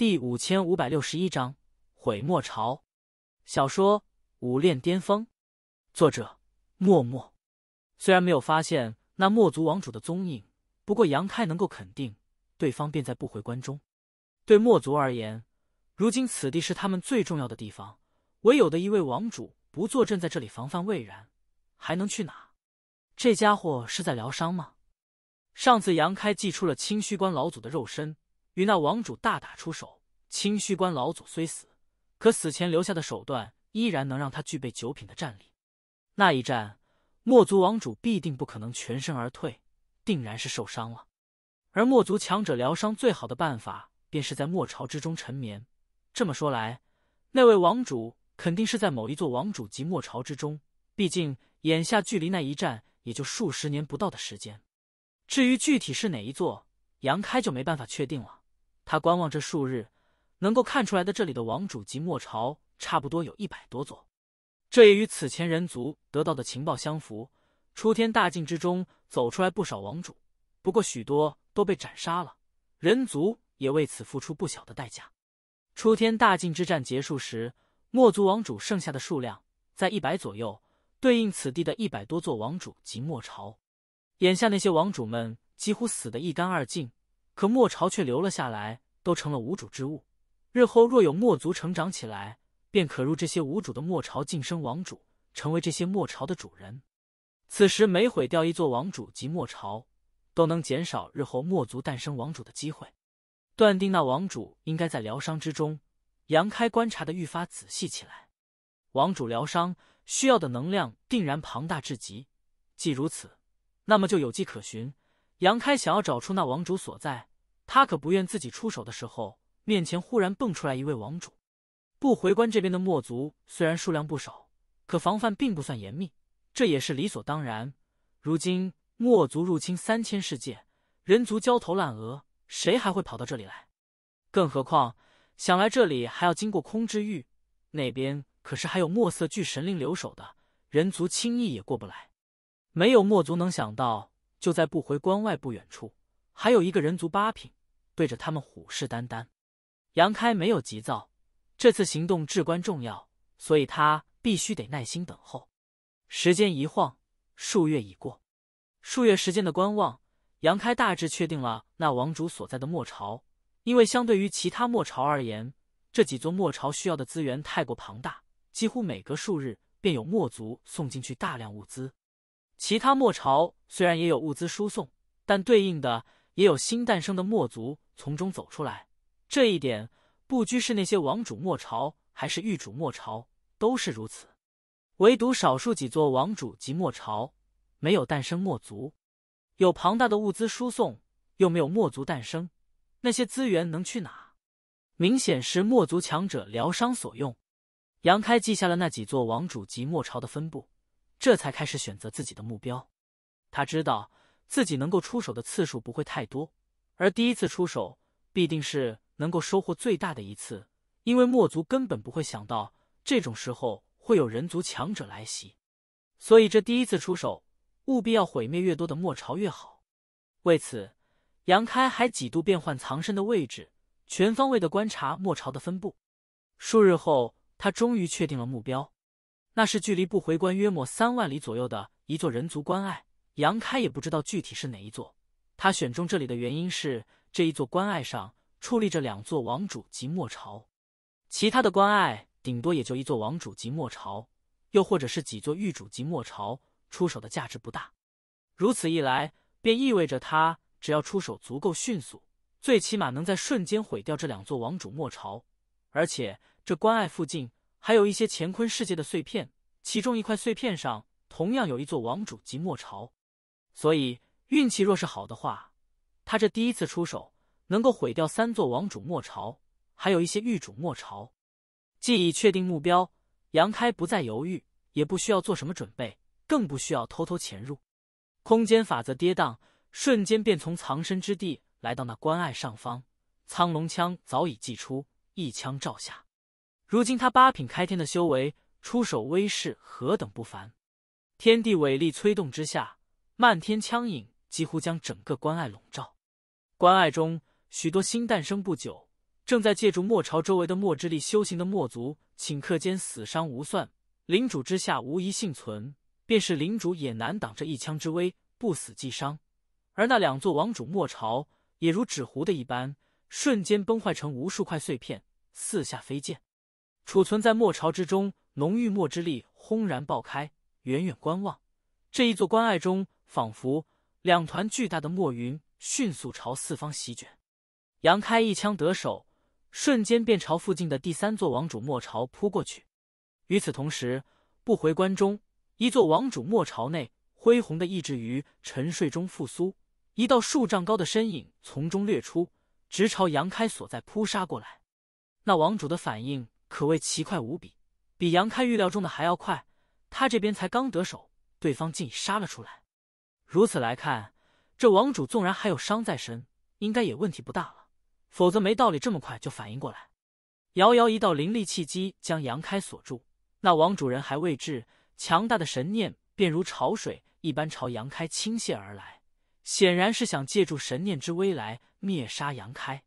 第五千五百六十一章毁墨朝。小说《武炼巅峰》，作者：默默。虽然没有发现那墨族王主的踪影，不过杨开能够肯定，对方便在不回关中。对墨族而言，如今此地是他们最重要的地方，唯有的一位王主不坐镇在这里，防范未然，还能去哪？这家伙是在疗伤吗？上次杨开祭出了清虚关老祖的肉身。与那王主大打出手，清虚关老祖虽死，可死前留下的手段依然能让他具备九品的战力。那一战，墨族王主必定不可能全身而退，定然是受伤了。而墨族强者疗伤最好的办法，便是在墨朝之中沉眠。这么说来，那位王主肯定是在某一座王主及墨朝之中。毕竟眼下距离那一战也就数十年不到的时间。至于具体是哪一座，杨开就没办法确定了。他观望这数日，能够看出来的，这里的王主及末朝差不多有一百多座，这也与此前人族得到的情报相符。出天大境之中走出来不少王主，不过许多都被斩杀了，人族也为此付出不小的代价。出天大境之战结束时，墨族王主剩下的数量在一百左右，对应此地的一百多座王主及末朝。眼下那些王主们几乎死得一干二净，可末朝却留了下来。都成了无主之物，日后若有墨族成长起来，便可入这些无主的墨朝晋升王主，成为这些墨朝的主人。此时每毁掉一座王主及墨朝，都能减少日后墨族诞生王主的机会。断定那王主应该在疗伤之中，杨开观察的愈发仔细起来。王主疗伤需要的能量定然庞大至极，既如此，那么就有迹可循。杨开想要找出那王主所在。他可不愿自己出手的时候，面前忽然蹦出来一位王主。不回关这边的墨族虽然数量不少，可防范并不算严密，这也是理所当然。如今墨族入侵三千世界，人族焦头烂额，谁还会跑到这里来？更何况想来这里还要经过空之域，那边可是还有墨色巨神灵留守的，人族轻易也过不来。没有墨族能想到，就在不回关外不远处，还有一个人族八品。对着他们虎视眈眈，杨开没有急躁，这次行动至关重要，所以他必须得耐心等候。时间一晃，数月已过，数月时间的观望，杨开大致确定了那王主所在的莫朝。因为相对于其他莫朝而言，这几座莫朝需要的资源太过庞大，几乎每隔数日便有墨族送进去大量物资。其他莫朝虽然也有物资输送，但对应的。也有新诞生的墨族从中走出来，这一点，不拘是那些王主墨朝还是玉主墨朝，都是如此。唯独少数几座王主及墨朝没有诞生墨族，有庞大的物资输送，又没有墨族诞生，那些资源能去哪？明显是墨族强者疗伤所用。杨开记下了那几座王主及墨朝的分布，这才开始选择自己的目标。他知道。自己能够出手的次数不会太多，而第一次出手必定是能够收获最大的一次，因为墨族根本不会想到这种时候会有人族强者来袭，所以这第一次出手务必要毁灭越多的墨朝越好。为此，杨开还几度变换藏身的位置，全方位的观察墨朝的分布。数日后，他终于确定了目标，那是距离不回关约莫三万里左右的一座人族关隘。杨开也不知道具体是哪一座，他选中这里的原因是这一座关隘上矗立着两座王主及末朝，其他的关隘顶多也就一座王主及末朝，又或者是几座御主及末朝，出手的价值不大。如此一来，便意味着他只要出手足够迅速，最起码能在瞬间毁掉这两座王主末朝，而且这关隘附近还有一些乾坤世界的碎片，其中一块碎片上同样有一座王主及末朝。所以，运气若是好的话，他这第一次出手能够毁掉三座王主莫朝，还有一些玉主莫朝。既已确定目标，杨开不再犹豫，也不需要做什么准备，更不需要偷偷潜入。空间法则跌宕，瞬间便从藏身之地来到那关隘上方。苍龙枪早已祭出，一枪照下。如今他八品开天的修为，出手威势何等不凡！天地伟力催动之下。漫天枪影几乎将整个关隘笼罩，关隘中许多新诞生不久、正在借助墨朝周围的墨之力修行的墨族，顷刻间死伤无算。领主之下无一幸存，便是领主也难挡这一枪之威，不死即伤。而那两座王主墨朝，也如纸糊的一般，瞬间崩坏成无数块碎片，四下飞溅。储存在墨朝之中浓郁墨之力轰然爆开。远远观望，这一座关隘中。仿佛两团巨大的墨云迅速朝四方席卷，杨开一枪得手，瞬间便朝附近的第三座王主墨朝扑过去。与此同时，不回关中，一座王主墨朝内恢弘的意志于沉睡中复苏，一道数丈高的身影从中掠出，直朝杨开所在扑杀过来。那王主的反应可谓奇快无比，比杨开预料中的还要快。他这边才刚得手，对方竟已杀了出来。如此来看，这王主纵然还有伤在身，应该也问题不大了。否则没道理这么快就反应过来。遥遥一道灵力气机将杨开锁住，那王主人还未至，强大的神念便如潮水一般朝杨开倾泻而来，显然是想借助神念之威来灭杀杨开。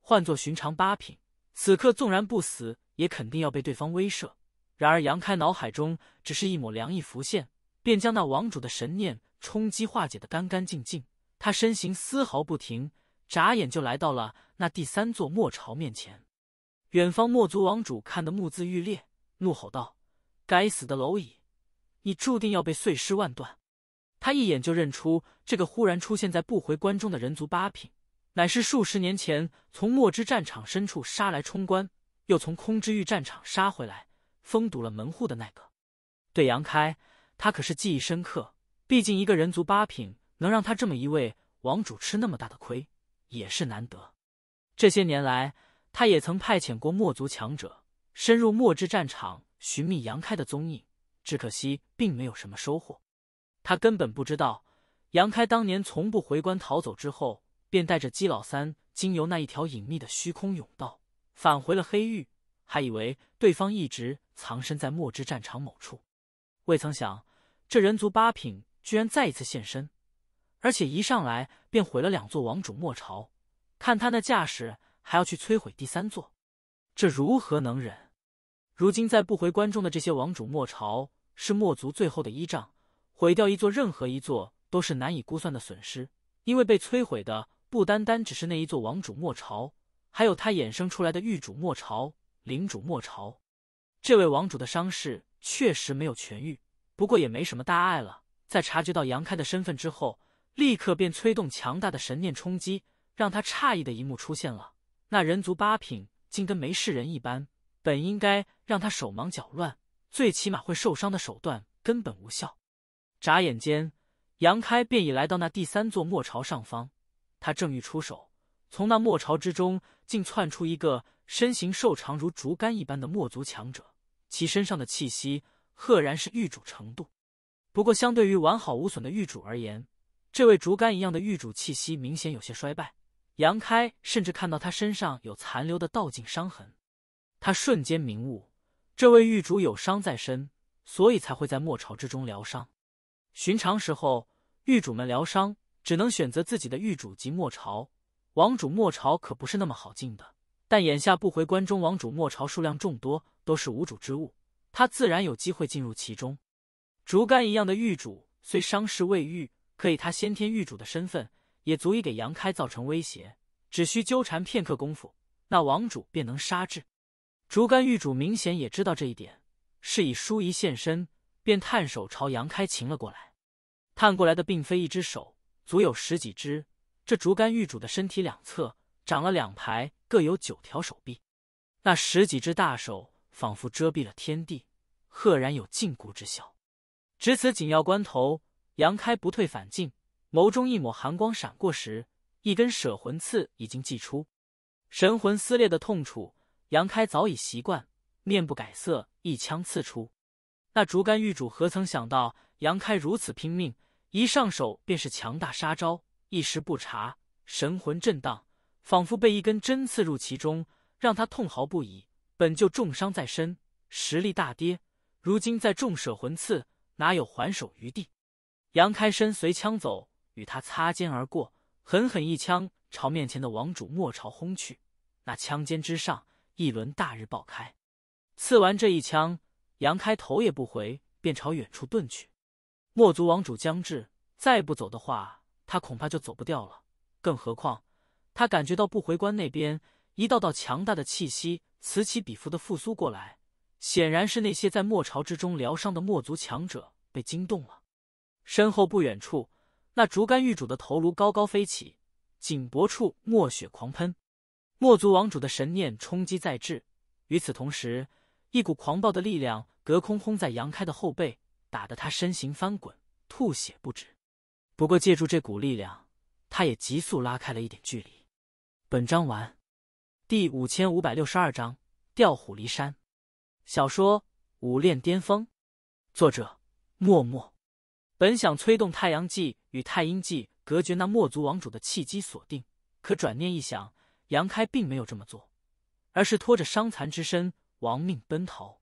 换作寻常八品，此刻纵然不死，也肯定要被对方威慑。然而杨开脑海中只是一抹凉意浮现，便将那王主的神念。冲击化解的干干净净，他身形丝毫不停，眨眼就来到了那第三座墨朝面前。远方墨族王主看得目眦欲裂，怒吼道：“该死的蝼蚁，你注定要被碎尸万段！”他一眼就认出这个忽然出现在不回关中的人族八品，乃是数十年前从墨之战场深处杀来冲关，又从空之域战场杀回来封堵了门户的那个。对杨开，他可是记忆深刻。毕竟，一个人族八品能让他这么一位王主吃那么大的亏，也是难得。这些年来，他也曾派遣过墨族强者深入墨之战场寻觅杨开的踪影，只可惜并没有什么收获。他根本不知道，杨开当年从不回关逃走之后，便带着姬老三经由那一条隐秘的虚空甬道返回了黑域，还以为对方一直藏身在墨之战场某处，未曾想这人族八品。居然再一次现身，而且一上来便毁了两座王主莫朝，看他那架势，还要去摧毁第三座，这如何能忍？如今在不回关中的这些王主莫朝，是墨族最后的依仗，毁掉一座，任何一座都是难以估算的损失，因为被摧毁的不单单只是那一座王主莫朝，还有他衍生出来的御主莫朝、领主莫朝。这位王主的伤势确实没有痊愈，不过也没什么大碍了。在察觉到杨开的身份之后，立刻便催动强大的神念冲击。让他诧异的一幕出现了，那人族八品竟跟没事人一般。本应该让他手忙脚乱，最起码会受伤的手段根本无效。眨眼间，杨开便已来到那第三座墨巢上方。他正欲出手，从那墨巢之中竟窜出一个身形瘦长如竹竿一般的墨族强者，其身上的气息赫然是玉主程度。不过，相对于完好无损的玉主而言，这位竹竿一样的玉主气息明显有些衰败。杨开甚至看到他身上有残留的道境伤痕，他瞬间明悟，这位玉主有伤在身，所以才会在莫朝之中疗伤。寻常时候，玉主们疗伤只能选择自己的玉主及莫朝王主。莫朝可不是那么好进的，但眼下不回关中，王主莫朝数量众多，都是无主之物，他自然有机会进入其中。竹竿一样的玉主虽伤势未愈，可以他先天玉主的身份，也足以给杨开造成威胁。只需纠缠片刻功夫，那王主便能杀至。竹竿玉主明显也知道这一点，是以书仪现身，便探手朝杨开擒了过来。探过来的并非一只手，足有十几只。这竹竿玉主的身体两侧长了两排，各有九条手臂。那十几只大手仿佛遮蔽了天地，赫然有禁锢之效。值此紧要关头，杨开不退反进，眸中一抹寒光闪过时，一根舍魂刺已经祭出。神魂撕裂的痛楚，杨开早已习惯，面不改色，一枪刺出。那竹竿狱主何曾想到杨开如此拼命，一上手便是强大杀招，一时不察，神魂震荡，仿佛被一根针刺入其中，让他痛嚎不已。本就重伤在身，实力大跌，如今再中舍魂刺。哪有还手余地？杨开身随枪走，与他擦肩而过，狠狠一枪朝面前的王主莫朝轰去。那枪尖之上，一轮大日爆开。刺完这一枪，杨开头也不回，便朝远处遁去。墨族王主将至，再不走的话，他恐怕就走不掉了。更何况，他感觉到不回关那边一道道强大的气息此起彼伏的复苏过来。显然是那些在末朝之中疗伤的墨族强者被惊动了。身后不远处，那竹竿玉主的头颅高高飞起，颈脖处墨血狂喷。墨族王主的神念冲击在至，与此同时，一股狂暴的力量隔空轰在杨开的后背，打得他身形翻滚，吐血不止。不过借助这股力量，他也急速拉开了一点距离。本章完。第五千五百六十二章：调虎离山。小说《武炼巅峰》，作者默默。本想催动太阳纪与太阴纪隔绝那墨族王主的契机锁定，可转念一想，杨开并没有这么做，而是拖着伤残之身亡命奔逃。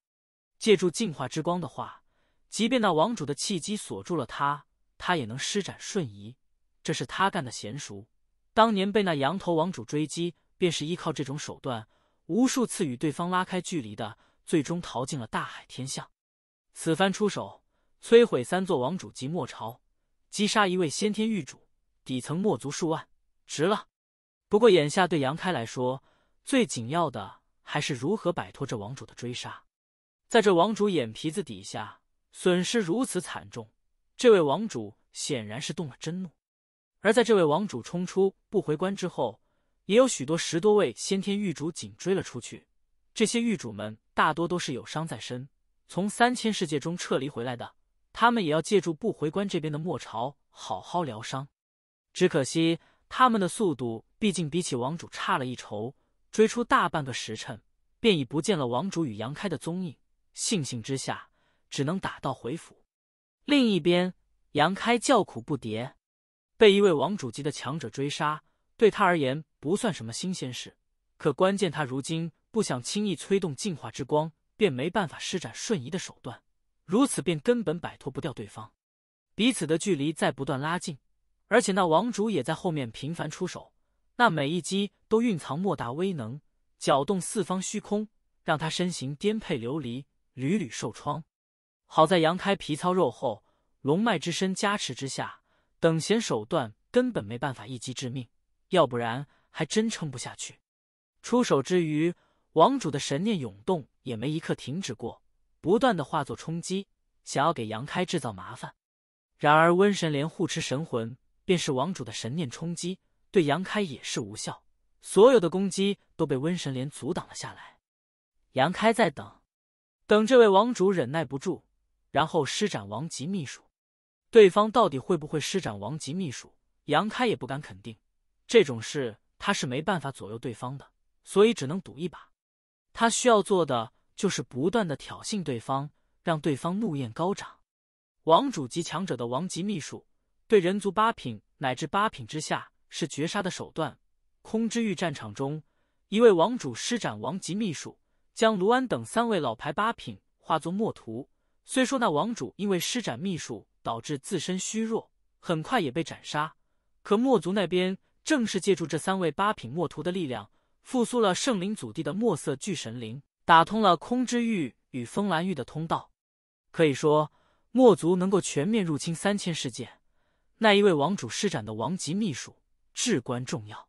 借助净化之光的话，即便那王主的契机锁住了他，他也能施展瞬移。这是他干的娴熟。当年被那羊头王主追击，便是依靠这种手段，无数次与对方拉开距离的。最终逃进了大海天象。此番出手，摧毁三座王主及末朝，击杀一位先天御主，底层末族数万，值了。不过眼下对杨开来说，最紧要的还是如何摆脱这王主的追杀。在这王主眼皮子底下，损失如此惨重，这位王主显然是动了真怒。而在这位王主冲出不回关之后，也有许多十多位先天御主紧追了出去。这些狱主们大多都是有伤在身，从三千世界中撤离回来的。他们也要借助不回关这边的末朝好好疗伤。只可惜他们的速度毕竟比起王主差了一筹，追出大半个时辰，便已不见了王主与杨开的踪影。悻悻之下，只能打道回府。另一边，杨开叫苦不迭，被一位王主级的强者追杀，对他而言不算什么新鲜事。可关键他如今。不想轻易催动进化之光，便没办法施展瞬移的手段。如此，便根本摆脱不掉对方。彼此的距离在不断拉近，而且那王主也在后面频繁出手，那每一击都蕴藏莫大威能，搅动四方虚空，让他身形颠沛流离，屡屡受创。好在杨开皮糙肉厚，龙脉之身加持之下，等闲手段根本没办法一击致命，要不然还真撑不下去。出手之余。王主的神念涌动也没一刻停止过，不断的化作冲击，想要给杨开制造麻烦。然而瘟神莲护持神魂，便是王主的神念冲击对杨开也是无效，所有的攻击都被瘟神莲阻挡了下来。杨开在等，等这位王主忍耐不住，然后施展王级秘术。对方到底会不会施展王级秘术，杨开也不敢肯定，这种事他是没办法左右对方的，所以只能赌一把。他需要做的就是不断的挑衅对方，让对方怒焰高涨。王主级强者的王级秘术，对人族八品乃至八品之下是绝杀的手段。空之域战场中，一位王主施展王级秘术，将卢安等三位老牌八品化作墨图。虽说那王主因为施展秘术导致自身虚弱，很快也被斩杀，可墨族那边正是借助这三位八品墨图的力量。复苏了圣灵祖地的墨色巨神灵，打通了空之域与风蓝域的通道。可以说，墨族能够全面入侵三千世界，那一位王主施展的王级秘术至关重要。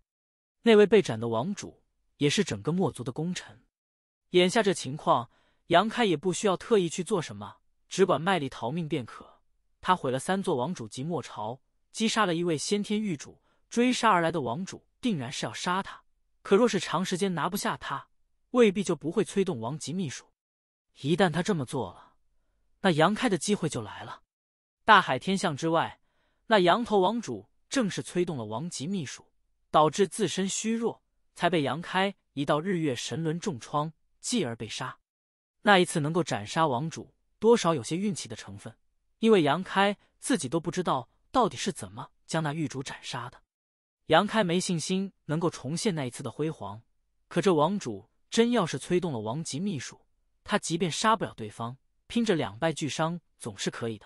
那位被斩的王主也是整个墨族的功臣。眼下这情况，杨开也不需要特意去做什么，只管卖力逃命便可。他毁了三座王主及墨朝，击杀了一位先天狱主，追杀而来的王主定然是要杀他。可若是长时间拿不下他，未必就不会催动王级秘术。一旦他这么做了，那杨开的机会就来了。大海天象之外，那羊头王主正是催动了王级秘术，导致自身虚弱，才被杨开一道日月神轮重创，继而被杀。那一次能够斩杀王主，多少有些运气的成分，因为杨开自己都不知道到底是怎么将那狱主斩杀的。杨开没信心能够重现那一次的辉煌，可这王主真要是催动了王级秘术，他即便杀不了对方，拼着两败俱伤总是可以的。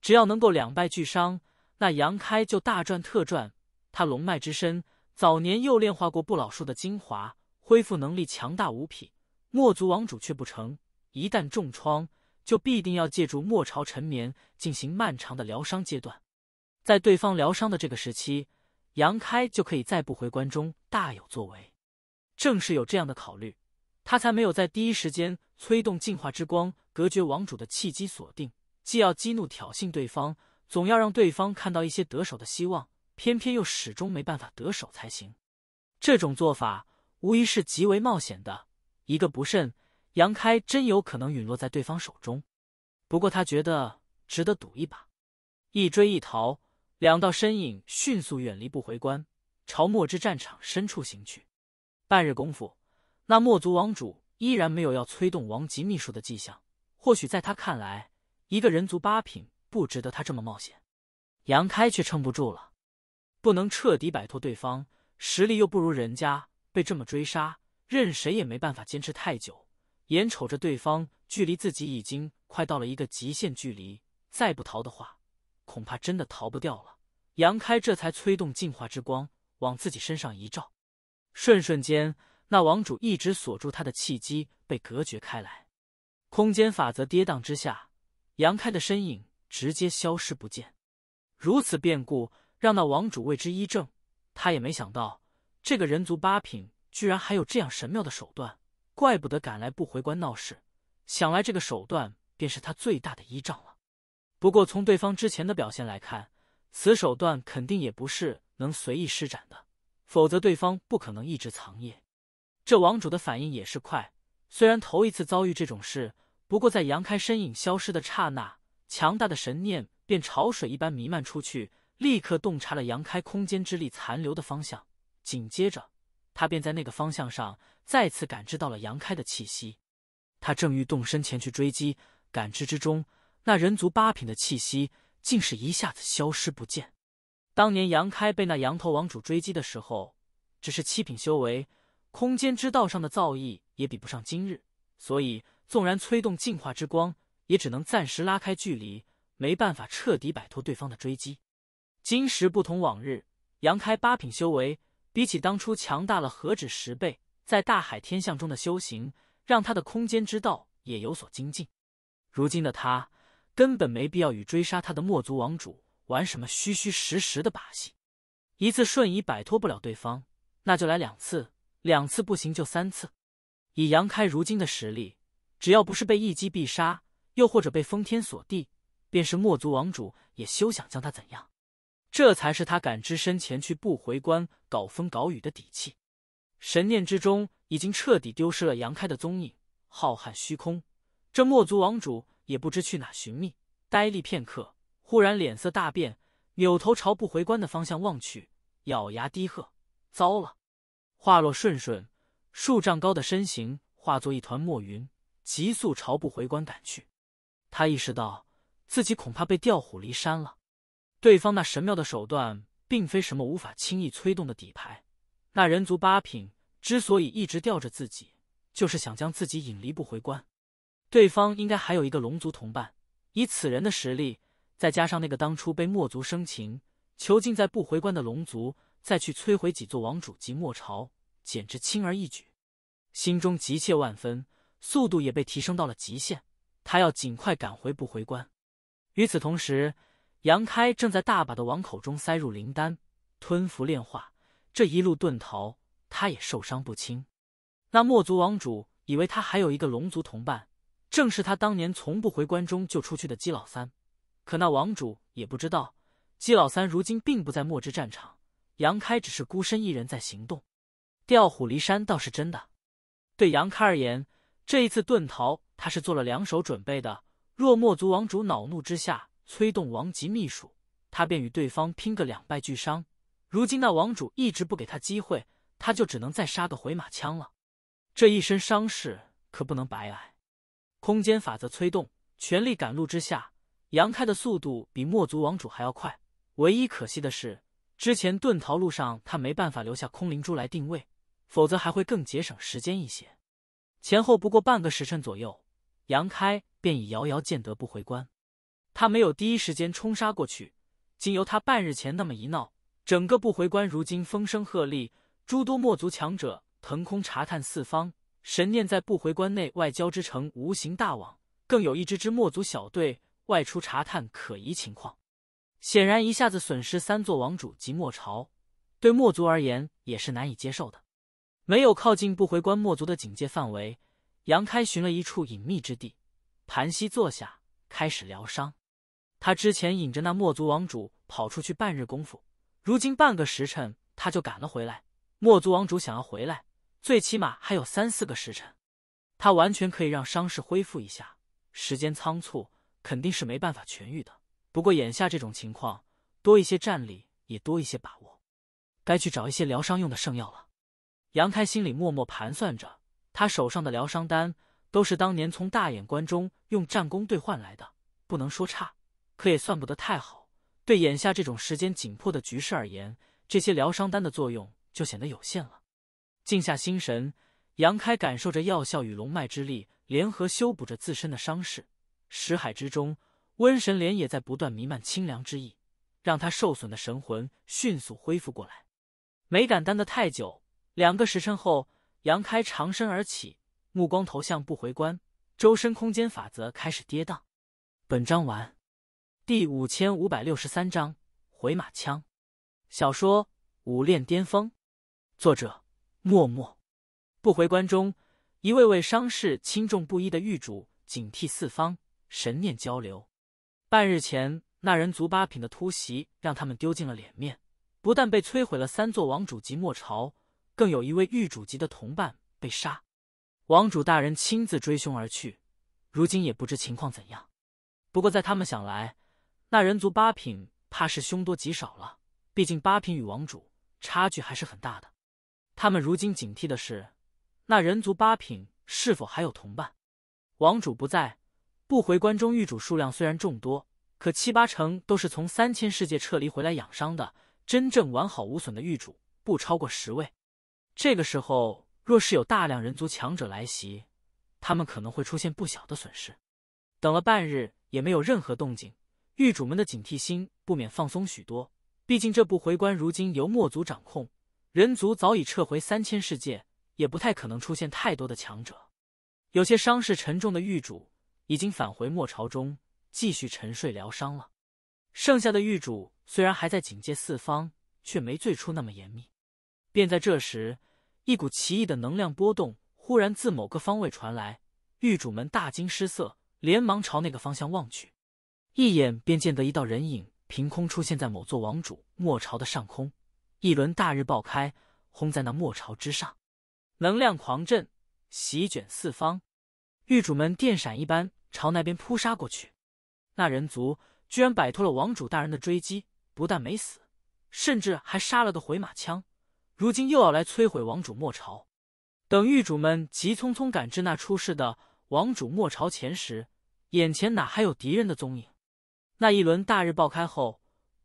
只要能够两败俱伤，那杨开就大赚特赚。他龙脉之深，早年又炼化过不老树的精华，恢复能力强大无匹。墨族王主却不成，一旦重创，就必定要借助墨朝沉眠进行漫长的疗伤阶段。在对方疗伤的这个时期。杨开就可以再不回关中，大有作为。正是有这样的考虑，他才没有在第一时间催动进化之光，隔绝王主的契机锁定。既要激怒挑衅对方，总要让对方看到一些得手的希望，偏偏又始终没办法得手才行。这种做法无疑是极为冒险的，一个不慎，杨开真有可能陨落在对方手中。不过他觉得值得赌一把，一追一逃。两道身影迅速远离不回关，朝墨之战场深处行去。半日功夫，那墨族王主依然没有要催动王级秘术的迹象。或许在他看来，一个人族八品不值得他这么冒险。杨开却撑不住了，不能彻底摆脱对方，实力又不如人家，被这么追杀，任谁也没办法坚持太久。眼瞅着对方距离自己已经快到了一个极限距离，再不逃的话。恐怕真的逃不掉了。杨开这才催动净化之光往自己身上一照，瞬瞬间，那王主一直锁住他的契机被隔绝开来，空间法则跌宕之下，杨开的身影直接消失不见。如此变故让那王主为之一怔，他也没想到这个人族八品居然还有这样神妙的手段，怪不得赶来不回关闹事，想来这个手段便是他最大的依仗了。不过，从对方之前的表现来看，此手段肯定也不是能随意施展的，否则对方不可能一直藏匿。这王主的反应也是快，虽然头一次遭遇这种事，不过在杨开身影消失的刹那，强大的神念便潮水一般弥漫出去，立刻洞察了杨开空间之力残留的方向。紧接着，他便在那个方向上再次感知到了杨开的气息。他正欲动身前去追击，感知之中。那人族八品的气息，竟是一下子消失不见。当年杨开被那羊头王主追击的时候，只是七品修为，空间之道上的造诣也比不上今日，所以纵然催动进化之光，也只能暂时拉开距离，没办法彻底摆脱对方的追击。今时不同往日，杨开八品修为比起当初强大了何止十倍，在大海天象中的修行，让他的空间之道也有所精进。如今的他。根本没必要与追杀他的墨族王主玩什么虚虚实实的把戏，一次瞬移摆脱不了对方，那就来两次，两次不行就三次。以杨开如今的实力，只要不是被一击必杀，又或者被封天锁地，便是墨族王主也休想将他怎样。这才是他敢只身前去不回关搞风搞雨的底气。神念之中已经彻底丢失了杨开的踪影，浩瀚虚空，这墨族王主。也不知去哪寻觅，呆立片刻，忽然脸色大变，扭头朝不回关的方向望去，咬牙低喝：“糟了！”话落，顺顺数丈高的身形化作一团墨云，急速朝不回关赶去。他意识到自己恐怕被调虎离山了。对方那神妙的手段，并非什么无法轻易催动的底牌。那人族八品之所以一直吊着自己，就是想将自己引离不回关。对方应该还有一个龙族同伴，以此人的实力，再加上那个当初被墨族生擒、囚禁在不回关的龙族，再去摧毁几座王主及墨朝，简直轻而易举。心中急切万分，速度也被提升到了极限，他要尽快赶回不回关。与此同时，杨开正在大把的往口中塞入灵丹，吞服炼化。这一路遁逃，他也受伤不轻。那墨族王主以为他还有一个龙族同伴。正是他当年从不回关中就出去的姬老三，可那王主也不知道，姬老三如今并不在墨之战场，杨开只是孤身一人在行动。调虎离山倒是真的。对杨开而言，这一次遁逃，他是做了两手准备的。若墨族王主恼怒之下催动王级秘术，他便与对方拼个两败俱伤。如今那王主一直不给他机会，他就只能再杀个回马枪了。这一身伤势可不能白挨。空间法则催动，全力赶路之下，杨开的速度比墨族王主还要快。唯一可惜的是，之前遁逃路上他没办法留下空灵珠来定位，否则还会更节省时间一些。前后不过半个时辰左右，杨开便已遥遥见得不回关。他没有第一时间冲杀过去，经由他半日前那么一闹，整个不回关如今风声鹤唳，诸多墨族强者腾空查探四方。神念在不回关内外交织成无形大网，更有一支支墨族小队外出查探可疑情况。显然，一下子损失三座王主及墨朝，对墨族而言也是难以接受的。没有靠近不回关墨族的警戒范围，杨开寻了一处隐秘之地，盘膝坐下，开始疗伤。他之前引着那墨族王主跑出去半日功夫，如今半个时辰他就赶了回来。墨族王主想要回来。最起码还有三四个时辰，他完全可以让伤势恢复一下。时间仓促，肯定是没办法痊愈的。不过眼下这种情况，多一些战力也多一些把握。该去找一些疗伤用的圣药了。杨开心里默默盘算着，他手上的疗伤丹都是当年从大眼关中用战功兑换来的，不能说差，可也算不得太好。对眼下这种时间紧迫的局势而言，这些疗伤丹的作用就显得有限了。静下心神，杨开感受着药效与龙脉之力联合修补着自身的伤势。识海之中，瘟神莲也在不断弥漫清凉之意，让他受损的神魂迅速恢复过来。没敢耽搁太久，两个时辰后，杨开长身而起，目光投向不回关，周身空间法则开始跌宕。本章完。第五千五百六十三章回马枪。小说《武炼巅峰》，作者。默默，不回关中。一位位伤势轻重不一的狱主警惕四方，神念交流。半日前，那人族八品的突袭让他们丢尽了脸面，不但被摧毁了三座王主级莫朝，更有一位狱主级的同伴被杀。王主大人亲自追凶而去，如今也不知情况怎样。不过，在他们想来，那人族八品怕是凶多吉少了。毕竟八品与王主差距还是很大的。他们如今警惕的是，那人族八品是否还有同伴？王主不在，不回关中。狱主数量虽然众多，可七八成都是从三千世界撤离回来养伤的，真正完好无损的狱主不超过十位。这个时候，若是有大量人族强者来袭，他们可能会出现不小的损失。等了半日也没有任何动静，狱主们的警惕心不免放松许多。毕竟，这部回关如今由墨族掌控。人族早已撤回三千世界，也不太可能出现太多的强者。有些伤势沉重的狱主已经返回莫朝中，继续沉睡疗伤了。剩下的狱主虽然还在警戒四方，却没最初那么严密。便在这时，一股奇异的能量波动忽然自某个方位传来，狱主们大惊失色，连忙朝那个方向望去。一眼便见得一道人影凭空出现在某座王主莫朝的上空。一轮大日爆开，轰在那末朝之上，能量狂震，席卷四方。狱主们电闪一般朝那边扑杀过去。那人族居然摆脱了王主大人的追击，不但没死，甚至还杀了个回马枪。如今又要来摧毁王主末朝。等狱主们急匆匆赶至那出事的王主末朝前时，眼前哪还有敌人的踪影？那一轮大日爆开后，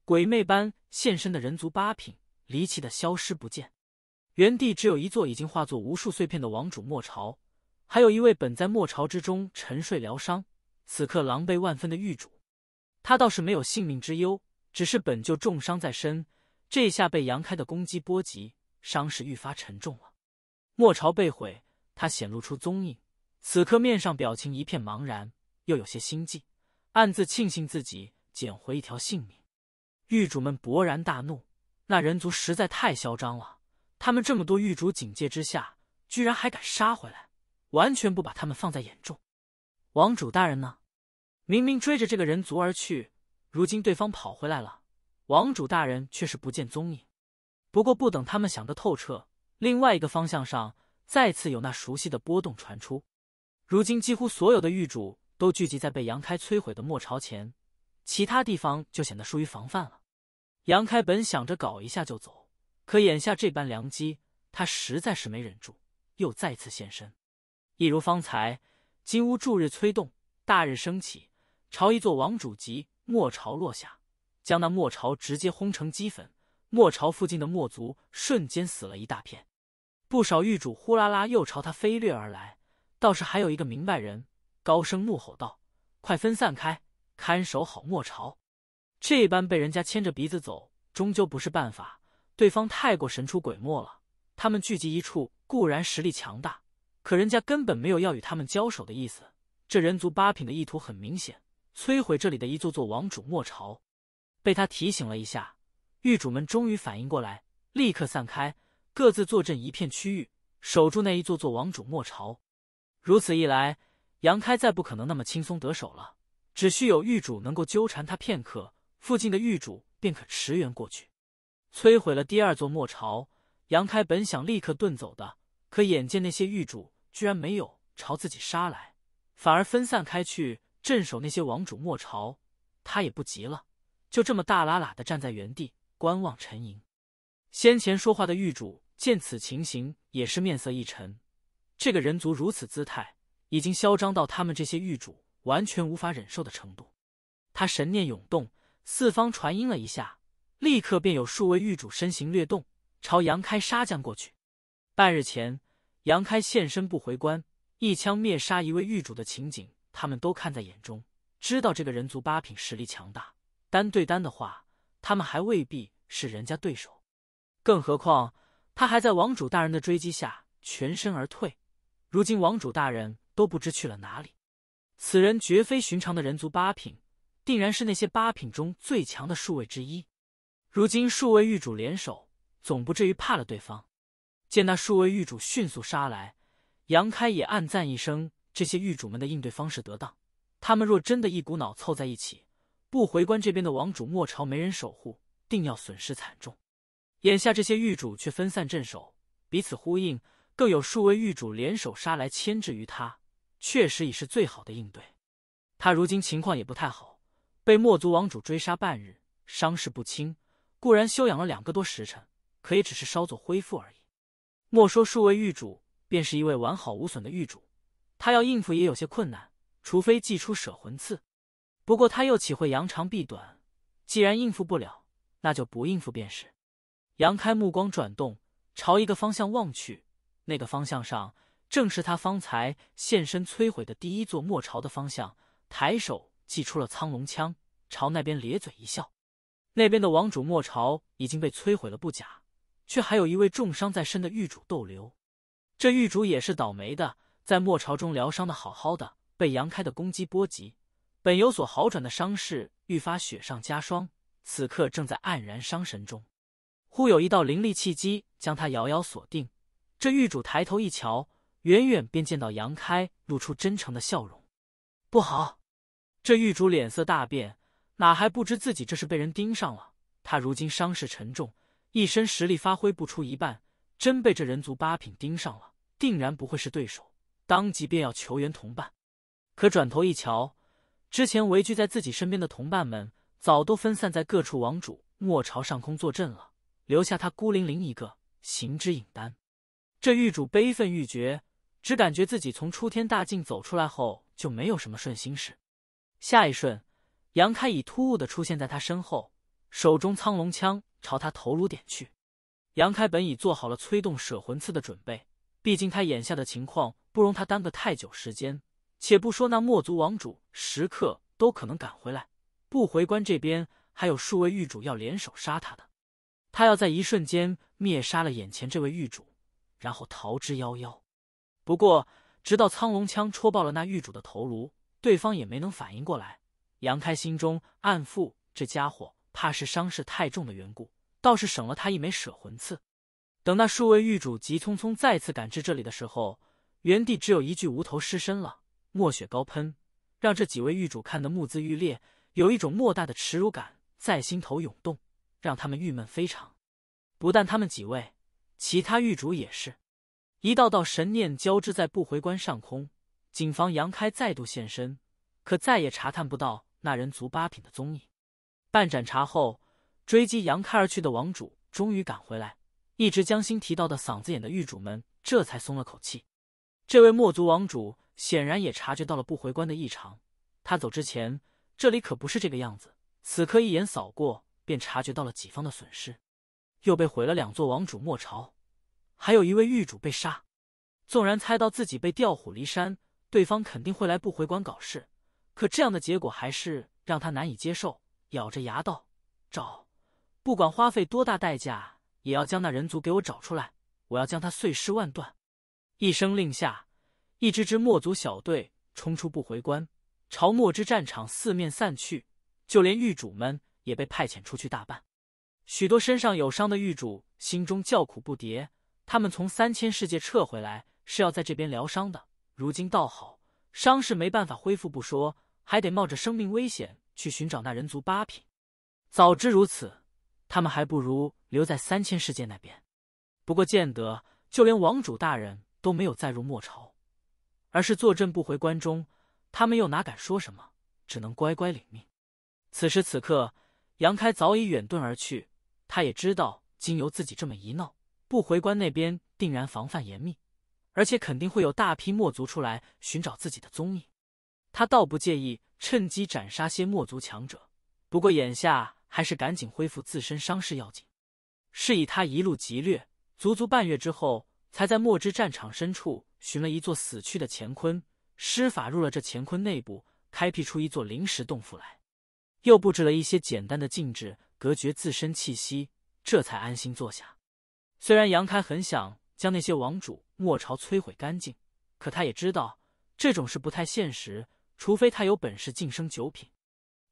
鬼魅般现身的人族八品。离奇的消失不见，原地只有一座已经化作无数碎片的王主莫朝，还有一位本在莫朝之中沉睡疗伤，此刻狼狈万分的狱主。他倒是没有性命之忧，只是本就重伤在身，这下被杨开的攻击波及，伤势愈发沉重了。莫朝被毁，他显露出踪影，此刻面上表情一片茫然，又有些心悸，暗自庆幸自己捡回一条性命。狱主们勃然大怒。那人族实在太嚣张了，他们这么多狱主警戒之下，居然还敢杀回来，完全不把他们放在眼中。王主大人呢？明明追着这个人族而去，如今对方跑回来了，王主大人却是不见踪影。不过不等他们想得透彻，另外一个方向上再次有那熟悉的波动传出。如今几乎所有的狱主都聚集在被杨开摧毁的末朝前，其他地方就显得疏于防范了。杨开本想着搞一下就走，可眼下这般良机，他实在是没忍住，又再次现身。一如方才，金乌助日催动，大日升起，朝一座王主级末朝落下，将那末朝直接轰成齑粉。末朝附近的末族瞬间死了一大片，不少狱主呼啦啦又朝他飞掠而来。倒是还有一个明白人，高声怒吼道：“快分散开，看守好末朝！”这般被人家牵着鼻子走，终究不是办法。对方太过神出鬼没了，他们聚集一处固然实力强大，可人家根本没有要与他们交手的意思。这人族八品的意图很明显，摧毁这里的一座座王主莫朝。被他提醒了一下，狱主们终于反应过来，立刻散开，各自坐镇一片区域，守住那一座座王主莫朝。如此一来，杨开再不可能那么轻松得手了。只需有狱主能够纠缠他片刻。附近的狱主便可驰援过去，摧毁了第二座莫朝。杨开本想立刻遁走的，可眼见那些狱主居然没有朝自己杀来，反而分散开去镇守那些王主莫朝，他也不急了，就这么大喇喇的站在原地观望沉吟。先前说话的狱主见此情形，也是面色一沉。这个人族如此姿态，已经嚣张到他们这些狱主完全无法忍受的程度。他神念涌动。四方传音了一下，立刻便有数位狱主身形掠动，朝杨开杀将过去。半日前，杨开现身不回关，一枪灭杀一位狱主的情景，他们都看在眼中，知道这个人族八品实力强大，单对单的话，他们还未必是人家对手。更何况他还在王主大人的追击下全身而退，如今王主大人都不知去了哪里，此人绝非寻常的人族八品。定然是那些八品中最强的数位之一。如今数位狱主联手，总不至于怕了对方。见那数位狱主迅速杀来，杨开也暗赞一声：这些狱主们的应对方式得当。他们若真的一股脑凑在一起，不回关这边的王主莫朝没人守护，定要损失惨重。眼下这些狱主却分散镇守，彼此呼应，更有数位狱主联手杀来牵制于他，确实已是最好的应对。他如今情况也不太好。被墨族王主追杀半日，伤势不轻。固然休养了两个多时辰，可也只是稍作恢复而已。莫说数位狱主，便是一位完好无损的狱主，他要应付也有些困难。除非祭出舍魂刺。不过他又岂会扬长避短？既然应付不了，那就不应付便是。杨开目光转动，朝一个方向望去，那个方向上正是他方才现身摧毁的第一座墨巢的方向。抬手。祭出了苍龙枪，朝那边咧嘴一笑。那边的王主莫朝已经被摧毁了不假，却还有一位重伤在身的狱主逗留。这狱主也是倒霉的，在莫朝中疗伤的好好的，被杨开的攻击波及，本有所好转的伤势愈发雪上加霜。此刻正在黯然伤神中，忽有一道凌厉契机将他遥遥锁定。这狱主抬头一瞧，远远便见到杨开露出真诚的笑容。不好！这玉主脸色大变，哪还不知自己这是被人盯上了？他如今伤势沉重，一身实力发挥不出一半，真被这人族八品盯上了，定然不会是对手。当即便要求援同伴，可转头一瞧，之前围聚在自己身边的同伴们早都分散在各处王主莫朝上空坐镇了，留下他孤零零一个，行之隐单。这玉主悲愤欲绝，只感觉自己从出天大境走出来后，就没有什么顺心事。下一瞬，杨开已突兀的出现在他身后，手中苍龙枪朝他头颅点去。杨开本已做好了催动舍魂刺的准备，毕竟他眼下的情况不容他耽搁太久时间。且不说那墨族王主时刻都可能赶回来，不回关这边还有数位狱主要联手杀他。的他要在一瞬间灭杀了眼前这位狱主，然后逃之夭夭。不过，直到苍龙枪戳爆了那狱主的头颅。对方也没能反应过来，杨开心中暗腹，这家伙怕是伤势太重的缘故，倒是省了他一枚舍魂刺。等那数位狱主急匆匆再次赶至这里的时候，原地只有一具无头尸身了。墨雪高喷，让这几位狱主看得目眦欲裂，有一种莫大的耻辱感在心头涌动，让他们郁闷非常。不但他们几位，其他狱主也是，一道道神念交织在不回关上空。谨防杨开再度现身，可再也查探不到那人族八品的踪影。半盏茶后，追击杨开而去的王主终于赶回来，一直将心提到的嗓子眼的狱主们这才松了口气。这位墨族王主显然也察觉到了不回关的异常，他走之前这里可不是这个样子。此刻一眼扫过，便察觉到了己方的损失，又被毁了两座王主墨巢，还有一位狱主被杀。纵然猜到自己被调虎离山。对方肯定会来不回关搞事，可这样的结果还是让他难以接受。咬着牙道：“找，不管花费多大代价，也要将那人族给我找出来！我要将他碎尸万段！”一声令下，一支支墨族小队冲出不回关，朝墨之战场四面散去。就连狱主们也被派遣出去大半，许多身上有伤的狱主心中叫苦不迭。他们从三千世界撤回来，是要在这边疗伤的。如今倒好，伤势没办法恢复不说，还得冒着生命危险去寻找那人族八品。早知如此，他们还不如留在三千世界那边。不过见得就连王主大人都没有再入莫朝，而是坐镇不回关中，他们又哪敢说什么？只能乖乖领命。此时此刻，杨开早已远遁而去。他也知道，经由自己这么一闹，不回关那边定然防范严密。而且肯定会有大批墨族出来寻找自己的踪影，他倒不介意趁机斩杀些墨族强者。不过眼下还是赶紧恢复自身伤势要紧。是以他一路急掠，足足半月之后，才在墨之战场深处寻了一座死去的乾坤，施法入了这乾坤内部，开辟出一座临时洞府来，又布置了一些简单的禁制，隔绝自身气息，这才安心坐下。虽然杨开很想。将那些王主莫朝摧毁干净，可他也知道这种事不太现实。除非他有本事晋升九品，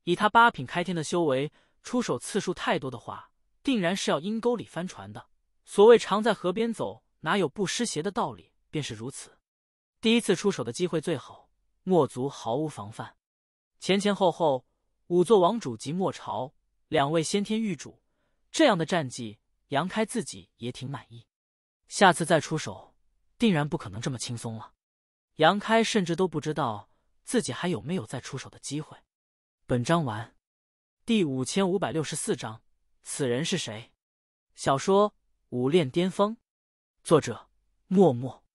以他八品开天的修为，出手次数太多的话，定然是要阴沟里翻船的。所谓常在河边走，哪有不湿鞋的道理？便是如此。第一次出手的机会最好，莫族毫无防范。前前后后五座王主及末朝两位先天玉主，这样的战绩，杨开自己也挺满意。下次再出手，定然不可能这么轻松了。杨开甚至都不知道自己还有没有再出手的机会。本章完。第五千五百六十四章：此人是谁？小说《武炼巅峰》，作者：默默。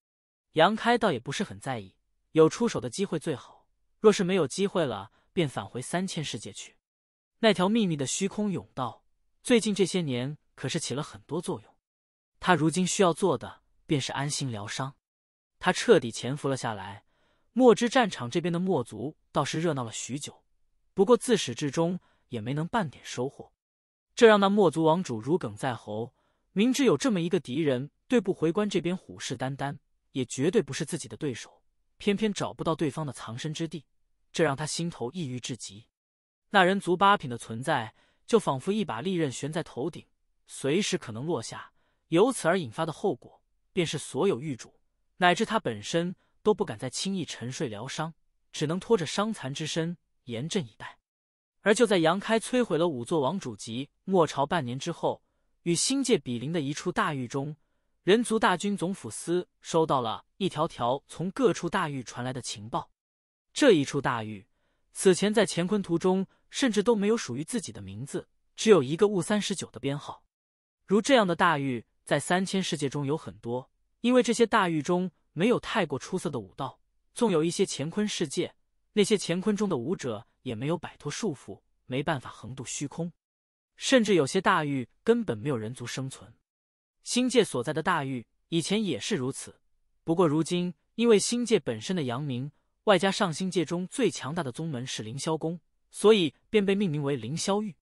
杨开倒也不是很在意，有出手的机会最好；若是没有机会了，便返回三千世界去。那条秘密的虚空甬道，最近这些年可是起了很多作用。他如今需要做的便是安心疗伤。他彻底潜伏了下来。墨之战场这边的墨族倒是热闹了许久，不过自始至终也没能半点收获，这让那墨族王主如鲠在喉。明知有这么一个敌人对不回关这边虎视眈眈，也绝对不是自己的对手，偏偏找不到对方的藏身之地，这让他心头抑郁至极。那人族八品的存在，就仿佛一把利刃悬在头顶，随时可能落下。由此而引发的后果，便是所有狱主乃至他本身都不敢再轻易沉睡疗伤，只能拖着伤残之身严阵以待。而就在杨开摧毁了五座王主级莫朝半年之后，与星界比邻的一处大狱中，人族大军总府司收到了一条条从各处大狱传来的情报。这一处大狱此前在乾坤图中甚至都没有属于自己的名字，只有一个“雾三十九”的编号。如这样的大狱。在三千世界中有很多，因为这些大域中没有太过出色的武道，纵有一些乾坤世界，那些乾坤中的武者也没有摆脱束缚，没办法横渡虚空，甚至有些大域根本没有人族生存。星界所在的大域以前也是如此，不过如今因为星界本身的阳明，外加上星界中最强大的宗门是凌霄宫，所以便被命名为凌霄域。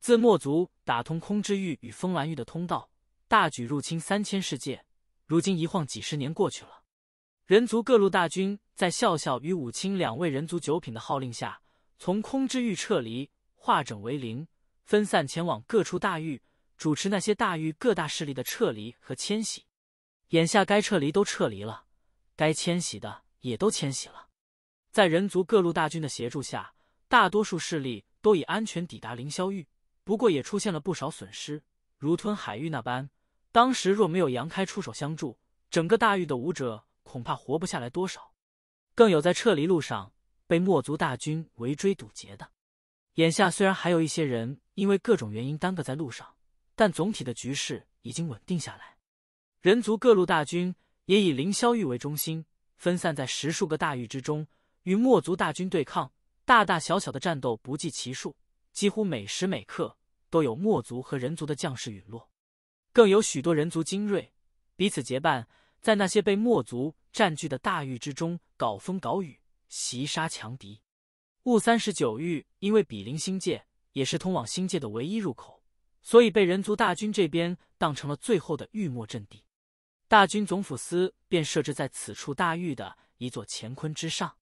自墨族打通空之域与风兰域的通道。大举入侵三千世界，如今一晃几十年过去了，人族各路大军在笑笑与武清两位人族九品的号令下，从空之域撤离，化整为零，分散前往各处大域，主持那些大域各大势力的撤离和迁徙。眼下该撤离都撤离了，该迁徙的也都迁徙了。在人族各路大军的协助下，大多数势力都已安全抵达凌霄域，不过也出现了不少损失，如吞海域那般。当时若没有杨开出手相助，整个大域的武者恐怕活不下来多少。更有在撤离路上被墨族大军围追堵截的。眼下虽然还有一些人因为各种原因耽搁在路上，但总体的局势已经稳定下来。人族各路大军也以凌霄域为中心，分散在十数个大域之中，与墨族大军对抗。大大小小的战斗不计其数，几乎每时每刻都有墨族和人族的将士陨落。更有许多人族精锐彼此结伴，在那些被墨族占据的大域之中搞风搞雨，袭杀强敌。雾三十九域因为毗邻星界，也是通往星界的唯一入口，所以被人族大军这边当成了最后的御墨阵地。大军总府司便设置在此处大域的一座乾坤之上。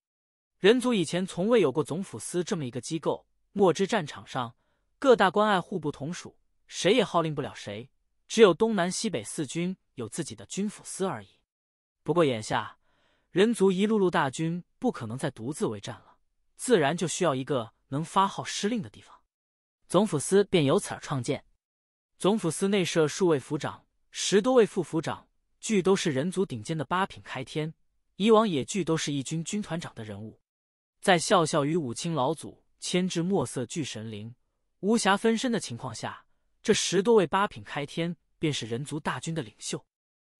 人族以前从未有过总府司这么一个机构。墨之战场上，各大关隘互不统属，谁也号令不了谁。只有东南西北四军有自己的军府司而已。不过眼下人族一路路大军不可能再独自为战了，自然就需要一个能发号施令的地方，总府司便由此而创建。总府司内设数位府长，十多位副府长，俱都是人族顶尖的八品开天。以往也俱都是一军军团长的人物。在笑笑与武清老祖牵制墨色巨神灵，无暇分身的情况下。这十多位八品开天便是人族大军的领袖，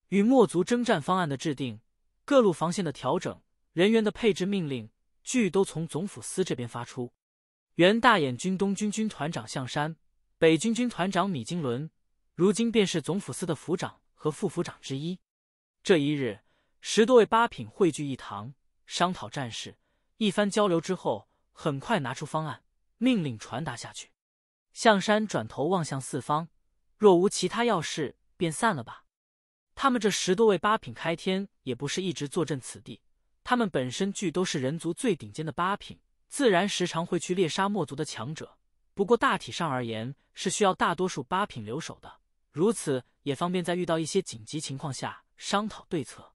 与墨族征战方案的制定、各路防线的调整、人员的配置命令，俱都从总府司这边发出。原大眼军东军军团长向山、北军军团长米金伦，如今便是总府司的府长和副府长之一。这一日，十多位八品汇聚一堂，商讨战事。一番交流之后，很快拿出方案，命令传达下去。象山转头望向四方，若无其他要事，便散了吧。他们这十多位八品开天也不是一直坐镇此地，他们本身俱都是人族最顶尖的八品，自然时常会去猎杀墨族的强者。不过大体上而言，是需要大多数八品留守的，如此也方便在遇到一些紧急情况下商讨对策。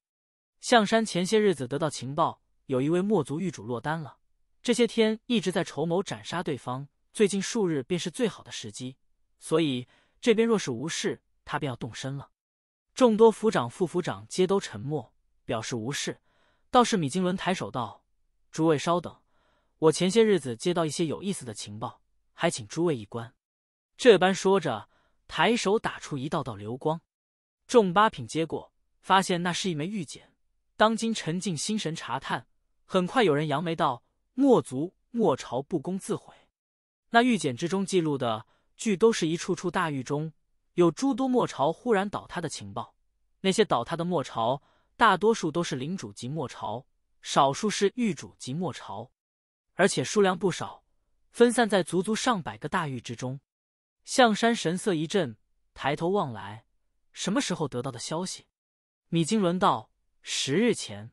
象山前些日子得到情报，有一位墨族狱主落单了，这些天一直在筹谋斩杀对方。最近数日便是最好的时机，所以这边若是无事，他便要动身了。众多府长、副府长皆都沉默，表示无事。倒是米金伦抬手道：“诸位稍等，我前些日子接到一些有意思的情报，还请诸位一观。”这般说着，抬手打出一道道流光。众八品接过，发现那是一枚玉简。当今沉静心神查探，很快有人扬眉道：“墨族、墨朝不攻自毁。”那玉简之中记录的，俱都是一处处大狱中有诸多末朝忽然倒塌的情报。那些倒塌的末朝，大多数都是领主级末朝，少数是狱主级末朝，而且数量不少，分散在足足上百个大狱之中。象山神色一震，抬头望来，什么时候得到的消息？米金轮道：“十日前，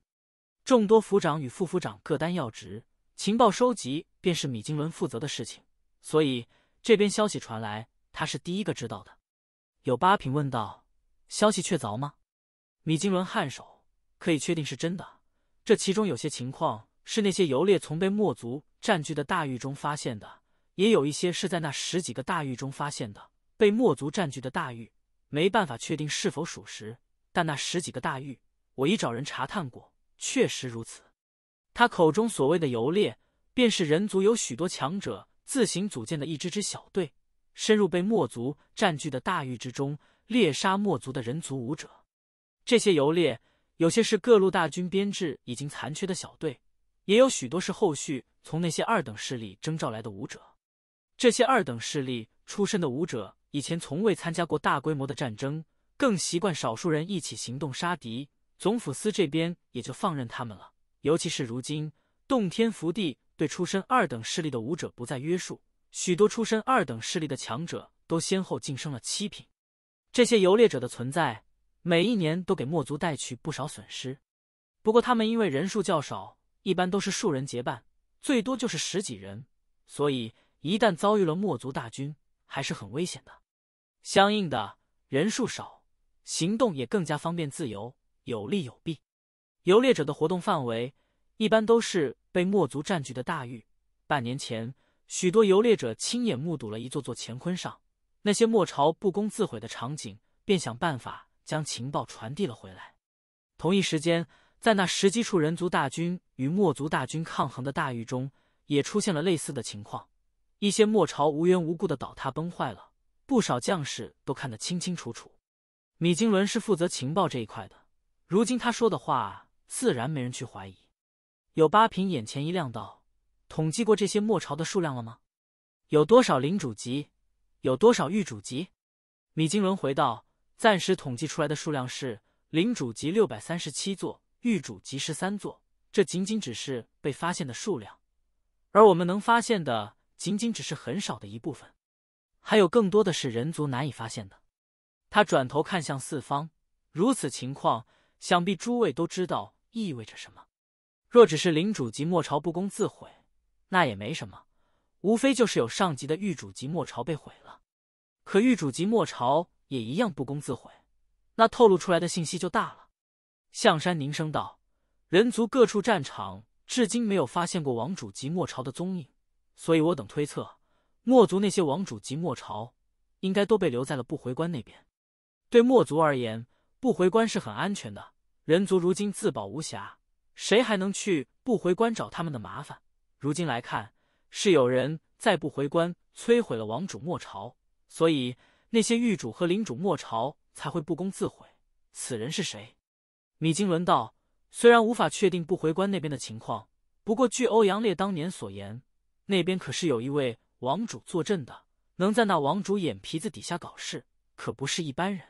众多府长与副府长各担要职，情报收集便是米金轮负责的事情。”所以这边消息传来，他是第一个知道的。有八品问道：“消息确凿吗？”米金伦颔首：“可以确定是真的。这其中有些情况是那些游猎从被墨族占据的大域中发现的，也有一些是在那十几个大域中发现的。被墨族占据的大域没办法确定是否属实，但那十几个大域我已找人查探过，确实如此。”他口中所谓的游猎，便是人族有许多强者。自行组建的一支支小队，深入被墨族占据的大域之中，猎杀墨族的人族武者。这些游猎，有些是各路大军编制已经残缺的小队，也有许多是后续从那些二等势力征召来的武者。这些二等势力出身的武者，以前从未参加过大规模的战争，更习惯少数人一起行动杀敌。总府司这边也就放任他们了，尤其是如今。洞天福地对出身二等势力的武者不再约束，许多出身二等势力的强者都先后晋升了七品。这些游猎者的存在，每一年都给墨族带去不少损失。不过他们因为人数较少，一般都是数人结伴，最多就是十几人，所以一旦遭遇了墨族大军，还是很危险的。相应的，人数少，行动也更加方便自由，有利有弊。游猎者的活动范围。一般都是被墨族占据的大域。半年前，许多游猎者亲眼目睹了一座座乾坤上那些墨朝不攻自毁的场景，便想办法将情报传递了回来。同一时间，在那十几处人族大军与墨族大军抗衡的大域中，也出现了类似的情况。一些墨朝无缘无故的倒塌崩坏，了不少将士都看得清清楚楚。米金伦是负责情报这一块的，如今他说的话，自然没人去怀疑。有八品眼前一亮道：“统计过这些末朝的数量了吗？有多少领主级，有多少御主级？”米金轮回道：“暂时统计出来的数量是领主级六百三十七座，御主级十三座。这仅仅只是被发现的数量，而我们能发现的仅仅只是很少的一部分，还有更多的是人族难以发现的。”他转头看向四方，如此情况，想必诸位都知道意味着什么。若只是领主级墨朝不攻自毁，那也没什么，无非就是有上级的御主级墨朝被毁了。可御主级墨朝也一样不攻自毁，那透露出来的信息就大了。向山凝声道：“人族各处战场至今没有发现过王主级墨朝的踪影，所以我等推测，墨族那些王主级墨朝应该都被留在了不回关那边。对墨族而言，不回关是很安全的。人族如今自保无暇。”谁还能去不回关找他们的麻烦？如今来看，是有人再不回关摧毁了王主莫朝，所以那些域主和领主莫朝才会不攻自毁。此人是谁？米金伦道，虽然无法确定不回关那边的情况，不过据欧阳烈当年所言，那边可是有一位王主坐镇的，能在那王主眼皮子底下搞事，可不是一般人。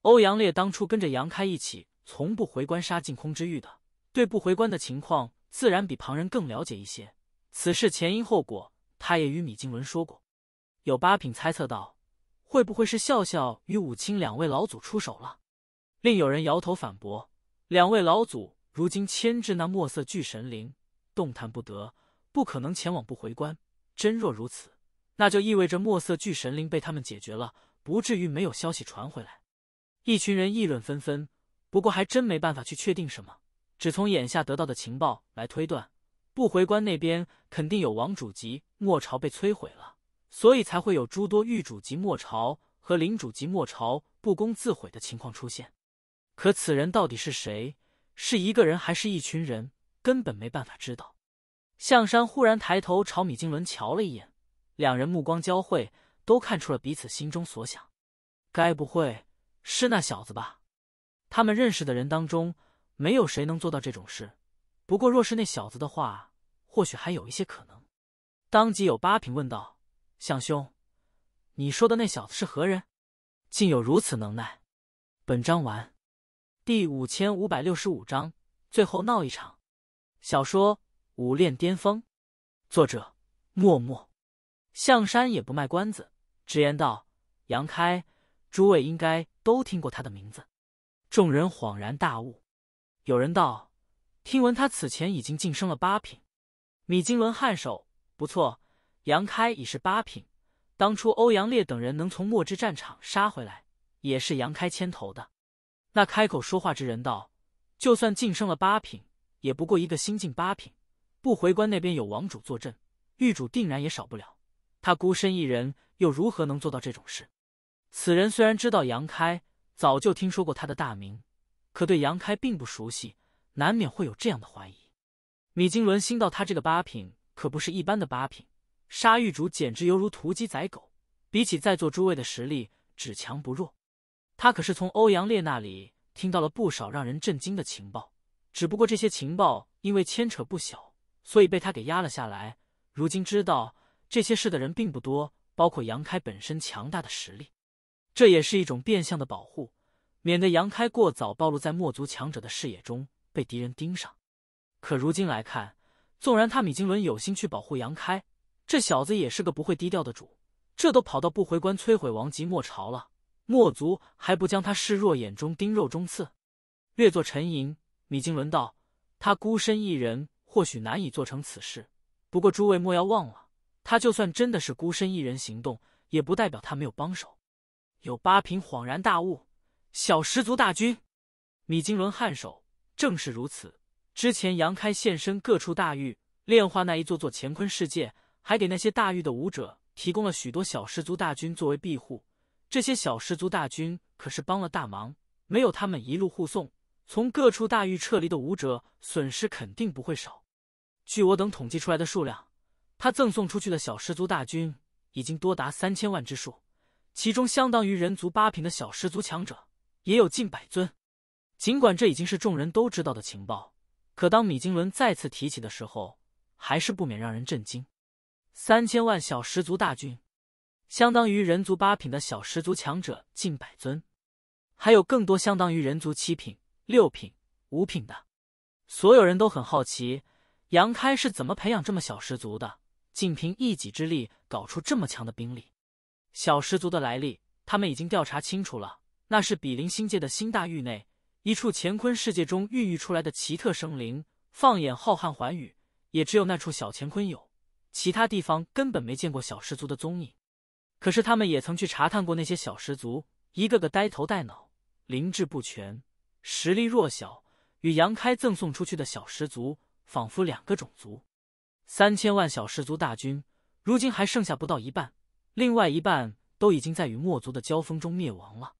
欧阳烈当初跟着杨开一起从不回关杀进空之域的。对不回关的情况，自然比旁人更了解一些。此事前因后果，他也与米经文说过。有八品猜测到，会不会是笑笑与武清两位老祖出手了？另有人摇头反驳：两位老祖如今牵制那墨色巨神灵，动弹不得，不可能前往不回关。真若如此，那就意味着墨色巨神灵被他们解决了，不至于没有消息传回来。一群人议论纷纷，不过还真没办法去确定什么。只从眼下得到的情报来推断，不回关那边肯定有王主级末朝被摧毁了，所以才会有诸多御主级末朝和领主级末朝不攻自毁的情况出现。可此人到底是谁？是一个人还是一群人？根本没办法知道。向山忽然抬头朝米金伦瞧了一眼，两人目光交汇，都看出了彼此心中所想。该不会是那小子吧？他们认识的人当中。没有谁能做到这种事，不过若是那小子的话，或许还有一些可能。当即有八平问道：“向兄，你说的那小子是何人？竟有如此能耐？”本章完。第五千五百六十五章最后闹一场。小说《武炼巅峰》，作者：默默。向山也不卖关子，直言道：“杨开，诸位应该都听过他的名字。”众人恍然大悟。有人道：“听闻他此前已经晋升了八品。”米金轮颔首：“不错，杨开已是八品。当初欧阳烈等人能从墨之战场杀回来，也是杨开牵头的。”那开口说话之人道：“就算晋升了八品，也不过一个新晋八品。不回关那边有王主坐镇，狱主定然也少不了。他孤身一人，又如何能做到这种事？”此人虽然知道杨开，早就听说过他的大名。可对杨开并不熟悉，难免会有这样的怀疑。米金伦心道：他这个八品可不是一般的八品，杀狱主简直犹如屠鸡宰狗，比起在座诸位的实力，只强不弱。他可是从欧阳烈那里听到了不少让人震惊的情报，只不过这些情报因为牵扯不小，所以被他给压了下来。如今知道这些事的人并不多，包括杨开本身强大的实力，这也是一种变相的保护。免得杨开过早暴露在墨族强者的视野中，被敌人盯上。可如今来看，纵然他米经纶有心去保护杨开，这小子也是个不会低调的主。这都跑到不回关摧毁王级墨朝了，墨族还不将他视若眼中钉、肉中刺？略作沉吟，米经纶道：“他孤身一人，或许难以做成此事。不过诸位莫要忘了，他就算真的是孤身一人行动，也不代表他没有帮手。”有八平恍然大悟。小十族大军，米金伦颔首，正是如此。之前杨开现身各处大域，炼化那一座座乾坤世界，还给那些大域的武者提供了许多小十族大军作为庇护。这些小十族大军可是帮了大忙，没有他们一路护送，从各处大域撤离的武者损失肯定不会少。据我等统计出来的数量，他赠送出去的小十族大军已经多达三千万之数，其中相当于人族八品的小十族强者。也有近百尊，尽管这已经是众人都知道的情报，可当米金伦再次提起的时候，还是不免让人震惊。三千万小十族大军，相当于人族八品的小十族强者近百尊，还有更多相当于人族七品、六品、五品的。所有人都很好奇，杨开是怎么培养这么小十族的？竟凭一己之力搞出这么强的兵力？小十族的来历，他们已经调查清楚了。那是比邻星界的新大域内一处乾坤世界中孕育出来的奇特生灵，放眼浩瀚寰宇，也只有那处小乾坤有，其他地方根本没见过小氏族的踪影。可是他们也曾去查探过那些小氏族，一个个呆头呆脑，灵智不全，实力弱小，与杨开赠送出去的小氏族仿佛两个种族。三千万小氏族大军，如今还剩下不到一半，另外一半都已经在与墨族的交锋中灭亡了。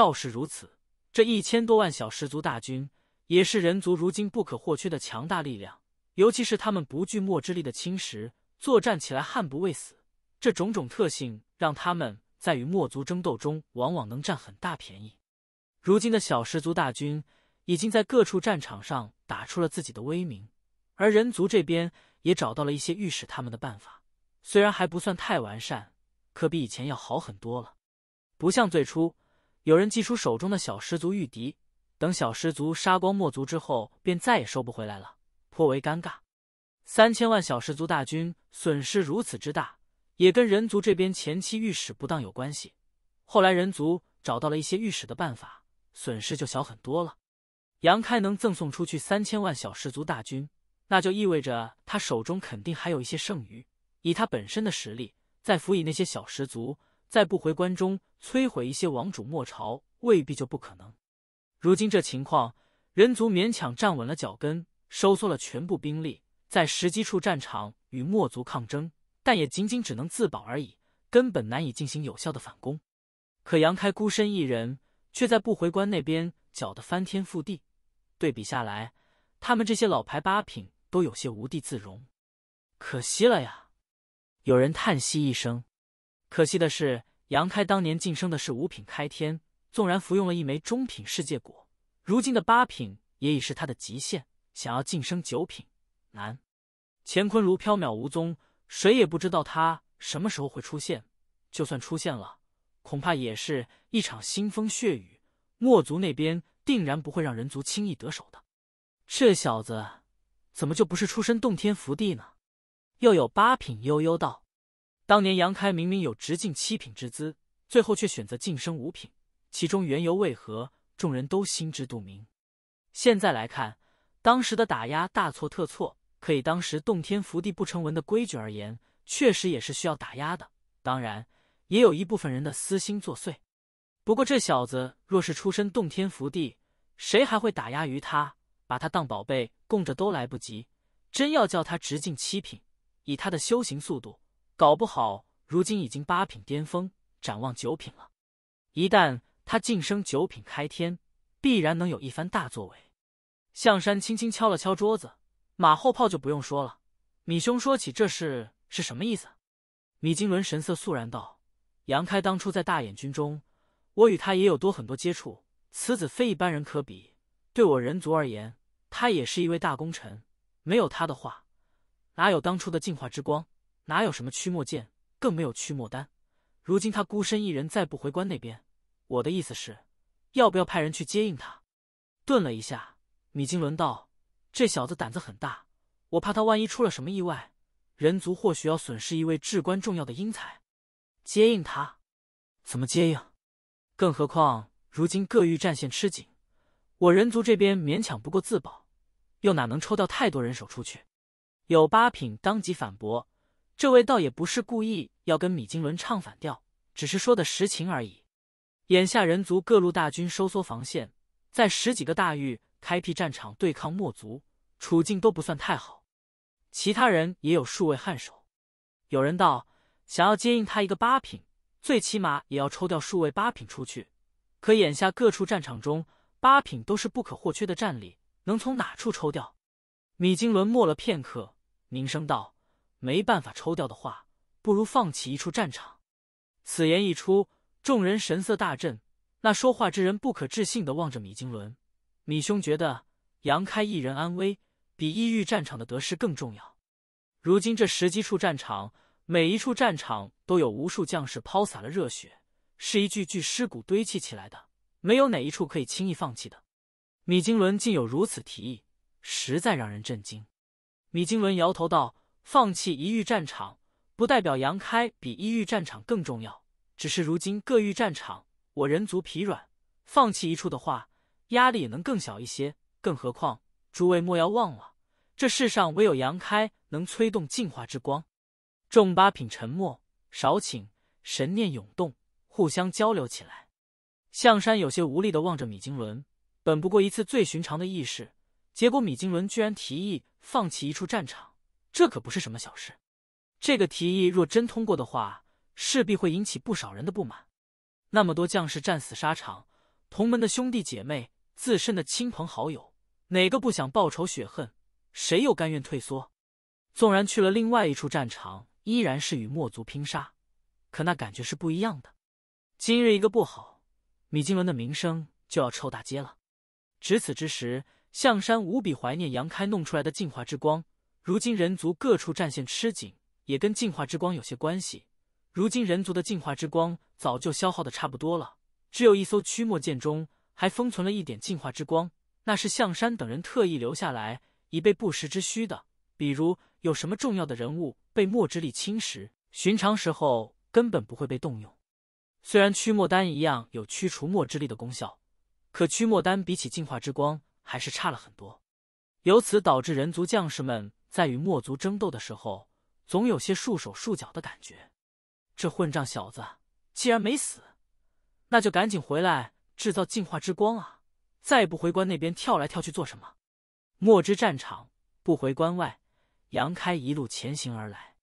饶是如此，这一千多万小氏族大军也是人族如今不可或缺的强大力量。尤其是他们不惧墨之力的侵蚀，作战起来悍不畏死，这种种特性让他们在与墨族争斗中往往能占很大便宜。如今的小氏族大军已经在各处战场上打出了自己的威名，而人族这边也找到了一些御使他们的办法，虽然还不算太完善，可比以前要好很多了。不像最初。有人祭出手中的小石族玉笛，等小石族杀光墨族之后，便再也收不回来了，颇为尴尬。三千万小石族大军损失如此之大，也跟人族这边前期御史不当有关系。后来人族找到了一些御史的办法，损失就小很多了。杨开能赠送出去三千万小石族大军，那就意味着他手中肯定还有一些剩余。以他本身的实力，再辅以那些小石族。在不回关中摧毁一些王主末朝未必就不可能。如今这情况，人族勉强站稳了脚跟，收缩了全部兵力，在十几处战场与墨族抗争，但也仅仅只能自保而已，根本难以进行有效的反攻。可杨开孤身一人，却在不回关那边搅得翻天覆地。对比下来，他们这些老牌八品都有些无地自容。可惜了呀，有人叹息一声。可惜的是，杨开当年晋升的是五品开天，纵然服用了一枚中品世界果，如今的八品也已是他的极限，想要晋升九品难。乾坤如缥缈无踪，谁也不知道他什么时候会出现。就算出现了，恐怕也是一场腥风血雨。墨族那边定然不会让人族轻易得手的。这小子，怎么就不是出身洞天福地呢？又有八品悠悠道。当年杨开明明有直进七品之资，最后却选择晋升五品，其中缘由为何？众人都心知肚明。现在来看，当时的打压大错特错。可以当时洞天福地不成文的规矩而言，确实也是需要打压的。当然，也有一部分人的私心作祟。不过这小子若是出身洞天福地，谁还会打压于他？把他当宝贝供着都来不及。真要叫他直进七品，以他的修行速度。搞不好，如今已经八品巅峰，展望九品了。一旦他晋升九品开天，必然能有一番大作为。象山轻轻敲了敲桌子，马后炮就不用说了。米兄说起这事是什么意思？米金伦神色肃然道：“杨开当初在大眼军中，我与他也有多很多接触。此子非一般人可比。对我人族而言，他也是一位大功臣。没有他的话，哪有当初的进化之光？”哪有什么驱魔剑，更没有驱魔丹。如今他孤身一人，再不回关那边，我的意思是，要不要派人去接应他？顿了一下，米金轮道：“这小子胆子很大，我怕他万一出了什么意外，人族或许要损失一位至关重要的英才。接应他，怎么接应？更何况如今各域战线吃紧，我人族这边勉强不过自保，又哪能抽调太多人手出去？”有八品当即反驳。这位倒也不是故意要跟米金伦唱反调，只是说的实情而已。眼下人族各路大军收缩防线，在十几个大域开辟战场对抗墨族，处境都不算太好。其他人也有数位汉首，有人道想要接应他一个八品，最起码也要抽调数位八品出去。可眼下各处战场中，八品都是不可或缺的战力，能从哪处抽调？米金伦默了片刻，凝声道。没办法抽掉的话，不如放弃一处战场。此言一出，众人神色大震。那说话之人不可置信的望着米金伦，米兄觉得杨开一人安危比异域战场的得失更重要。如今这十几处战场，每一处战场都有无数将士抛洒了热血，是一具具尸骨堆砌起来的，没有哪一处可以轻易放弃的。米金伦竟有如此提议，实在让人震惊。米金伦摇头道。放弃一域战场，不代表杨开比一域战场更重要。只是如今各域战场，我人族疲软，放弃一处的话，压力也能更小一些。更何况，诸位莫要忘了，这世上唯有杨开能催动进化之光。众八品沉默，少顷，神念涌动，互相交流起来。象山有些无力的望着米金轮，本不过一次最寻常的议事，结果米金轮居然提议放弃一处战场。这可不是什么小事，这个提议若真通过的话，势必会引起不少人的不满。那么多将士战死沙场，同门的兄弟姐妹，自身的亲朋好友，哪个不想报仇雪恨？谁又甘愿退缩？纵然去了另外一处战场，依然是与墨族拼杀，可那感觉是不一样的。今日一个不好，米金伦的名声就要臭大街了。值此之时，象山无比怀念杨开弄出来的净化之光。如今人族各处战线吃紧，也跟进化之光有些关系。如今人族的进化之光早就消耗的差不多了，只有一艘驱魔舰中还封存了一点进化之光，那是象山等人特意留下来以备不时之需的。比如有什么重要的人物被墨之力侵蚀，寻常时候根本不会被动用。虽然驱魔丹一样有驱除墨之力的功效，可驱魔丹比起进化之光还是差了很多，由此导致人族将士们。在与墨族争斗的时候，总有些束手束脚的感觉。这混账小子既然没死，那就赶紧回来制造净化之光啊！再不回关那边跳来跳去做什么？墨之战场不回关外，杨开一路前行而来。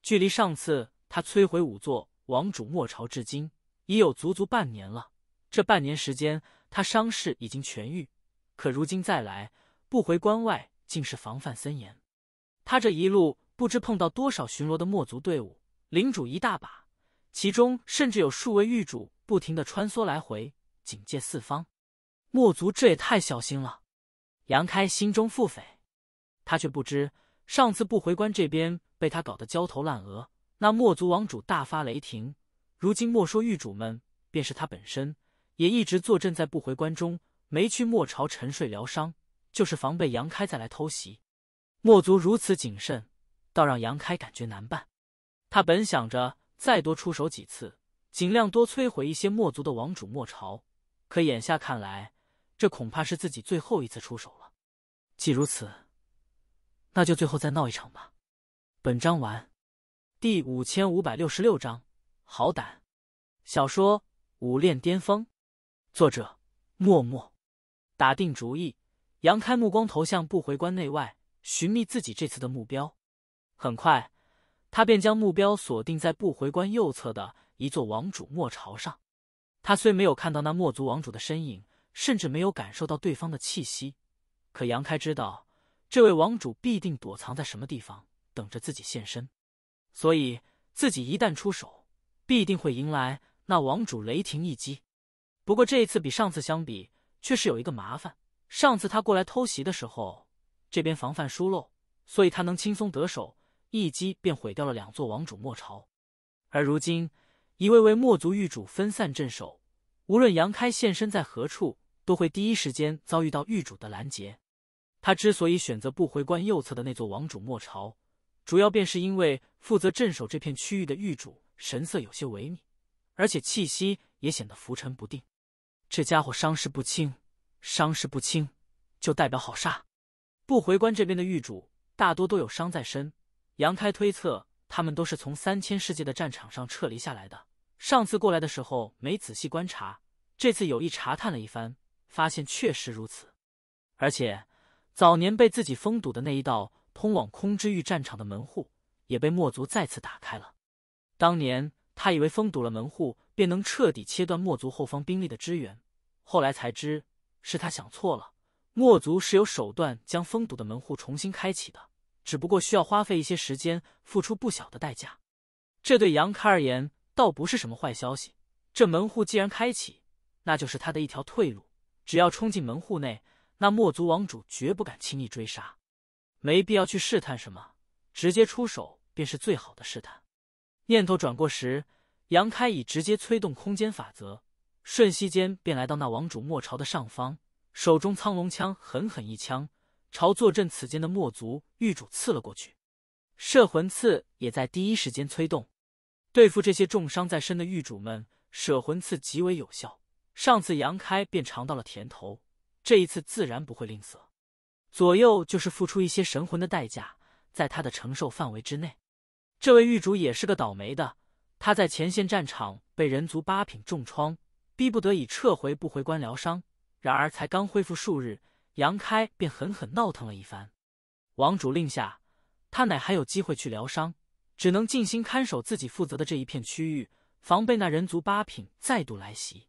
距离上次他摧毁五座王主墨朝至今已有足足半年了。这半年时间，他伤势已经痊愈，可如今再来不回关外，竟是防范森严。他这一路不知碰到多少巡逻的墨族队伍，领主一大把，其中甚至有数位狱主不停的穿梭来回，警戒四方。墨族这也太小心了，杨开心中腹诽。他却不知，上次不回关这边被他搞得焦头烂额，那墨族王主大发雷霆。如今莫说狱主们，便是他本身，也一直坐镇在不回关中，没去莫朝沉睡疗伤，就是防备杨开再来偷袭。墨族如此谨慎，倒让杨开感觉难办。他本想着再多出手几次，尽量多摧毁一些墨族的王主墨朝，可眼下看来，这恐怕是自己最后一次出手了。既如此，那就最后再闹一场吧。本章完。第五千五百六十六章，好胆。小说《武炼巅峰》，作者：默默。打定主意，杨开目光投向不回关内外。寻觅自己这次的目标，很快，他便将目标锁定在不回关右侧的一座王主墨朝上。他虽没有看到那墨族王主的身影，甚至没有感受到对方的气息，可杨开知道，这位王主必定躲藏在什么地方，等着自己现身。所以自己一旦出手，必定会迎来那王主雷霆一击。不过这一次，比上次相比，却是有一个麻烦。上次他过来偷袭的时候。这边防范疏漏，所以他能轻松得手，一击便毁掉了两座王主莫朝。而如今，一位位墨族狱主分散镇守，无论杨开现身在何处，都会第一时间遭遇到狱主的拦截。他之所以选择不回关右侧的那座王主莫朝，主要便是因为负责镇守这片区域的狱主神色有些萎靡，而且气息也显得浮沉不定。这家伙伤势不轻，伤势不轻就代表好杀。不回关这边的狱主大多都有伤在身，杨开推测他们都是从三千世界的战场上撤离下来的。上次过来的时候没仔细观察，这次有意查探了一番，发现确实如此。而且早年被自己封堵的那一道通往空之域战场的门户，也被墨族再次打开了。当年他以为封堵了门户便能彻底切断墨族后方兵力的支援，后来才知是他想错了。墨族是有手段将封堵的门户重新开启的，只不过需要花费一些时间，付出不小的代价。这对杨开而言倒不是什么坏消息。这门户既然开启，那就是他的一条退路。只要冲进门户内，那墨族王主绝不敢轻易追杀，没必要去试探什么，直接出手便是最好的试探。念头转过时，杨开已直接催动空间法则，瞬息间便来到那王主墨巢的上方。手中苍龙枪狠狠一枪，朝坐镇此间的墨族狱主刺了过去。摄魂刺也在第一时间催动，对付这些重伤在身的狱主们，摄魂刺极为有效。上次杨开便尝到了甜头，这一次自然不会吝啬，左右就是付出一些神魂的代价，在他的承受范围之内。这位狱主也是个倒霉的，他在前线战场被人族八品重创，逼不得已撤回不回关疗伤。然而，才刚恢复数日，杨开便狠狠闹腾了一番。王主令下，他乃还有机会去疗伤，只能尽心看守自己负责的这一片区域，防备那人族八品再度来袭。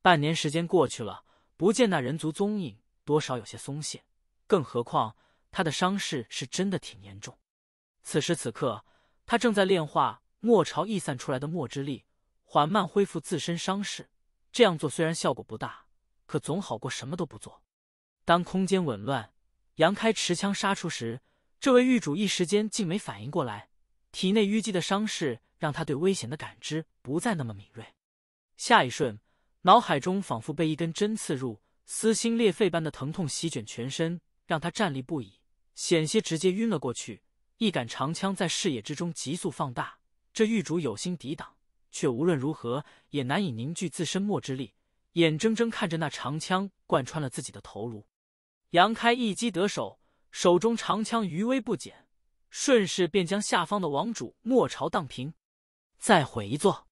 半年时间过去了，不见那人族踪影，多少有些松懈。更何况他的伤势是真的挺严重。此时此刻，他正在炼化末朝逸散出来的墨之力，缓慢恢复自身伤势。这样做虽然效果不大。可总好过什么都不做。当空间紊乱，杨开持枪杀出时，这位狱主一时间竟没反应过来，体内淤积的伤势让他对危险的感知不再那么敏锐。下一瞬，脑海中仿佛被一根针刺入，撕心裂肺般的疼痛席卷全身，让他站立不已，险些直接晕了过去。一杆长枪在视野之中急速放大，这狱主有心抵挡，却无论如何也难以凝聚自身墨之力。眼睁睁看着那长枪贯穿了自己的头颅，杨开一击得手，手中长枪余威不减，顺势便将下方的王主莫朝荡平，再毁一座。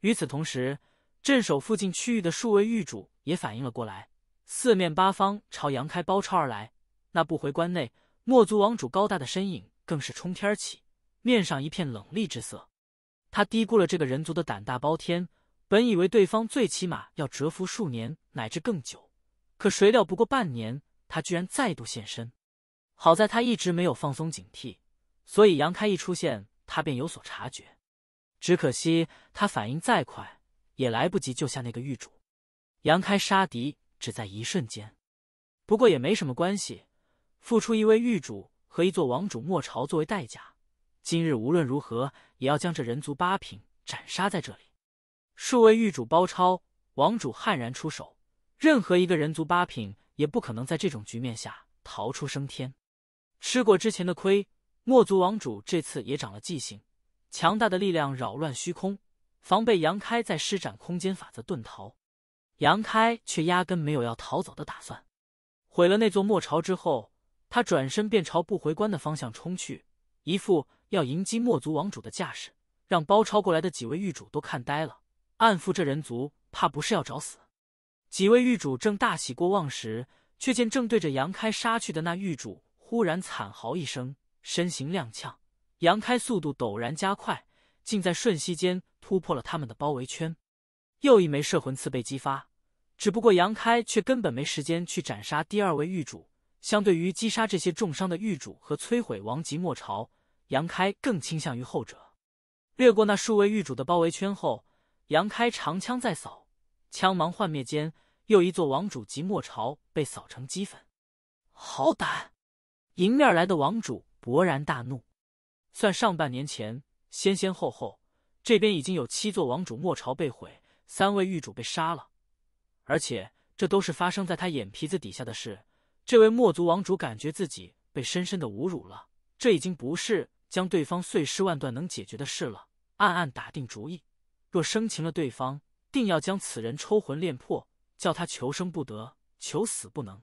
与此同时，镇守附近区域的数位狱主也反应了过来，四面八方朝杨开包抄而来。那不回关内，墨族王主高大的身影更是冲天起，面上一片冷厉之色。他低估了这个人族的胆大包天。本以为对方最起码要蛰伏数年乃至更久，可谁料不过半年，他居然再度现身。好在他一直没有放松警惕，所以杨开一出现，他便有所察觉。只可惜他反应再快，也来不及救下那个狱主。杨开杀敌只在一瞬间，不过也没什么关系，付出一位狱主和一座王主莫朝作为代价，今日无论如何也要将这人族八品斩杀在这里。数位狱主包抄，王主悍然出手，任何一个人族八品也不可能在这种局面下逃出升天。吃过之前的亏，墨族王主这次也长了记性，强大的力量扰乱虚空，防备杨开在施展空间法则遁逃。杨开却压根没有要逃走的打算，毁了那座墨巢之后，他转身便朝不回关的方向冲去，一副要迎击墨族王主的架势，让包抄过来的几位狱主都看呆了。暗附这人族，怕不是要找死。几位狱主正大喜过望时，却见正对着杨开杀去的那狱主忽然惨嚎一声，身形踉跄。杨开速度陡然加快，竟在瞬息间突破了他们的包围圈。又一枚摄魂刺被激发，只不过杨开却根本没时间去斩杀第二位狱主。相对于击杀这些重伤的狱主和摧毁王级末朝，杨开更倾向于后者。掠过那数位狱主的包围圈后。杨开长枪再扫，枪芒幻灭间，又一座王主及末朝被扫成齑粉。好胆！迎面来的王主勃然大怒。算上半年前，先先后后，这边已经有七座王主、末朝被毁，三位狱主被杀了，而且这都是发生在他眼皮子底下的事。这位墨族王主感觉自己被深深的侮辱了，这已经不是将对方碎尸万段能解决的事了。暗暗打定主意。若生擒了对方，定要将此人抽魂炼魄，叫他求生不得，求死不能。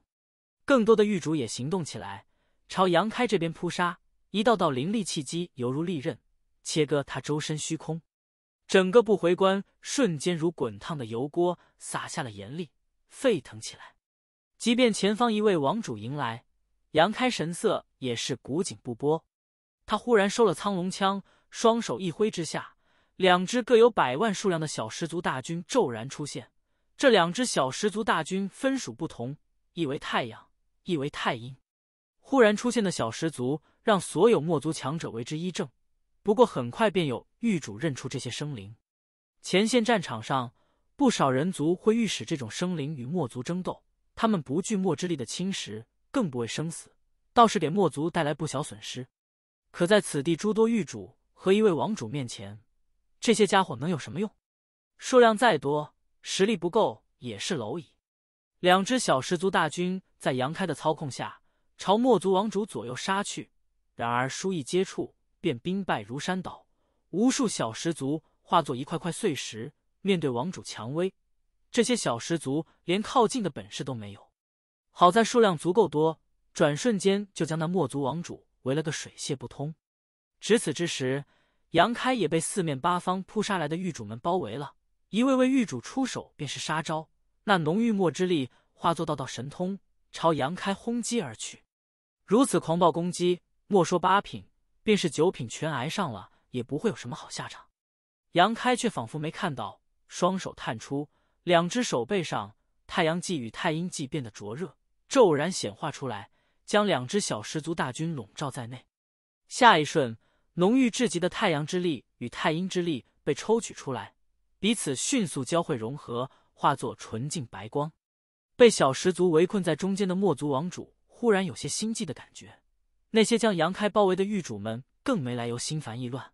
更多的狱主也行动起来，朝杨开这边扑杀，一道道凌厉气机犹如利刃，切割他周身虚空。整个不回关瞬间如滚烫的油锅，洒下了盐粒，沸腾起来。即便前方一位王主迎来，杨开神色也是古井不波。他忽然收了苍龙枪，双手一挥之下。两支各有百万数量的小石族大军骤然出现，这两支小石族大军分属不同，一为太阳，一为太阴。忽然出现的小石族让所有墨族强者为之一怔，不过很快便有狱主认出这些生灵。前线战场上，不少人族会御使这种生灵与墨族争斗，他们不惧墨之力的侵蚀，更不畏生死，倒是给墨族带来不小损失。可在此地诸多狱主和一位王主面前。这些家伙能有什么用？数量再多，实力不够也是蝼蚁。两支小十族大军在杨开的操控下，朝墨族王主左右杀去。然而，书一接触，便兵败如山倒，无数小十族化作一块块碎石。面对王主蔷薇，这些小十族连靠近的本事都没有。好在数量足够多，转瞬间就将那墨族王主围了个水泄不通。值此之时，杨开也被四面八方扑杀来的狱主们包围了，一位位狱主出手便是杀招，那浓郁墨之力化作道道神通，朝杨开轰击而去。如此狂暴攻击，莫说八品，便是九品全挨上了，也不会有什么好下场。杨开却仿佛没看到，双手探出，两只手背上太阳祭与太阴祭变得灼热，骤然显化出来，将两只小十族大军笼罩在内。下一瞬。浓郁至极的太阳之力与太阴之力被抽取出来，彼此迅速交汇融合，化作纯净白光。被小十族围困在中间的墨族王主忽然有些心悸的感觉，那些将杨开包围的狱主们更没来由心烦意乱。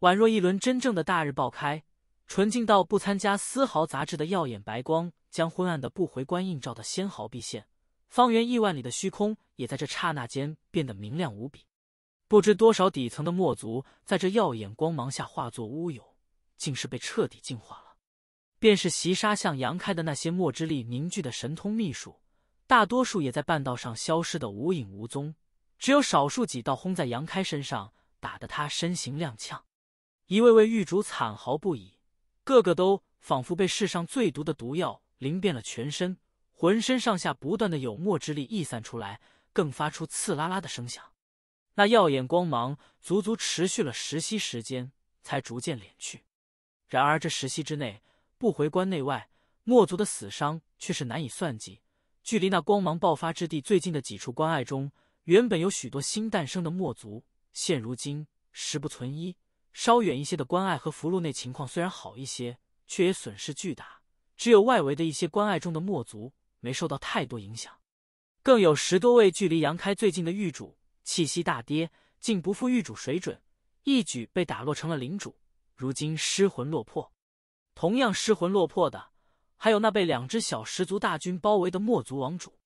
宛若一轮真正的大日爆开，纯净到不参加丝毫杂质的耀眼白光将昏暗的不回关映照的纤毫毕现，方圆亿万里的虚空也在这刹那间变得明亮无比。不知多少底层的墨族在这耀眼光芒下化作乌有，竟是被彻底净化了。便是袭杀向杨开的那些墨之力凝聚的神通秘术，大多数也在半道上消失的无影无踪，只有少数几道轰在杨开身上，打得他身形踉跄。一位位狱主惨嚎不已，个个都仿佛被世上最毒的毒药淋遍了全身，浑身上下不断的有墨之力溢散出来，更发出刺啦啦的声响。那耀眼光芒足足持续了十息时间，才逐渐敛去。然而这十息之内，不回关内外，墨族的死伤却是难以算计。距离那光芒爆发之地最近的几处关隘中，原本有许多新诞生的墨族，现如今十不存一。稍远一些的关隘和俘虏内情况虽然好一些，却也损失巨大。只有外围的一些关隘中的墨族没受到太多影响，更有十多位距离杨开最近的狱主。气息大跌，竟不负御主水准，一举被打落成了领主。如今失魂落魄，同样失魂落魄的还有那被两只小十族大军包围的墨族王主。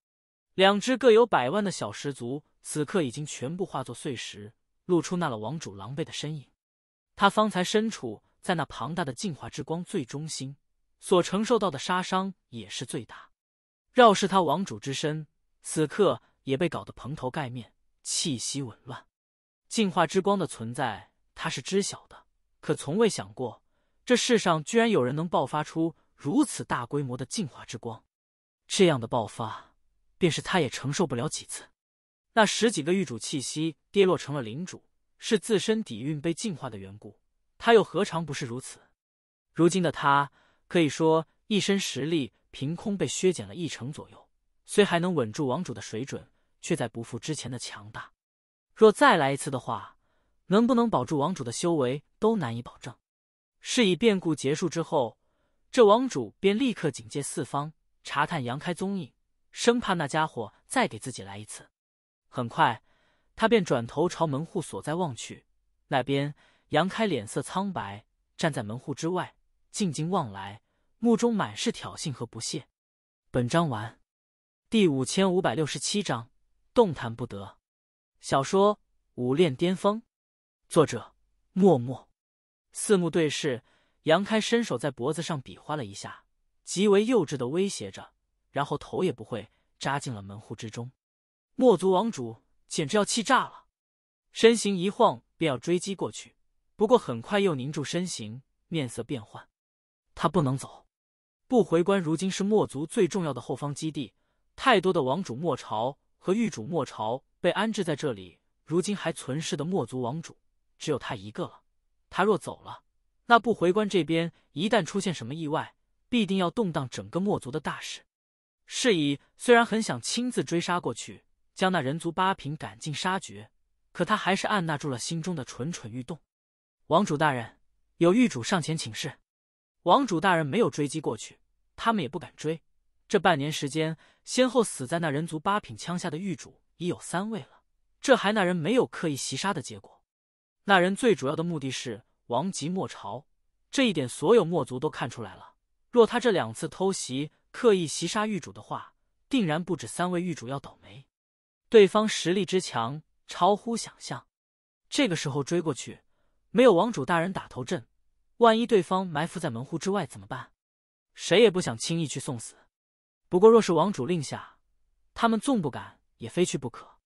两只各有百万的小十族，此刻已经全部化作碎石，露出那了王主狼狈的身影。他方才身处在那庞大的净化之光最中心，所承受到的杀伤也是最大。饶是他王主之身，此刻也被搞得蓬头盖面。气息紊乱，进化之光的存在，他是知晓的，可从未想过这世上居然有人能爆发出如此大规模的进化之光。这样的爆发，便是他也承受不了几次。那十几个玉主气息跌落成了领主，是自身底蕴被净化的缘故，他又何尝不是如此？如今的他，可以说一身实力凭空被削减了一成左右，虽还能稳住王主的水准。却再不复之前的强大，若再来一次的话，能不能保住王主的修为都难以保证。事已变故结束之后，这王主便立刻警戒四方，查探杨开踪影，生怕那家伙再给自己来一次。很快，他便转头朝门户所在望去，那边杨开脸色苍白，站在门户之外，静静望来，目中满是挑衅和不屑。本章完，第五千五百六十七章。动弹不得。小说《武炼巅峰》，作者：默默。四目对视，杨开伸手在脖子上比划了一下，极为幼稚的威胁着，然后头也不会扎进了门户之中。墨族王主简直要气炸了，身形一晃便要追击过去，不过很快又凝住身形，面色变幻。他不能走，不回关，如今是墨族最重要的后方基地，太多的王主墨朝。和御主莫朝被安置在这里，如今还存世的墨族王主只有他一个了。他若走了，那不回关这边一旦出现什么意外，必定要动荡整个墨族的大事。是以，虽然很想亲自追杀过去，将那人族八品赶尽杀绝，可他还是按捺住了心中的蠢蠢欲动。王主大人，有御主上前请示。王主大人没有追击过去，他们也不敢追。这半年时间，先后死在那人族八品枪下的狱主已有三位了。这还那人没有刻意袭杀的结果。那人最主要的目的是王极莫朝，这一点所有墨族都看出来了。若他这两次偷袭刻意袭杀狱主的话，定然不止三位狱主要倒霉。对方实力之强，超乎想象。这个时候追过去，没有王主大人打头阵，万一对方埋伏在门户之外怎么办？谁也不想轻易去送死。不过，若是王主令下，他们纵不敢，也非去不可。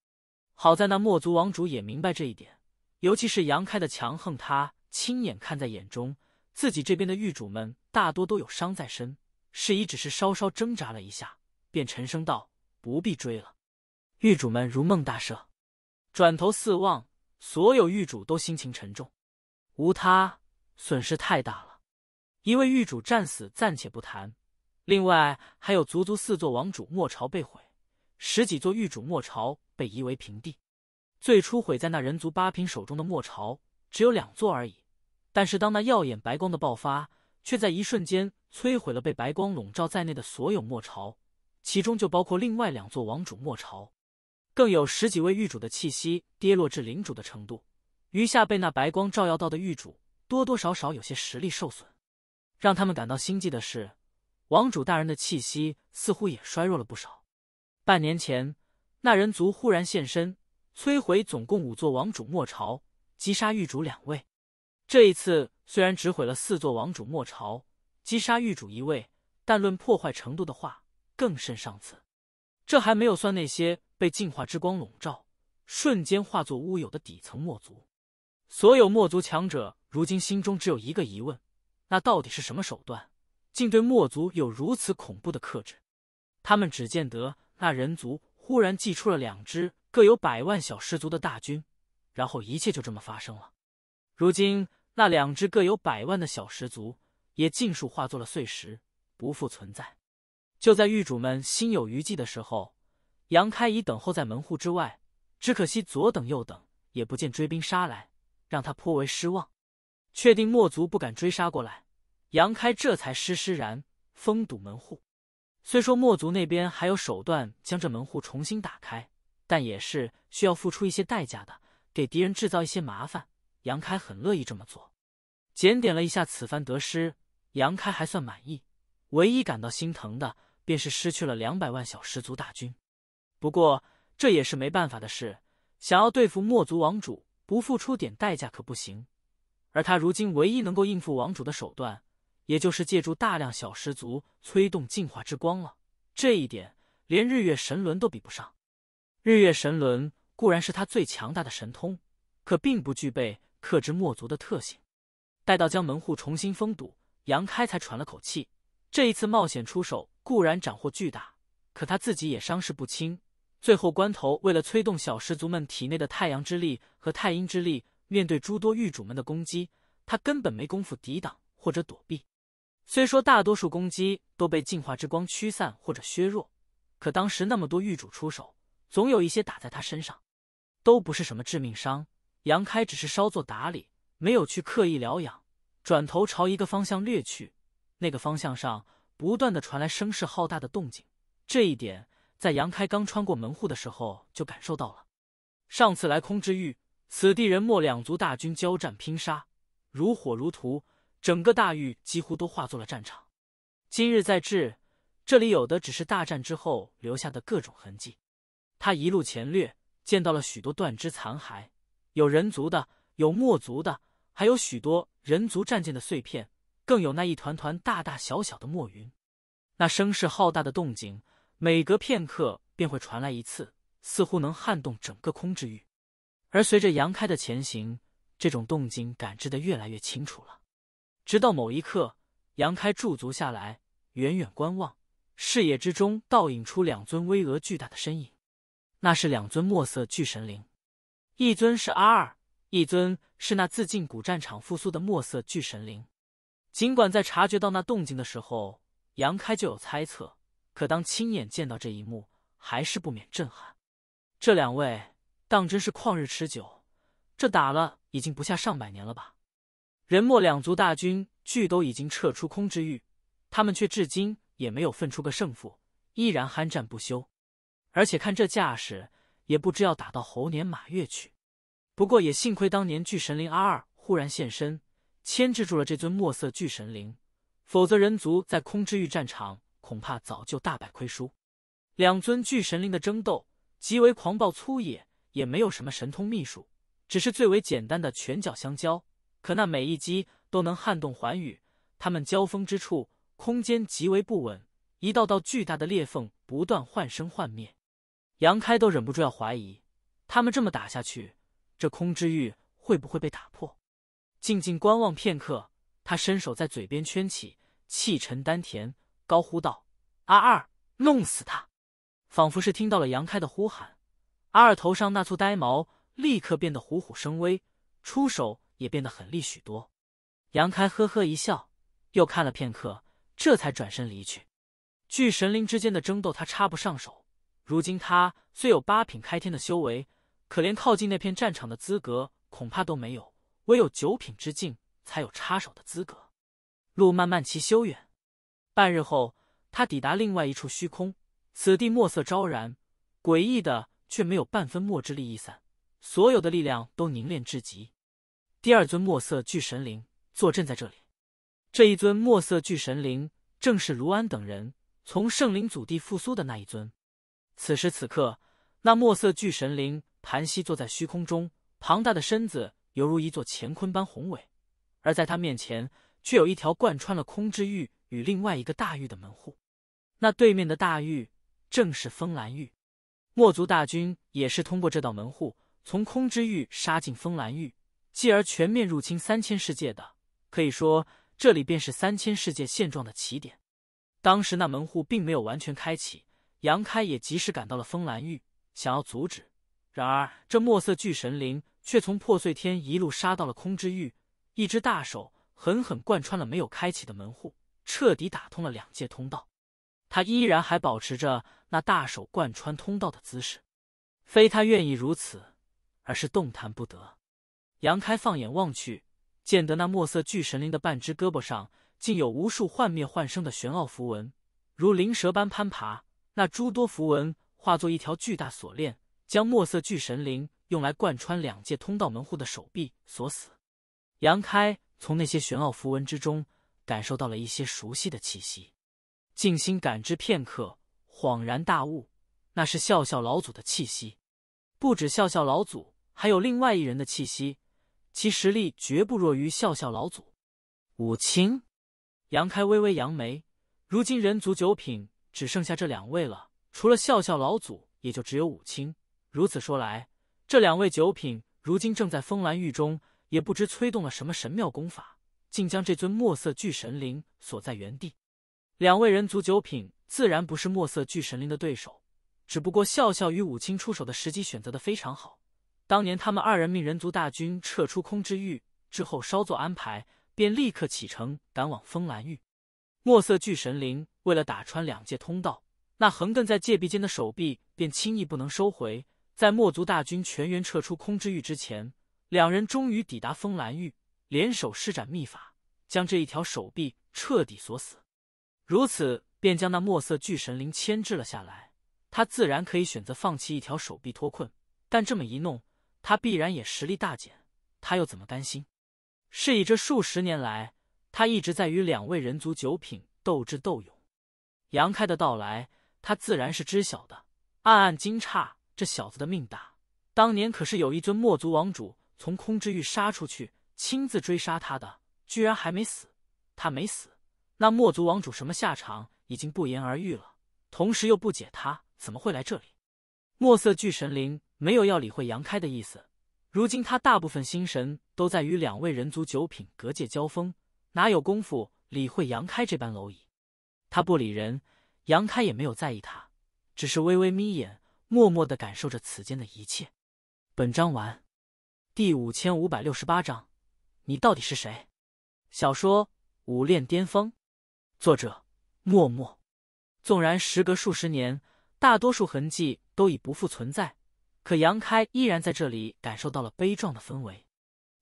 好在那墨族王主也明白这一点，尤其是杨开的强横，他亲眼看在眼中。自己这边的狱主们大多都有伤在身，是以只是稍稍挣扎了一下，便沉声道：“不必追了。”狱主们如梦大赦，转头四望，所有狱主都心情沉重。无他，损失太大了。一位狱主战死，暂且不谈。另外还有足足四座王主末朝被毁，十几座御主末朝被夷为平地。最初毁在那人族八品手中的末朝只有两座而已，但是当那耀眼白光的爆发，却在一瞬间摧毁了被白光笼罩在内的所有末朝，其中就包括另外两座王主末朝，更有十几位御主的气息跌落至领主的程度，余下被那白光照耀到的御主，多多少少有些实力受损。让他们感到心悸的是。王主大人的气息似乎也衰弱了不少。半年前，那人族忽然现身，摧毁总共五座王主末朝，击杀狱主两位。这一次虽然只毁了四座王主末朝，击杀狱主一位，但论破坏程度的话，更甚上次。这还没有算那些被净化之光笼罩，瞬间化作乌有的底层墨族。所有墨族强者如今心中只有一个疑问：那到底是什么手段？竟对墨族有如此恐怖的克制，他们只见得那人族忽然祭出了两支各有百万小石族的大军，然后一切就这么发生了。如今那两支各有百万的小石族也尽数化作了碎石，不复存在。就在狱主们心有余悸的时候，杨开已等候在门户之外，只可惜左等右等也不见追兵杀来，让他颇为失望。确定墨族不敢追杀过来。杨开这才施施然封堵门户。虽说墨族那边还有手段将这门户重新打开，但也是需要付出一些代价的，给敌人制造一些麻烦。杨开很乐意这么做。检点了一下此番得失，杨开还算满意。唯一感到心疼的，便是失去了两百万小十族大军。不过这也是没办法的事，想要对付墨族王主，不付出点代价可不行。而他如今唯一能够应付王主的手段，也就是借助大量小石族催动进化之光了，这一点连日月神轮都比不上。日月神轮固然是他最强大的神通，可并不具备克制墨族的特性。待到将门户重新封堵，杨开才喘了口气。这一次冒险出手固然斩获巨大，可他自己也伤势不轻。最后关头，为了催动小石族们体内的太阳之力和太阴之力，面对诸多狱主们的攻击，他根本没工夫抵挡或者躲避。虽说大多数攻击都被净化之光驱散或者削弱，可当时那么多狱主出手，总有一些打在他身上，都不是什么致命伤。杨开只是稍作打理，没有去刻意疗养，转头朝一个方向掠去。那个方向上不断的传来声势浩大的动静，这一点在杨开刚穿过门户的时候就感受到了。上次来空之域，此地人墨两族大军交战拼杀，如火如荼。整个大域几乎都化作了战场。今日再至这里，有的只是大战之后留下的各种痕迹。他一路前掠，见到了许多断肢残骸，有人族的，有墨族的，还有许多人族战舰的碎片，更有那一团团大大小小的墨云。那声势浩大的动静，每隔片刻便会传来一次，似乎能撼动整个空之域。而随着杨开的前行，这种动静感知的越来越清楚了。直到某一刻，杨开驻足下来，远远观望，视野之中倒影出两尊巍峨巨大的身影，那是两尊墨色巨神灵，一尊是阿二，一尊是那自进古战场复苏的墨色巨神灵。尽管在察觉到那动静的时候，杨开就有猜测，可当亲眼见到这一幕，还是不免震撼。这两位当真是旷日持久，这打了已经不下上百年了吧。人墨两族大军俱都已经撤出空之域，他们却至今也没有分出个胜负，依然酣战不休。而且看这架势，也不知要打到猴年马月去。不过也幸亏当年巨神灵阿二忽然现身，牵制住了这尊墨色巨神灵，否则人族在空之域战场恐怕早就大败亏输。两尊巨神灵的争斗极为狂暴粗野，也没有什么神通秘术，只是最为简单的拳脚相交。可那每一击都能撼动寰宇，他们交锋之处，空间极为不稳，一道道巨大的裂缝不断幻生幻灭。杨开都忍不住要怀疑，他们这么打下去，这空之域会不会被打破？静静观望片刻，他伸手在嘴边圈起，气沉丹田，高呼道：“阿二，弄死他！”仿佛是听到了杨开的呼喊，阿二头上那簇呆毛立刻变得虎虎生威，出手。也变得狠厉许多，杨开呵呵一笑，又看了片刻，这才转身离去。巨神灵之间的争斗，他插不上手。如今他虽有八品开天的修为，可连靠近那片战场的资格恐怕都没有。唯有九品之境，才有插手的资格。路漫漫其修远。半日后，他抵达另外一处虚空。此地墨色昭然，诡异的却没有半分墨之力溢散，所有的力量都凝练至极。第二尊墨色巨神灵坐镇在这里。这一尊墨色巨神灵正是卢安等人从圣灵祖地复苏的那一尊。此时此刻，那墨色巨神灵盘膝坐在虚空中，庞大的身子犹如一座乾坤般宏伟。而在他面前，却有一条贯穿了空之域与另外一个大域的门户。那对面的大域正是风岚域。墨族大军也是通过这道门户从空之域杀进风岚域。继而全面入侵三千世界的，可以说这里便是三千世界现状的起点。当时那门户并没有完全开启，杨开也及时赶到了风兰域，想要阻止。然而这墨色巨神灵却从破碎天一路杀到了空之域，一只大手狠狠贯穿了没有开启的门户，彻底打通了两界通道。他依然还保持着那大手贯穿通道的姿势，非他愿意如此，而是动弹不得。杨开放眼望去，见得那墨色巨神灵的半只胳膊上，竟有无数幻灭幻生的玄奥符文，如灵蛇般攀爬。那诸多符文化作一条巨大锁链，将墨色巨神灵用来贯穿两界通道门户的手臂锁死。杨开从那些玄奥符文之中，感受到了一些熟悉的气息，静心感知片刻，恍然大悟，那是笑笑老祖的气息。不止笑笑老祖，还有另外一人的气息。其实力绝不弱于笑笑老祖，武清。杨开微微扬眉，如今人族九品只剩下这两位了，除了笑笑老祖，也就只有武清。如此说来，这两位九品如今正在风兰域中，也不知催动了什么神妙功法，竟将这尊墨色巨神灵锁在原地。两位人族九品自然不是墨色巨神灵的对手，只不过笑笑与武清出手的时机选择的非常好。当年他们二人命人族大军撤出空之域之后，稍作安排，便立刻启程赶往风蓝域。墨色巨神灵为了打穿两界通道，那横亘在界壁间的手臂便轻易不能收回。在墨族大军全员撤出空之域之前，两人终于抵达风蓝域，联手施展秘法，将这一条手臂彻底锁死。如此，便将那墨色巨神灵牵制了下来。他自然可以选择放弃一条手臂脱困，但这么一弄。他必然也实力大减，他又怎么甘心？是以这数十年来，他一直在与两位人族九品斗智斗勇。杨开的到来，他自然是知晓的，暗暗惊诧这小子的命大。当年可是有一尊墨族王主从空之域杀出去，亲自追杀他的，居然还没死。他没死，那墨族王主什么下场，已经不言而喻了。同时又不解他怎么会来这里。墨色巨神灵没有要理会杨开的意思。如今他大部分心神都在与两位人族九品隔界交锋，哪有功夫理会杨开这般蝼蚁？他不理人，杨开也没有在意他，只是微微眯眼，默默的感受着此间的一切。本章完。第五千五百六十八章，你到底是谁？小说《武炼巅峰》，作者：默默。纵然时隔数十年，大多数痕迹。都已不复存在，可杨开依然在这里感受到了悲壮的氛围。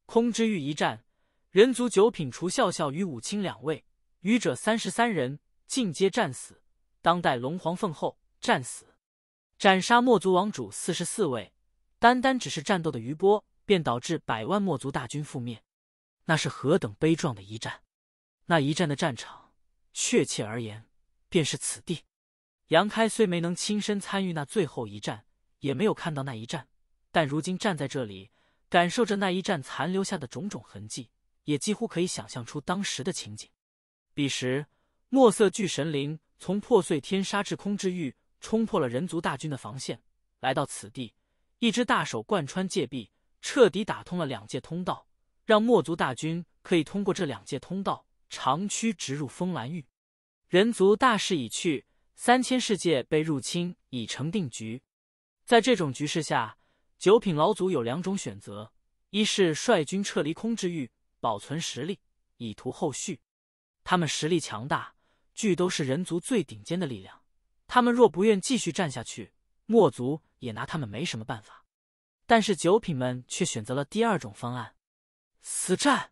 空之域一战，人族九品除笑笑与武清两位余者三十三人尽皆战死，当代龙皇凤后战死，斩杀墨族王主四十四位，单单只是战斗的余波便导致百万墨族大军覆灭，那是何等悲壮的一战！那一战的战场，确切而言，便是此地。杨开虽没能亲身参与那最后一战，也没有看到那一战，但如今站在这里，感受着那一战残留下的种种痕迹，也几乎可以想象出当时的情景。彼时，墨色巨神灵从破碎天沙至空之域，冲破了人族大军的防线，来到此地。一只大手贯穿界壁，彻底打通了两界通道，让墨族大军可以通过这两界通道长驱直入风兰域。人族大势已去。三千世界被入侵已成定局，在这种局势下，九品老祖有两种选择：一是率军撤离空之域，保存实力，以图后续；他们实力强大，俱都是人族最顶尖的力量。他们若不愿继续战下去，墨族也拿他们没什么办法。但是九品们却选择了第二种方案：死战。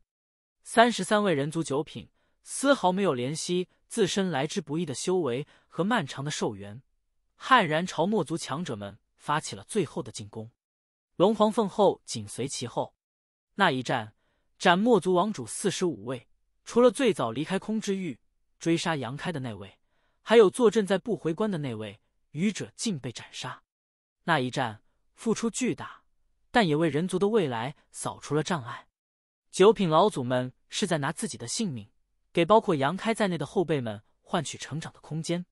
三十三位人族九品丝毫没有怜惜自身来之不易的修为。和漫长的寿元，悍然朝墨族强者们发起了最后的进攻。龙皇凤后紧随其后。那一战，斩墨族王主四十五位，除了最早离开空之域追杀杨开的那位，还有坐镇在不回关的那位，愚者尽被斩杀。那一战付出巨大，但也为人族的未来扫除了障碍。九品老祖们是在拿自己的性命，给包括杨开在内的后辈们换取成长的空间。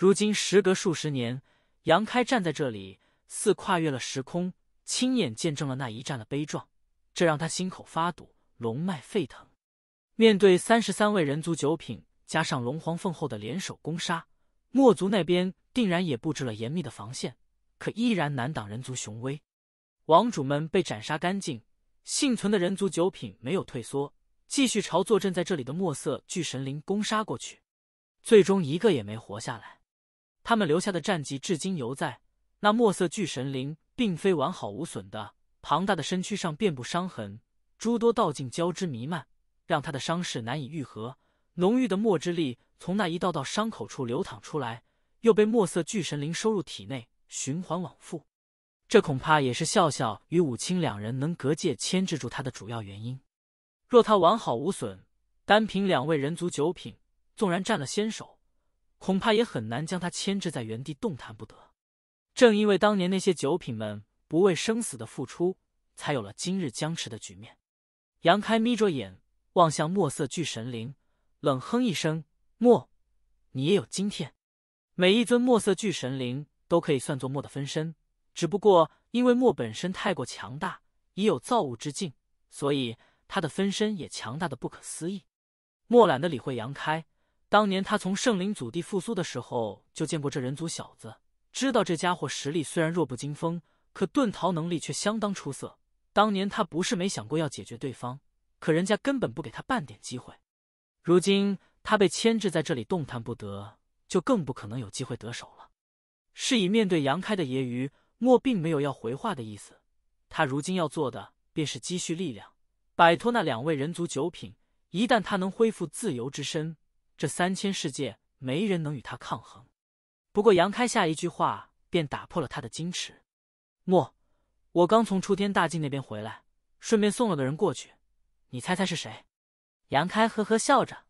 如今时隔数十年，杨开站在这里，似跨越了时空，亲眼见证了那一战的悲壮，这让他心口发堵，龙脉沸腾。面对三十三位人族九品加上龙皇凤后的联手攻杀，墨族那边定然也布置了严密的防线，可依然难挡人族雄威。王主们被斩杀干净，幸存的人族九品没有退缩，继续朝坐镇在这里的墨色巨神灵攻杀过去，最终一个也没活下来。他们留下的战绩至今犹在。那墨色巨神灵并非完好无损的，庞大的身躯上遍布伤痕，诸多道境交织弥漫，让他的伤势难以愈合。浓郁的墨之力从那一道道伤口处流淌出来，又被墨色巨神灵收入体内，循环往复。这恐怕也是笑笑与武清两人能隔界牵制住他的主要原因。若他完好无损，单凭两位人族九品，纵然占了先手。恐怕也很难将他牵制在原地，动弹不得。正因为当年那些九品们不畏生死的付出，才有了今日僵持的局面。杨开眯着眼望向墨色巨神灵，冷哼一声：“墨，你也有今天。”每一尊墨色巨神灵都可以算作墨的分身，只不过因为墨本身太过强大，已有造物之境，所以他的分身也强大的不可思议。墨懒得理会杨开。当年他从圣灵祖地复苏的时候，就见过这人族小子，知道这家伙实力虽然弱不禁风，可遁逃能力却相当出色。当年他不是没想过要解决对方，可人家根本不给他半点机会。如今他被牵制在这里，动弹不得，就更不可能有机会得手了。是以，面对杨开的揶揄，莫并没有要回话的意思。他如今要做的，便是积蓄力量，摆脱那两位人族九品。一旦他能恢复自由之身，这三千世界，没人能与他抗衡。不过，杨开下一句话便打破了他的矜持。莫，我刚从出天大境那边回来，顺便送了个人过去，你猜猜是谁？杨开呵呵笑着。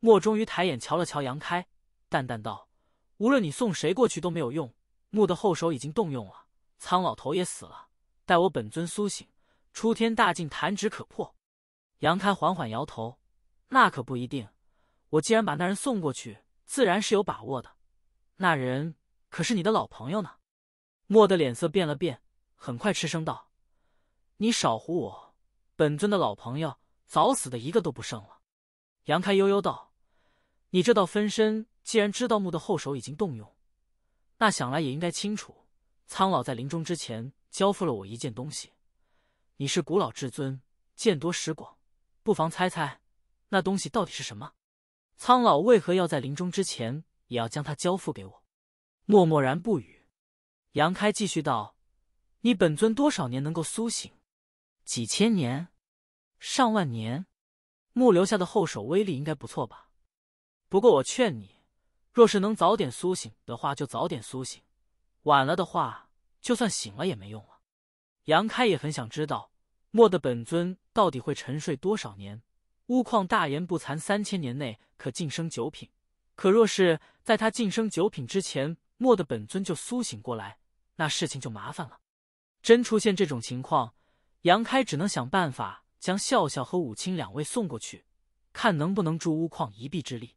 莫终于抬眼瞧了瞧杨开，淡淡道：“无论你送谁过去都没有用，木的后手已经动用了，苍老头也死了。待我本尊苏醒，出天大境弹指可破。”杨开缓缓摇头：“那可不一定。”我既然把那人送过去，自然是有把握的。那人可是你的老朋友呢。墨的脸色变了变，很快吃声道：“你少唬我，本尊的老朋友早死的一个都不剩了。”杨开悠悠道：“你这道分身既然知道木的后手已经动用，那想来也应该清楚，苍老在临终之前交付了我一件东西。你是古老至尊，见多识广，不妨猜猜，那东西到底是什么？”苍老为何要在临终之前也要将他交付给我？默默然不语。杨开继续道：“你本尊多少年能够苏醒？几千年？上万年？木留下的后手威力应该不错吧？不过我劝你，若是能早点苏醒的话，就早点苏醒；晚了的话，就算醒了也没用了。”杨开也很想知道，莫的本尊到底会沉睡多少年。乌矿大言不惭，三千年内可晋升九品。可若是在他晋升九品之前，墨的本尊就苏醒过来，那事情就麻烦了。真出现这种情况，杨开只能想办法将笑笑和武清两位送过去，看能不能助乌矿一臂之力。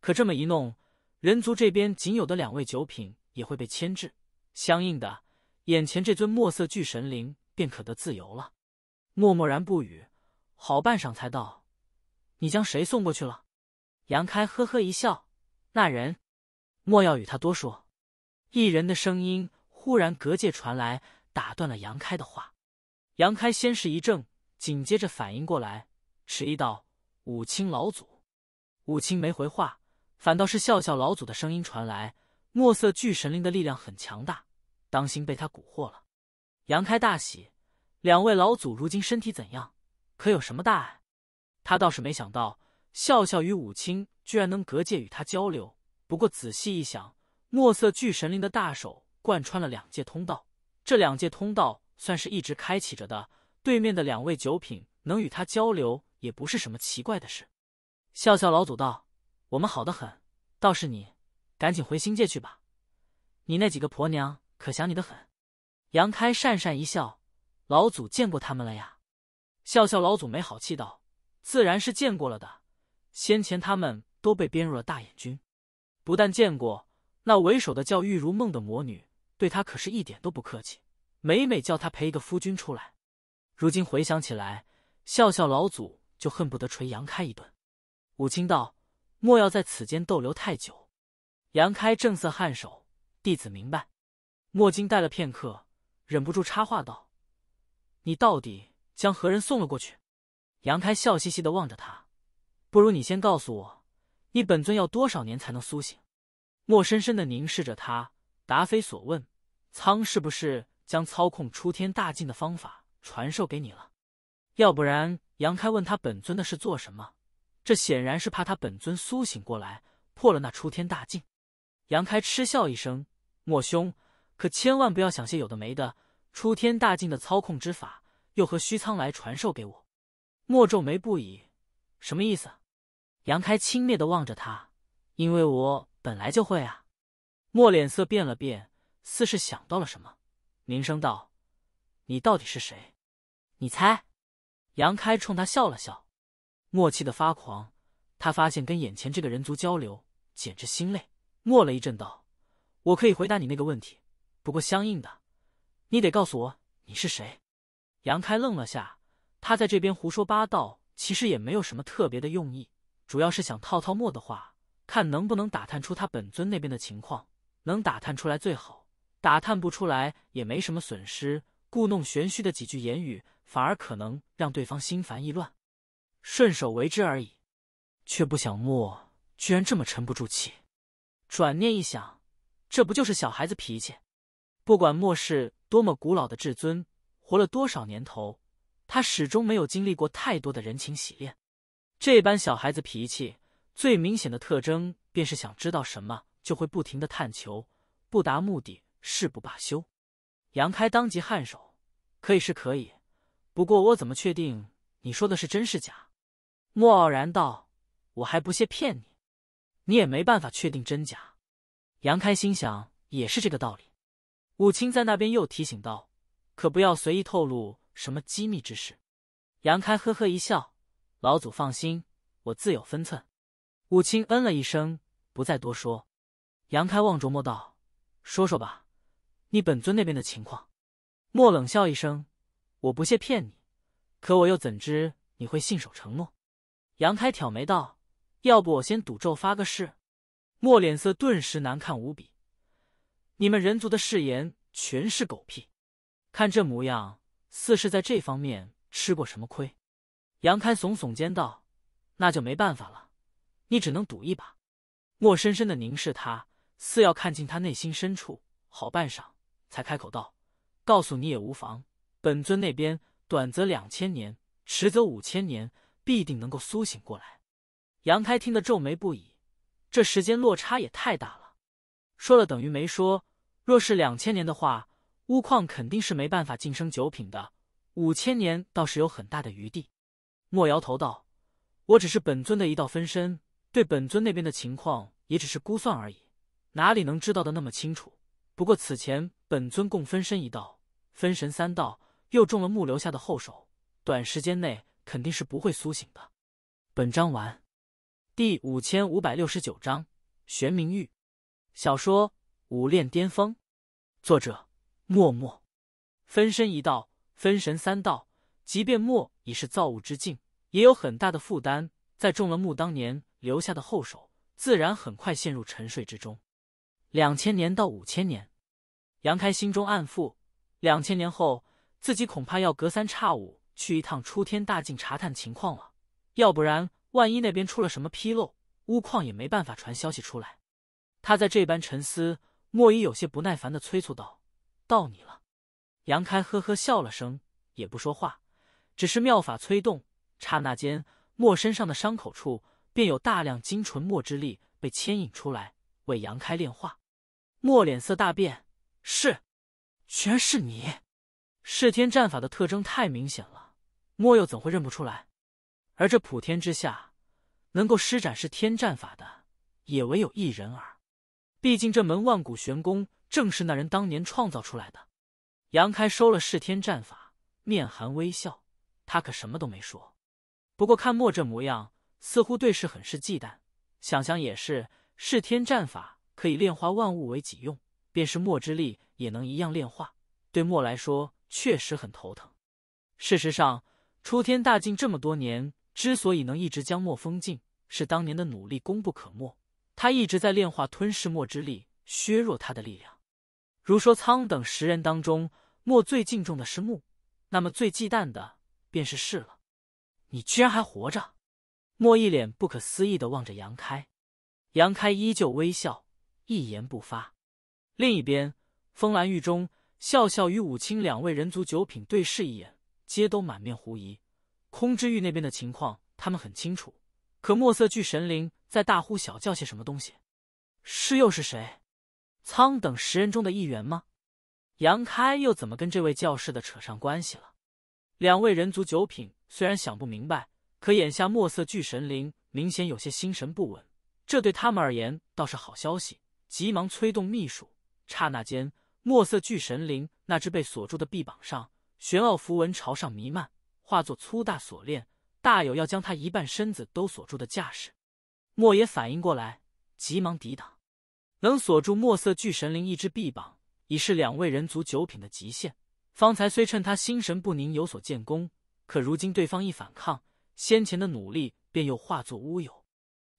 可这么一弄，人族这边仅有的两位九品也会被牵制，相应的，眼前这尊墨色巨神灵便可得自由了。默默然不语，好半晌才道。你将谁送过去了？杨开呵呵一笑，那人，莫要与他多说。一人的声音忽然隔界传来，打断了杨开的话。杨开先是一怔，紧接着反应过来，迟疑道：“武清老祖。”武清没回话，反倒是笑笑老祖的声音传来：“墨色巨神灵的力量很强大，当心被他蛊惑了。”杨开大喜。两位老祖如今身体怎样？可有什么大碍？他倒是没想到，笑笑与武清居然能隔界与他交流。不过仔细一想，墨色巨神灵的大手贯穿了两界通道，这两界通道算是一直开启着的。对面的两位九品能与他交流，也不是什么奇怪的事。笑笑老祖道：“我们好得很，倒是你，赶紧回星界去吧，你那几个婆娘可想你的很。”杨开讪讪一笑：“老祖见过他们了呀。”笑笑老祖没好气道。自然是见过了的。先前他们都被编入了大眼军，不但见过那为首的叫玉如梦的魔女，对她可是一点都不客气，每每叫她陪一个夫君出来。如今回想起来，笑笑老祖就恨不得捶杨开一顿。武清道：“莫要在此间逗留太久。”杨开正色颔首：“弟子明白。”莫金待了片刻，忍不住插话道：“你到底将何人送了过去？”杨开笑嘻嘻的望着他，不如你先告诉我，你本尊要多少年才能苏醒？莫深深地凝视着他，答非所问。苍是不是将操控出天大境的方法传授给你了？要不然，杨开问他本尊的是做什么？这显然是怕他本尊苏醒过来破了那出天大境。”杨开嗤笑一声：“莫兄，可千万不要想些有的没的。出天大境的操控之法，又何须苍来传授给我？”莫皱眉不已，什么意思？杨开轻蔑的望着他，因为我本来就会啊。莫脸色变了变，似是想到了什么，凝声道：“你到底是谁？你猜？”杨开冲他笑了笑。默气的发狂，他发现跟眼前这个人族交流简直心累。默了一阵，道：“我可以回答你那个问题，不过相应的，你得告诉我你是谁。”杨开愣了下。他在这边胡说八道，其实也没有什么特别的用意，主要是想套套莫的话，看能不能打探出他本尊那边的情况。能打探出来最好，打探不出来也没什么损失。故弄玄虚的几句言语，反而可能让对方心烦意乱，顺手为之而已。却不想莫居然这么沉不住气。转念一想，这不就是小孩子脾气？不管莫是多么古老的至尊，活了多少年头。他始终没有经历过太多的人情洗炼，这般小孩子脾气，最明显的特征便是想知道什么就会不停的探求，不达目的誓不罢休。杨开当即颔首，可以是可以，不过我怎么确定你说的是真是假？莫傲然道：“我还不屑骗你，你也没办法确定真假。”杨开心想，也是这个道理。武清在那边又提醒道：“可不要随意透露。”什么机密之事？杨开呵呵一笑：“老祖放心，我自有分寸。”武清嗯了一声，不再多说。杨开望琢磨道：“说说吧，你本尊那边的情况。”莫冷笑一声：“我不屑骗你，可我又怎知你会信守承诺？”杨开挑眉道：“要不我先赌咒发个誓？”莫脸色顿时难看无比：“你们人族的誓言全是狗屁！看这模样。”似是在这方面吃过什么亏，杨开耸耸肩道：“那就没办法了，你只能赌一把。”莫深深的凝视他，似要看进他内心深处，好半晌才开口道：“告诉你也无妨，本尊那边短则两千年，迟则五千年，必定能够苏醒过来。”杨开听得皱眉不已，这时间落差也太大了，说了等于没说。若是两千年的话。乌矿肯定是没办法晋升九品的，五千年倒是有很大的余地。莫摇头道：“我只是本尊的一道分身，对本尊那边的情况也只是估算而已，哪里能知道的那么清楚？不过此前本尊共分身一道，分神三道，又中了木留下的后手，短时间内肯定是不会苏醒的。”本章完。第五千五百六十九章玄冥玉。小说《武炼巅峰》，作者。默默，分身一道，分神三道。即便末已是造物之境，也有很大的负担。在中了木当年留下的后手，自然很快陷入沉睡之中。两千年到五千年，杨开心中暗腹。两千年后，自己恐怕要隔三差五去一趟出天大境查探情况了。要不然，万一那边出了什么纰漏，乌矿也没办法传消息出来。他在这般沉思，莫伊有些不耐烦的催促道。到你了，杨开呵呵笑了声，也不说话，只是妙法催动，刹那间，莫身上的伤口处便有大量精纯墨之力被牵引出来，为杨开炼化。莫脸色大变，是，居然是你！释天战法的特征太明显了，莫又怎会认不出来？而这普天之下，能够施展是天战法的，也唯有一人耳。毕竟这门万古玄功。正是那人当年创造出来的。杨开收了弑天战法，面含微笑。他可什么都没说。不过看墨这模样，似乎对事很是忌惮。想想也是，弑天战法可以炼化万物为己用，便是墨之力也能一样炼化。对墨来说，确实很头疼。事实上，出天大境这么多年，之所以能一直将墨封禁，是当年的努力功不可没。他一直在炼化吞噬墨之力，削弱他的力量。如说苍等十人当中，莫最敬重的是木，那么最忌惮的便是士了。你居然还活着！莫一脸不可思议的望着杨开，杨开依旧微笑，一言不发。另一边，风兰玉中，笑笑与武清两位人族九品对视一眼，皆都满面狐疑。空之域那边的情况他们很清楚，可墨色巨神灵在大呼小叫些什么东西？是又是谁？仓等十人中的一员吗？杨开又怎么跟这位教士的扯上关系了？两位人族九品虽然想不明白，可眼下墨色巨神灵明显有些心神不稳，这对他们而言倒是好消息。急忙催动秘术，刹那间，墨色巨神灵那只被锁住的臂膀上，玄奥符文朝上弥漫，化作粗大锁链，大有要将他一半身子都锁住的架势。莫爷反应过来，急忙抵挡。能锁住墨色巨神灵一只臂膀，已是两位人族九品的极限。方才虽趁他心神不宁有所建功，可如今对方一反抗，先前的努力便又化作乌有。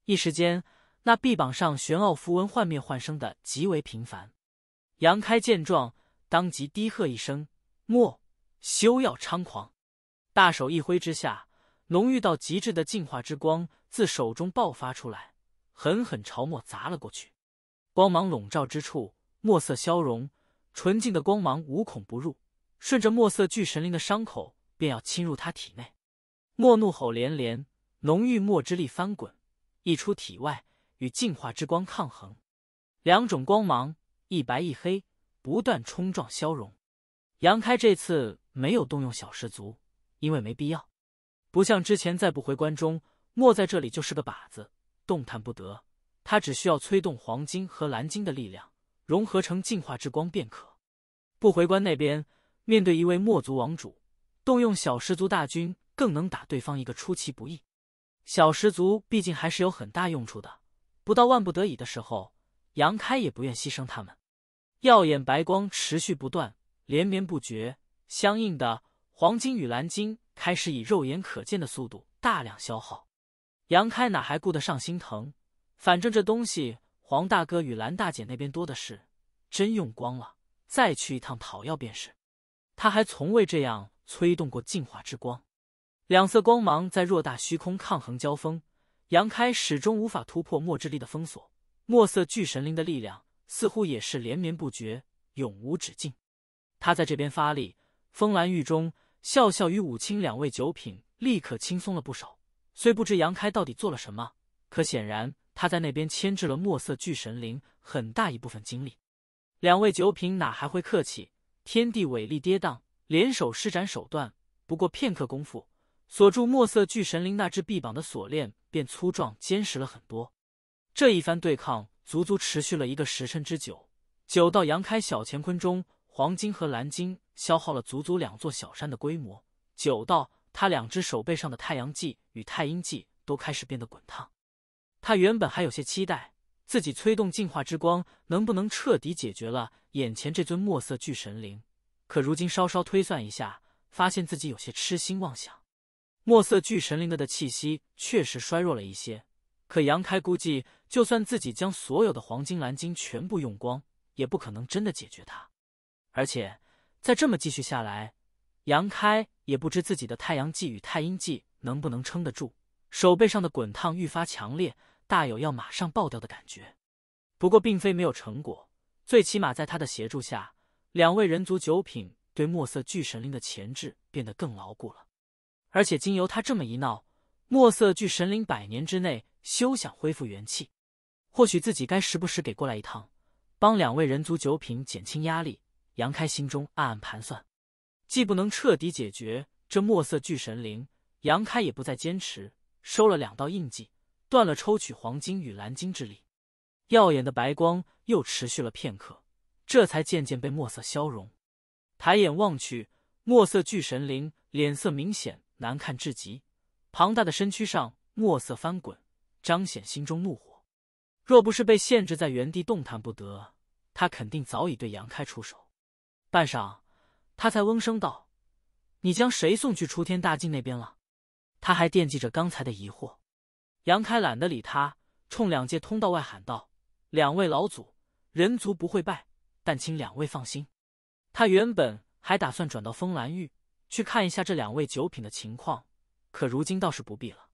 一时间，那臂膀上玄奥符文幻灭幻生的极为频繁。杨开见状，当即低喝一声：“墨，休要猖狂！”大手一挥之下，浓郁到极致的净化之光自手中爆发出来，狠狠朝墨砸了过去。光芒笼罩之处，墨色消融，纯净的光芒无孔不入，顺着墨色巨神灵的伤口，便要侵入他体内。墨怒吼连连，浓郁墨之力翻滚，溢出体外，与净化之光抗衡。两种光芒，一白一黑，不断冲撞消融。杨开这次没有动用小氏族，因为没必要。不像之前再不回关中，墨在这里就是个靶子，动弹不得。他只需要催动黄金和蓝金的力量，融合成进化之光便可。不回关那边，面对一位墨族王主，动用小十族大军，更能打对方一个出其不意。小十族毕竟还是有很大用处的，不到万不得已的时候，杨开也不愿牺牲他们。耀眼白光持续不断，连绵不绝，相应的黄金与蓝金开始以肉眼可见的速度大量消耗。杨开哪还顾得上心疼？反正这东西，黄大哥与蓝大姐那边多的是，真用光了，再去一趟讨要便是。他还从未这样催动过净化之光，两色光芒在偌大虚空抗衡交锋，杨开始终无法突破墨之力的封锁。墨色巨神灵的力量似乎也是连绵不绝，永无止境。他在这边发力，风蓝域中笑笑与武清两位九品立刻轻松了不少。虽不知杨开到底做了什么，可显然。他在那边牵制了墨色巨神灵很大一部分精力，两位九品哪还会客气？天地伟力跌宕，联手施展手段。不过片刻功夫，锁住墨色巨神灵那只臂膀的锁链便粗壮坚实了很多。这一番对抗足足持续了一个时辰之久，九道杨开小乾坤中黄金和蓝金消耗了足足两座小山的规模。九道他两只手背上的太阳记与太阴记都开始变得滚烫。他原本还有些期待，自己催动进化之光能不能彻底解决了眼前这尊墨色巨神灵。可如今稍稍推算一下，发现自己有些痴心妄想。墨色巨神灵的的气息确实衰弱了一些，可杨开估计，就算自己将所有的黄金蓝晶全部用光，也不可能真的解决它。而且再这么继续下来，杨开也不知自己的太阳祭与太阴祭能不能撑得住。手背上的滚烫愈发强烈。大有要马上爆掉的感觉，不过并非没有成果。最起码在他的协助下，两位人族九品对墨色巨神灵的钳制变得更牢固了。而且经由他这么一闹，墨色巨神灵百年之内休想恢复元气。或许自己该时不时给过来一趟，帮两位人族九品减轻压力。杨开心中暗暗盘算，既不能彻底解决这墨色巨神灵，杨开也不再坚持，收了两道印记。断了抽取黄金与蓝金之力，耀眼的白光又持续了片刻，这才渐渐被墨色消融。抬眼望去，墨色巨神灵脸色明显难看至极，庞大的身躯上墨色翻滚，彰显心中怒火。若不是被限制在原地动弹不得，他肯定早已对杨开出手。半晌，他才嗡声道：“你将谁送去出天大境那边了？”他还惦记着刚才的疑惑。杨开懒得理他，冲两界通道外喊道：“两位老祖，人族不会败，但请两位放心。”他原本还打算转到风兰域去看一下这两位九品的情况，可如今倒是不必了。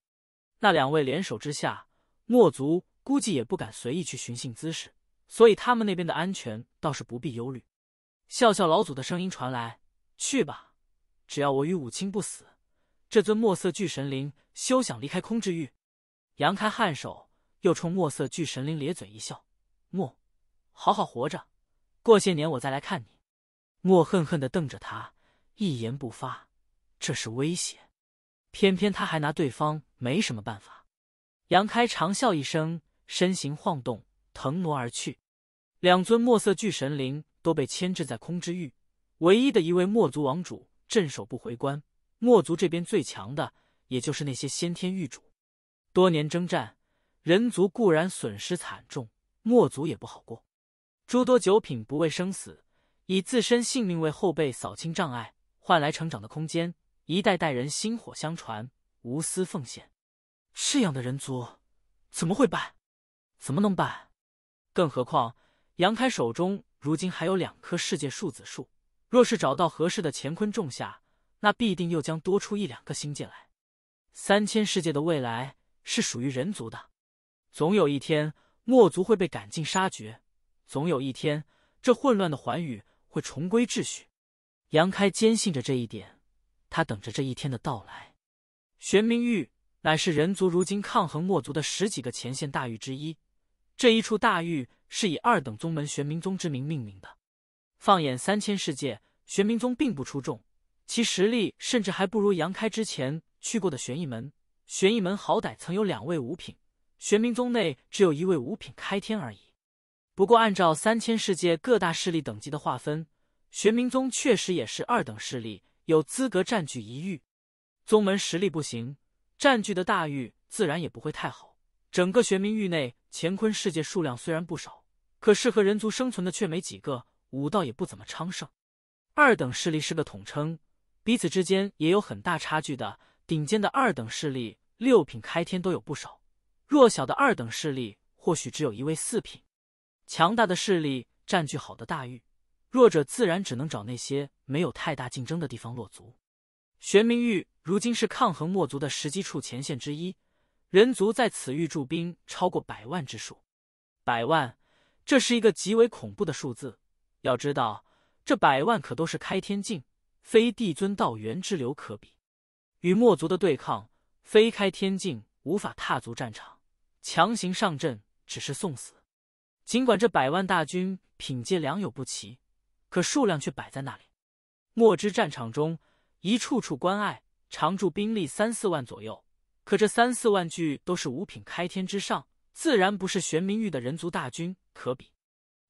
那两位联手之下，墨族估计也不敢随意去寻衅滋事，所以他们那边的安全倒是不必忧虑。笑笑老祖的声音传来：“去吧，只要我与五清不死，这尊墨色巨神灵休想离开空之域。”杨开颔首，又冲墨色巨神灵咧嘴一笑：“墨，好好活着，过些年我再来看你。”墨恨恨的瞪着他，一言不发。这是威胁，偏偏他还拿对方没什么办法。杨开长笑一声，身形晃动，腾挪而去。两尊墨色巨神灵都被牵制在空之域，唯一的一位墨族王主镇守不回关。墨族这边最强的，也就是那些先天玉主。多年征战，人族固然损失惨重，墨族也不好过。诸多九品不畏生死，以自身性命为后辈扫清障碍，换来成长的空间。一代代人薪火相传，无私奉献。这样的人族怎么会败？怎么能败？更何况杨开手中如今还有两棵世界树子树，若是找到合适的乾坤种下，那必定又将多出一两个星界来。三千世界的未来。是属于人族的，总有一天墨族会被赶尽杀绝，总有一天这混乱的寰宇会重归秩序。杨开坚信着这一点，他等着这一天的到来。玄冥域乃是人族如今抗衡墨族的十几个前线大域之一，这一处大域是以二等宗门玄冥宗之名命名的。放眼三千世界，玄冥宗并不出众，其实力甚至还不如杨开之前去过的玄异门。玄一门好歹曾有两位五品，玄明宗内只有一位五品开天而已。不过按照三千世界各大势力等级的划分，玄明宗确实也是二等势力，有资格占据一域。宗门实力不行，占据的大域自然也不会太好。整个玄明域内，乾坤世界数量虽然不少，可适合人族生存的却没几个，武道也不怎么昌盛。二等势力是个统称，彼此之间也有很大差距的。顶尖的二等势力六品开天都有不少，弱小的二等势力或许只有一位四品。强大的势力占据好的大域，弱者自然只能找那些没有太大竞争的地方落足。玄明域如今是抗衡墨族的十几处前线之一，人族在此域驻兵超过百万之数。百万，这是一个极为恐怖的数字。要知道，这百万可都是开天境，非帝尊道元之流可比。与墨族的对抗，飞开天境无法踏足战场，强行上阵只是送死。尽管这百万大军品阶良莠不齐，可数量却摆在那里。墨之战场中，一处处关隘常驻兵力三四万左右，可这三四万具都是五品开天之上，自然不是玄冥域的人族大军可比。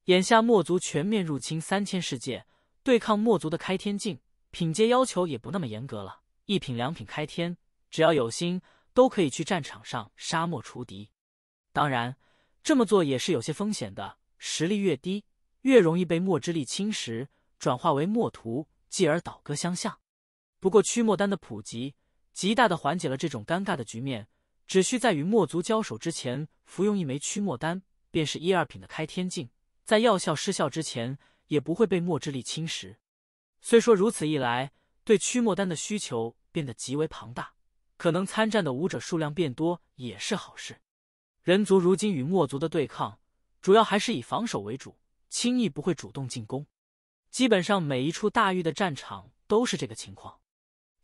眼下墨族全面入侵三千世界，对抗墨族的开天境品阶要求也不那么严格了。一品、两品开天，只要有心，都可以去战场上沙漠除敌。当然，这么做也是有些风险的。实力越低，越容易被墨之力侵蚀，转化为墨徒，继而倒戈相向。不过，驱墨丹的普及，极大的缓解了这种尴尬的局面。只需在与墨族交手之前服用一枚驱墨丹，便是一二品的开天境，在药效失效之前，也不会被墨之力侵蚀。虽说如此一来，对驱墨丹的需求。变得极为庞大，可能参战的武者数量变多也是好事。人族如今与墨族的对抗，主要还是以防守为主，轻易不会主动进攻。基本上每一处大域的战场都是这个情况。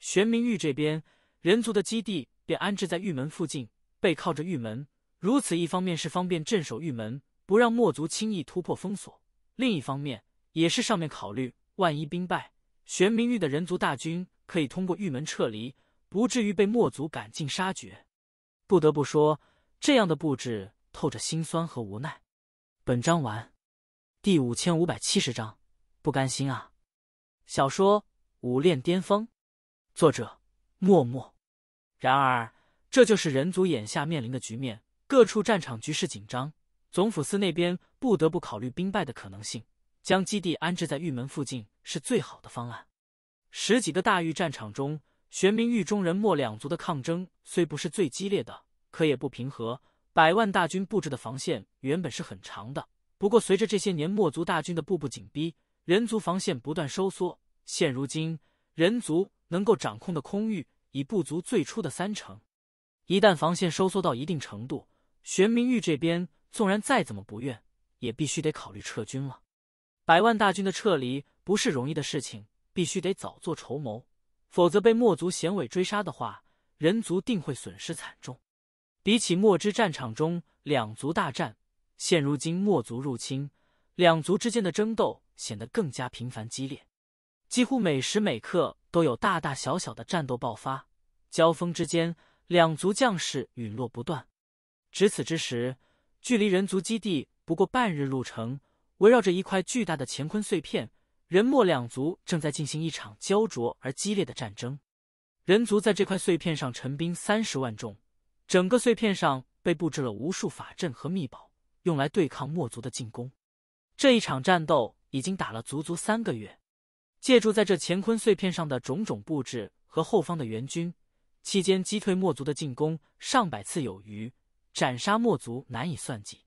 玄冥域这边，人族的基地便安置在玉门附近，背靠着玉门。如此一方面是方便镇守玉门，不让墨族轻易突破封锁；另一方面也是上面考虑，万一兵败，玄冥域的人族大军。可以通过玉门撤离，不至于被墨族赶尽杀绝。不得不说，这样的布置透着心酸和无奈。本章完，第五千五百七十章，不甘心啊！小说《武炼巅峰》，作者：默默。然而，这就是人族眼下面临的局面。各处战场局势紧张，总府司那边不得不考虑兵败的可能性，将基地安置在玉门附近是最好的方案。十几个大域战场中，玄冥域中人墨两族的抗争虽不是最激烈的，可也不平和。百万大军布置的防线原本是很长的，不过随着这些年墨族大军的步步紧逼，人族防线不断收缩。现如今，人族能够掌控的空域已不足最初的三成。一旦防线收缩到一定程度，玄冥域这边纵然再怎么不愿，也必须得考虑撤军了。百万大军的撤离不是容易的事情。必须得早做筹谋，否则被墨族衔尾追杀的话，人族定会损失惨重。比起墨之战场中两族大战，现如今墨族入侵，两族之间的争斗显得更加频繁激烈，几乎每时每刻都有大大小小的战斗爆发。交锋之间，两族将士陨落不断。值此之时，距离人族基地不过半日路程，围绕着一块巨大的乾坤碎片。人墨两族正在进行一场焦灼而激烈的战争。人族在这块碎片上陈兵三十万众，整个碎片上被布置了无数法阵和秘宝，用来对抗墨族的进攻。这一场战斗已经打了足足三个月，借助在这乾坤碎片上的种种布置和后方的援军，期间击退墨族的进攻上百次有余，斩杀墨族难以算计。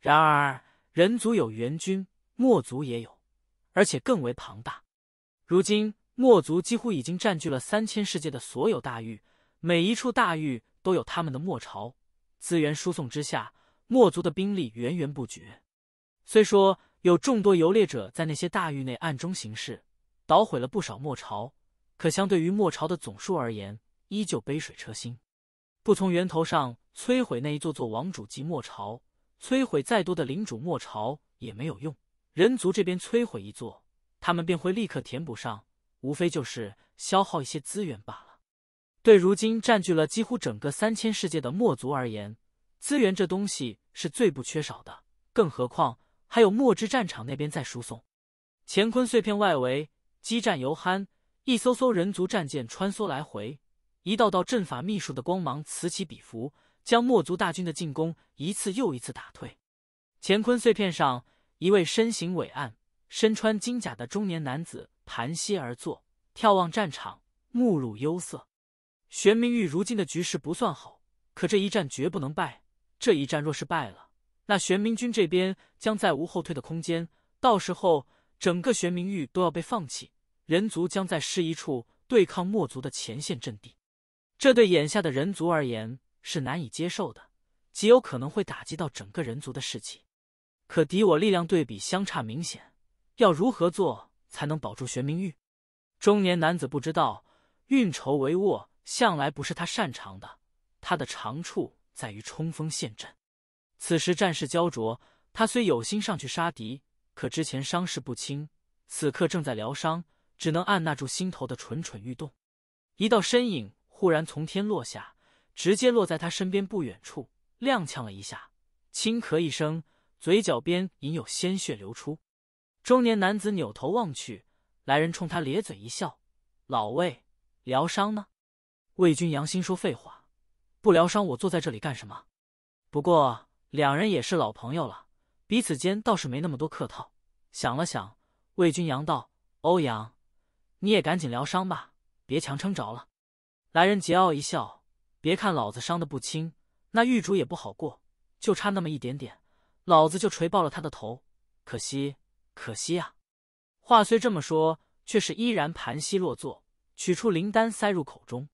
然而，人族有援军，墨族也有。而且更为庞大。如今墨族几乎已经占据了三千世界的所有大域，每一处大域都有他们的墨朝。资源输送之下，墨族的兵力源源不绝。虽说有众多游猎者在那些大域内暗中行事，捣毁了不少墨朝，可相对于墨朝的总数而言，依旧杯水车薪。不从源头上摧毁那一座座王主级墨朝，摧毁再多的领主墨朝也没有用。人族这边摧毁一座，他们便会立刻填补上，无非就是消耗一些资源罢了。对如今占据了几乎整个三千世界的墨族而言，资源这东西是最不缺少的，更何况还有墨之战场那边在输送。乾坤碎片外围激战犹酣，一艘艘人族战舰穿梭来回，一道道阵法秘术的光芒此起彼伏，将墨族大军的进攻一次又一次打退。乾坤碎片上。一位身形伟岸、身穿金甲的中年男子盘膝而坐，眺望战场，目露忧色。玄明域如今的局势不算好，可这一战绝不能败。这一战若是败了，那玄明军这边将再无后退的空间，到时候整个玄明域都要被放弃，人族将在失一处对抗墨族的前线阵地。这对眼下的人族而言是难以接受的，极有可能会打击到整个人族的士气。可敌我力量对比相差明显，要如何做才能保住玄冥玉？中年男子不知道，运筹帷幄向来不是他擅长的，他的长处在于冲锋陷阵。此时战事焦灼，他虽有心上去杀敌，可之前伤势不轻，此刻正在疗伤，只能按捺住心头的蠢蠢欲动。一道身影忽然从天落下，直接落在他身边不远处，踉跄了一下，轻咳一声。嘴角边隐有鲜血流出，中年男子扭头望去，来人冲他咧嘴一笑：“老魏，疗伤呢？”魏军阳心说废话，不疗伤我坐在这里干什么？不过两人也是老朋友了，彼此间倒是没那么多客套。想了想，魏军阳道：“欧阳，你也赶紧疗伤吧，别强撑着了。”来人桀骜一笑：“别看老子伤得不轻，那玉竹也不好过，就差那么一点点。”老子就锤爆了他的头，可惜，可惜啊！话虽这么说，却是依然盘膝落座，取出灵丹塞入口中。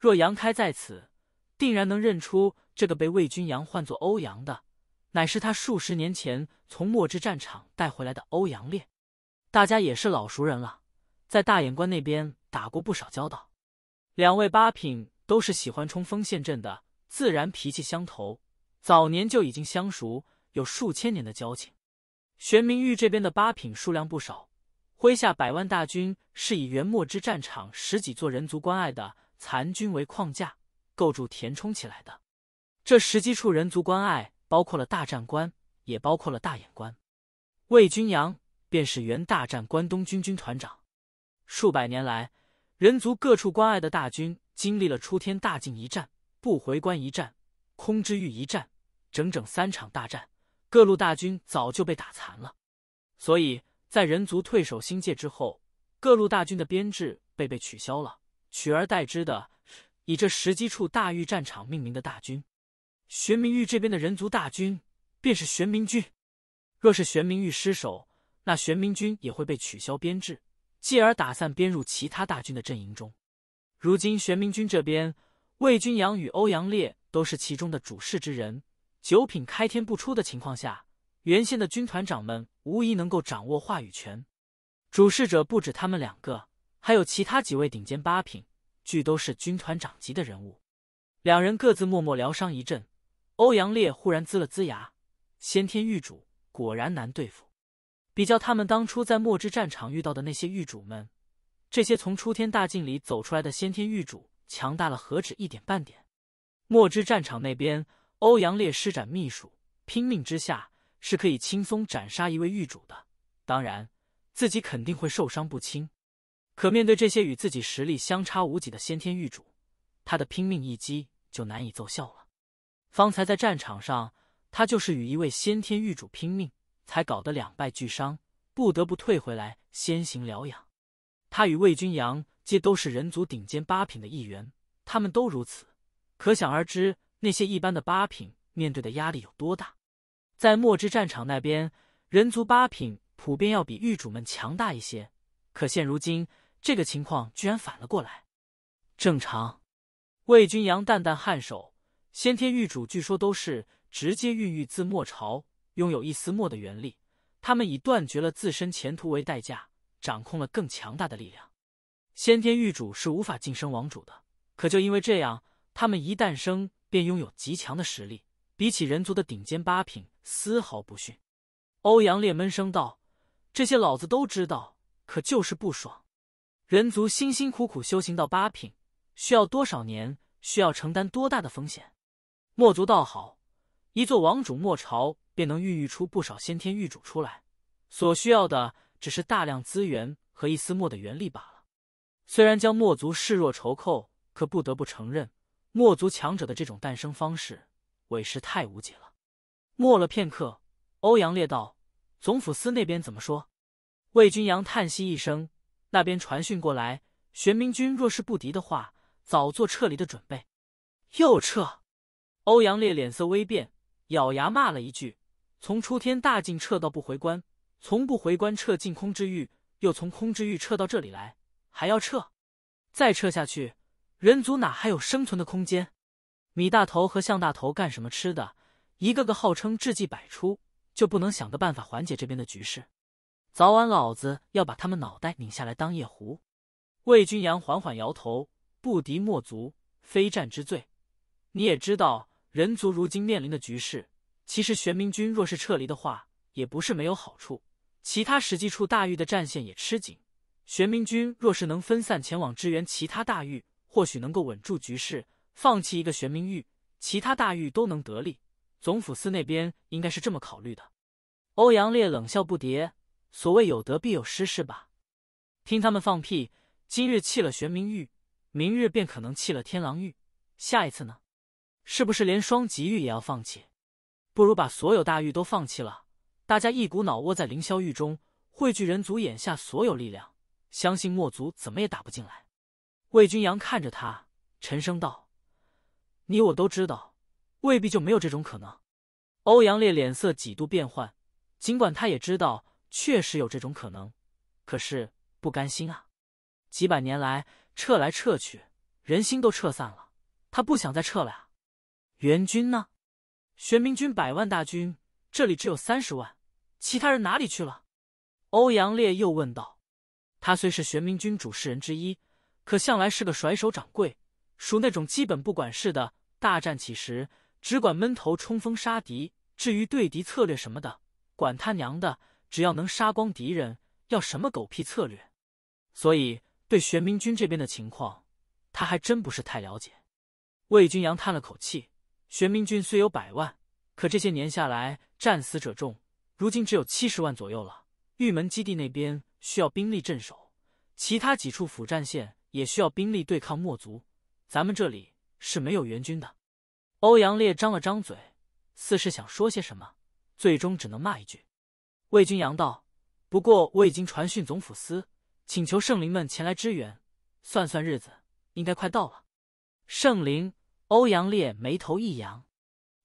若杨开在此，定然能认出这个被魏军阳唤作欧阳的，乃是他数十年前从漠之战场带回来的欧阳烈。大家也是老熟人了，在大眼关那边打过不少交道。两位八品都是喜欢冲锋陷阵的，自然脾气相投，早年就已经相熟。有数千年的交情，玄冥玉这边的八品数量不少，麾下百万大军是以元末之战场十几座人族关隘的残军为框架构筑填充起来的。这十几处人族关隘包括了大战关，也包括了大眼关。魏军阳便是原大战关东军军团长。数百年来，人族各处关隘的大军经历了出天大境一战、不回关一战、空之域一战，整整三场大战。各路大军早就被打残了，所以在人族退守星界之后，各路大军的编制被被取消了，取而代之的以这十几处大域战场命名的大军。玄冥域这边的人族大军便是玄冥军，若是玄冥域失守，那玄冥军也会被取消编制，继而打散编入其他大军的阵营中。如今玄冥军这边，魏军阳与欧阳烈都是其中的主事之人。九品开天不出的情况下，原先的军团长们无疑能够掌握话语权。主事者不止他们两个，还有其他几位顶尖八品，俱都是军团长级的人物。两人各自默默疗伤一阵，欧阳烈忽然呲了呲牙：“先天玉主果然难对付。比较他们当初在墨之战场遇到的那些玉主们，这些从出天大境里走出来的先天玉主，强大了何止一点半点。”墨之战场那边。欧阳烈施展秘术，拼命之下是可以轻松斩杀一位狱主的。当然，自己肯定会受伤不轻。可面对这些与自己实力相差无几的先天狱主，他的拼命一击就难以奏效了。方才在战场上，他就是与一位先天狱主拼命，才搞得两败俱伤，不得不退回来先行疗养。他与魏君阳皆都是人族顶尖八品的一员，他们都如此，可想而知。那些一般的八品面对的压力有多大？在墨之战场那边，人族八品普遍要比狱主们强大一些。可现如今，这个情况居然反了过来。正常，魏君阳淡淡颔首。先天狱主据说都是直接孕育自末朝，拥有一丝墨的原力。他们以断绝了自身前途为代价，掌控了更强大的力量。先天狱主是无法晋升王主的。可就因为这样，他们一诞生。便拥有极强的实力，比起人族的顶尖八品丝毫不逊。欧阳烈闷声道：“这些老子都知道，可就是不爽。人族辛辛苦苦修行到八品，需要多少年？需要承担多大的风险？墨族倒好，一座王主墨朝便能孕育出不少先天玉主出来，所需要的只是大量资源和一丝墨的原力罢了。虽然将墨族视若仇寇，可不得不承认。”墨族强者的这种诞生方式，委实太无解了。默了片刻，欧阳烈道：“总府司那边怎么说？”魏君阳叹息一声：“那边传讯过来，玄冥军若是不敌的话，早做撤离的准备。”又撤。欧阳烈脸色微变，咬牙骂了一句：“从出天大境撤到不回关，从不回关撤进空之域，又从空之域撤到这里来，还要撤？再撤下去？”人族哪还有生存的空间？米大头和向大头干什么吃的？一个个号称智计百出，就不能想个办法缓解这边的局势？早晚老子要把他们脑袋拧下来当夜壶！魏军扬缓缓摇头，不敌莫族，非战之罪。你也知道，人族如今面临的局势，其实玄冥军若是撤离的话，也不是没有好处。其他十几处大域的战线也吃紧，玄冥军若是能分散前往支援其他大域，或许能够稳住局势，放弃一个玄明玉，其他大玉都能得利。总府司那边应该是这么考虑的。欧阳烈冷笑不迭：“所谓有得必有失是吧？听他们放屁！今日弃了玄明玉，明日便可能弃了天狼玉，下一次呢？是不是连双极玉也要放弃？不如把所有大玉都放弃了，大家一股脑窝在凌霄玉中，汇聚人族眼下所有力量，相信墨族怎么也打不进来。”魏军阳看着他，沉声道：“你我都知道，未必就没有这种可能。”欧阳烈脸色几度变幻，尽管他也知道确实有这种可能，可是不甘心啊！几百年来撤来撤去，人心都撤散了，他不想再撤了啊！援军呢？玄冥军百万大军，这里只有三十万，其他人哪里去了？欧阳烈又问道。他虽是玄冥军主事人之一。可向来是个甩手掌柜，属那种基本不管事的。大战起时，只管闷头冲锋杀敌，至于对敌策略什么的，管他娘的！只要能杀光敌人，要什么狗屁策略？所以，对玄明军这边的情况，他还真不是太了解。魏军阳叹了口气：玄明军虽有百万，可这些年下来，战死者众，如今只有七十万左右了。玉门基地那边需要兵力镇守，其他几处府战线。也需要兵力对抗墨族，咱们这里是没有援军的。欧阳烈张了张嘴，似是想说些什么，最终只能骂一句：“魏君阳道，不过我已经传讯总府司，请求圣灵们前来支援。算算日子，应该快到了。”圣灵，欧阳烈眉头一扬，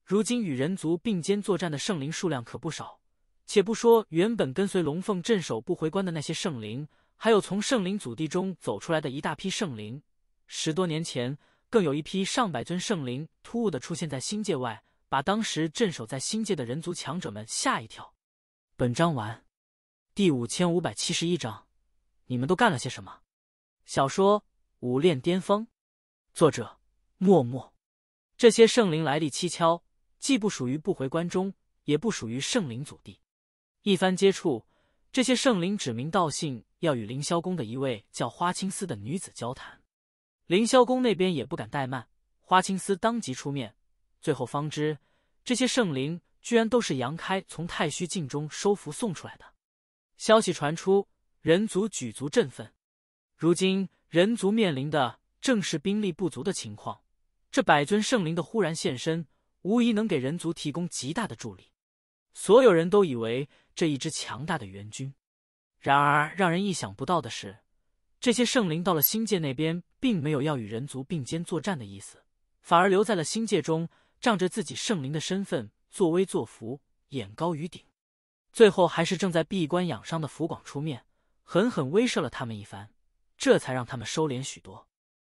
如今与人族并肩作战的圣灵数量可不少，且不说原本跟随龙凤镇守不回关的那些圣灵。还有从圣灵祖地中走出来的一大批圣灵，十多年前，更有一批上百尊圣灵突兀的出现在星界外，把当时镇守在星界的人族强者们吓一跳。本章完。第五千五百七十一章，你们都干了些什么？小说《武炼巅峰》，作者：默默。这些圣灵来历蹊跷，既不属于不回关中，也不属于圣灵祖地。一番接触。这些圣灵指名道姓要与凌霄宫的一位叫花青丝的女子交谈，凌霄宫那边也不敢怠慢，花青丝当即出面，最后方知这些圣灵居然都是杨开从太虚境中收服送出来的。消息传出，人族举足振奋。如今人族面临的正是兵力不足的情况，这百尊圣灵的忽然现身，无疑能给人族提供极大的助力。所有人都以为这一支强大的援军，然而让人意想不到的是，这些圣灵到了星界那边，并没有要与人族并肩作战的意思，反而留在了星界中，仗着自己圣灵的身份作威作福，眼高于顶。最后还是正在闭关养伤的福广出面，狠狠威慑了他们一番，这才让他们收敛许多。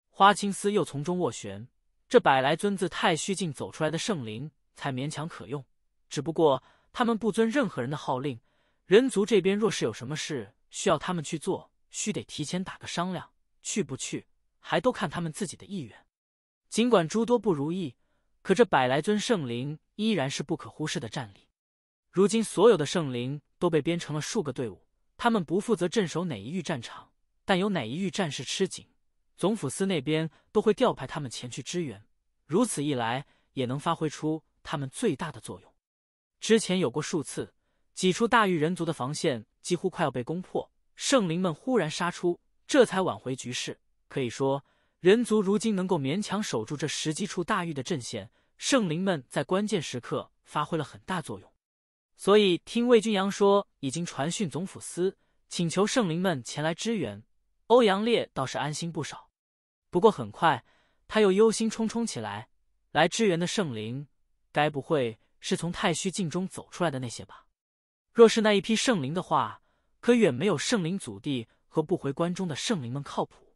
花青丝又从中斡旋，这百来尊自太虚境走出来的圣灵才勉强可用，只不过。他们不遵任何人的号令，人族这边若是有什么事需要他们去做，需得提前打个商量，去不去还都看他们自己的意愿。尽管诸多不如意，可这百来尊圣灵依然是不可忽视的战力。如今所有的圣灵都被编成了数个队伍，他们不负责镇守哪一域战场，但有哪一域战士吃紧，总府司那边都会调派他们前去支援。如此一来，也能发挥出他们最大的作用。之前有过数次，几处大域人族的防线几乎快要被攻破，圣灵们忽然杀出，这才挽回局势。可以说，人族如今能够勉强守住这十几处大域的阵线，圣灵们在关键时刻发挥了很大作用。所以，听魏军阳说，已经传讯总府司，请求圣灵们前来支援。欧阳烈倒是安心不少，不过很快他又忧心忡忡起来：来支援的圣灵，该不会……是从太虚境中走出来的那些吧？若是那一批圣灵的话，可远没有圣灵祖地和不回关中的圣灵们靠谱。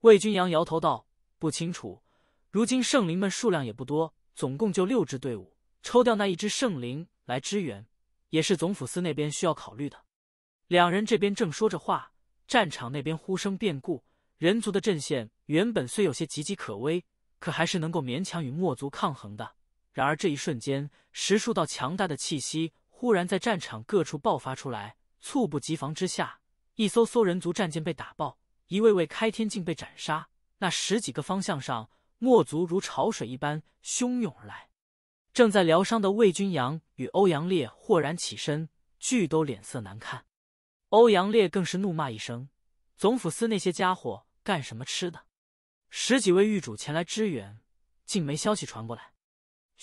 魏君阳摇头道：“不清楚，如今圣灵们数量也不多，总共就六支队伍，抽调那一支圣灵来支援，也是总府司那边需要考虑的。”两人这边正说着话，战场那边呼声变故，人族的阵线原本虽有些岌岌可危，可还是能够勉强与墨族抗衡的。然而，这一瞬间，十数道强大的气息忽然在战场各处爆发出来。猝不及防之下，一艘艘人族战舰被打爆，一位位开天镜被斩杀。那十几个方向上，墨族如潮水一般汹涌而来。正在疗伤的魏军阳与欧阳烈豁然起身，俱都脸色难看。欧阳烈更是怒骂一声：“总府司那些家伙干什么吃的？十几位狱主前来支援，竟没消息传过来。”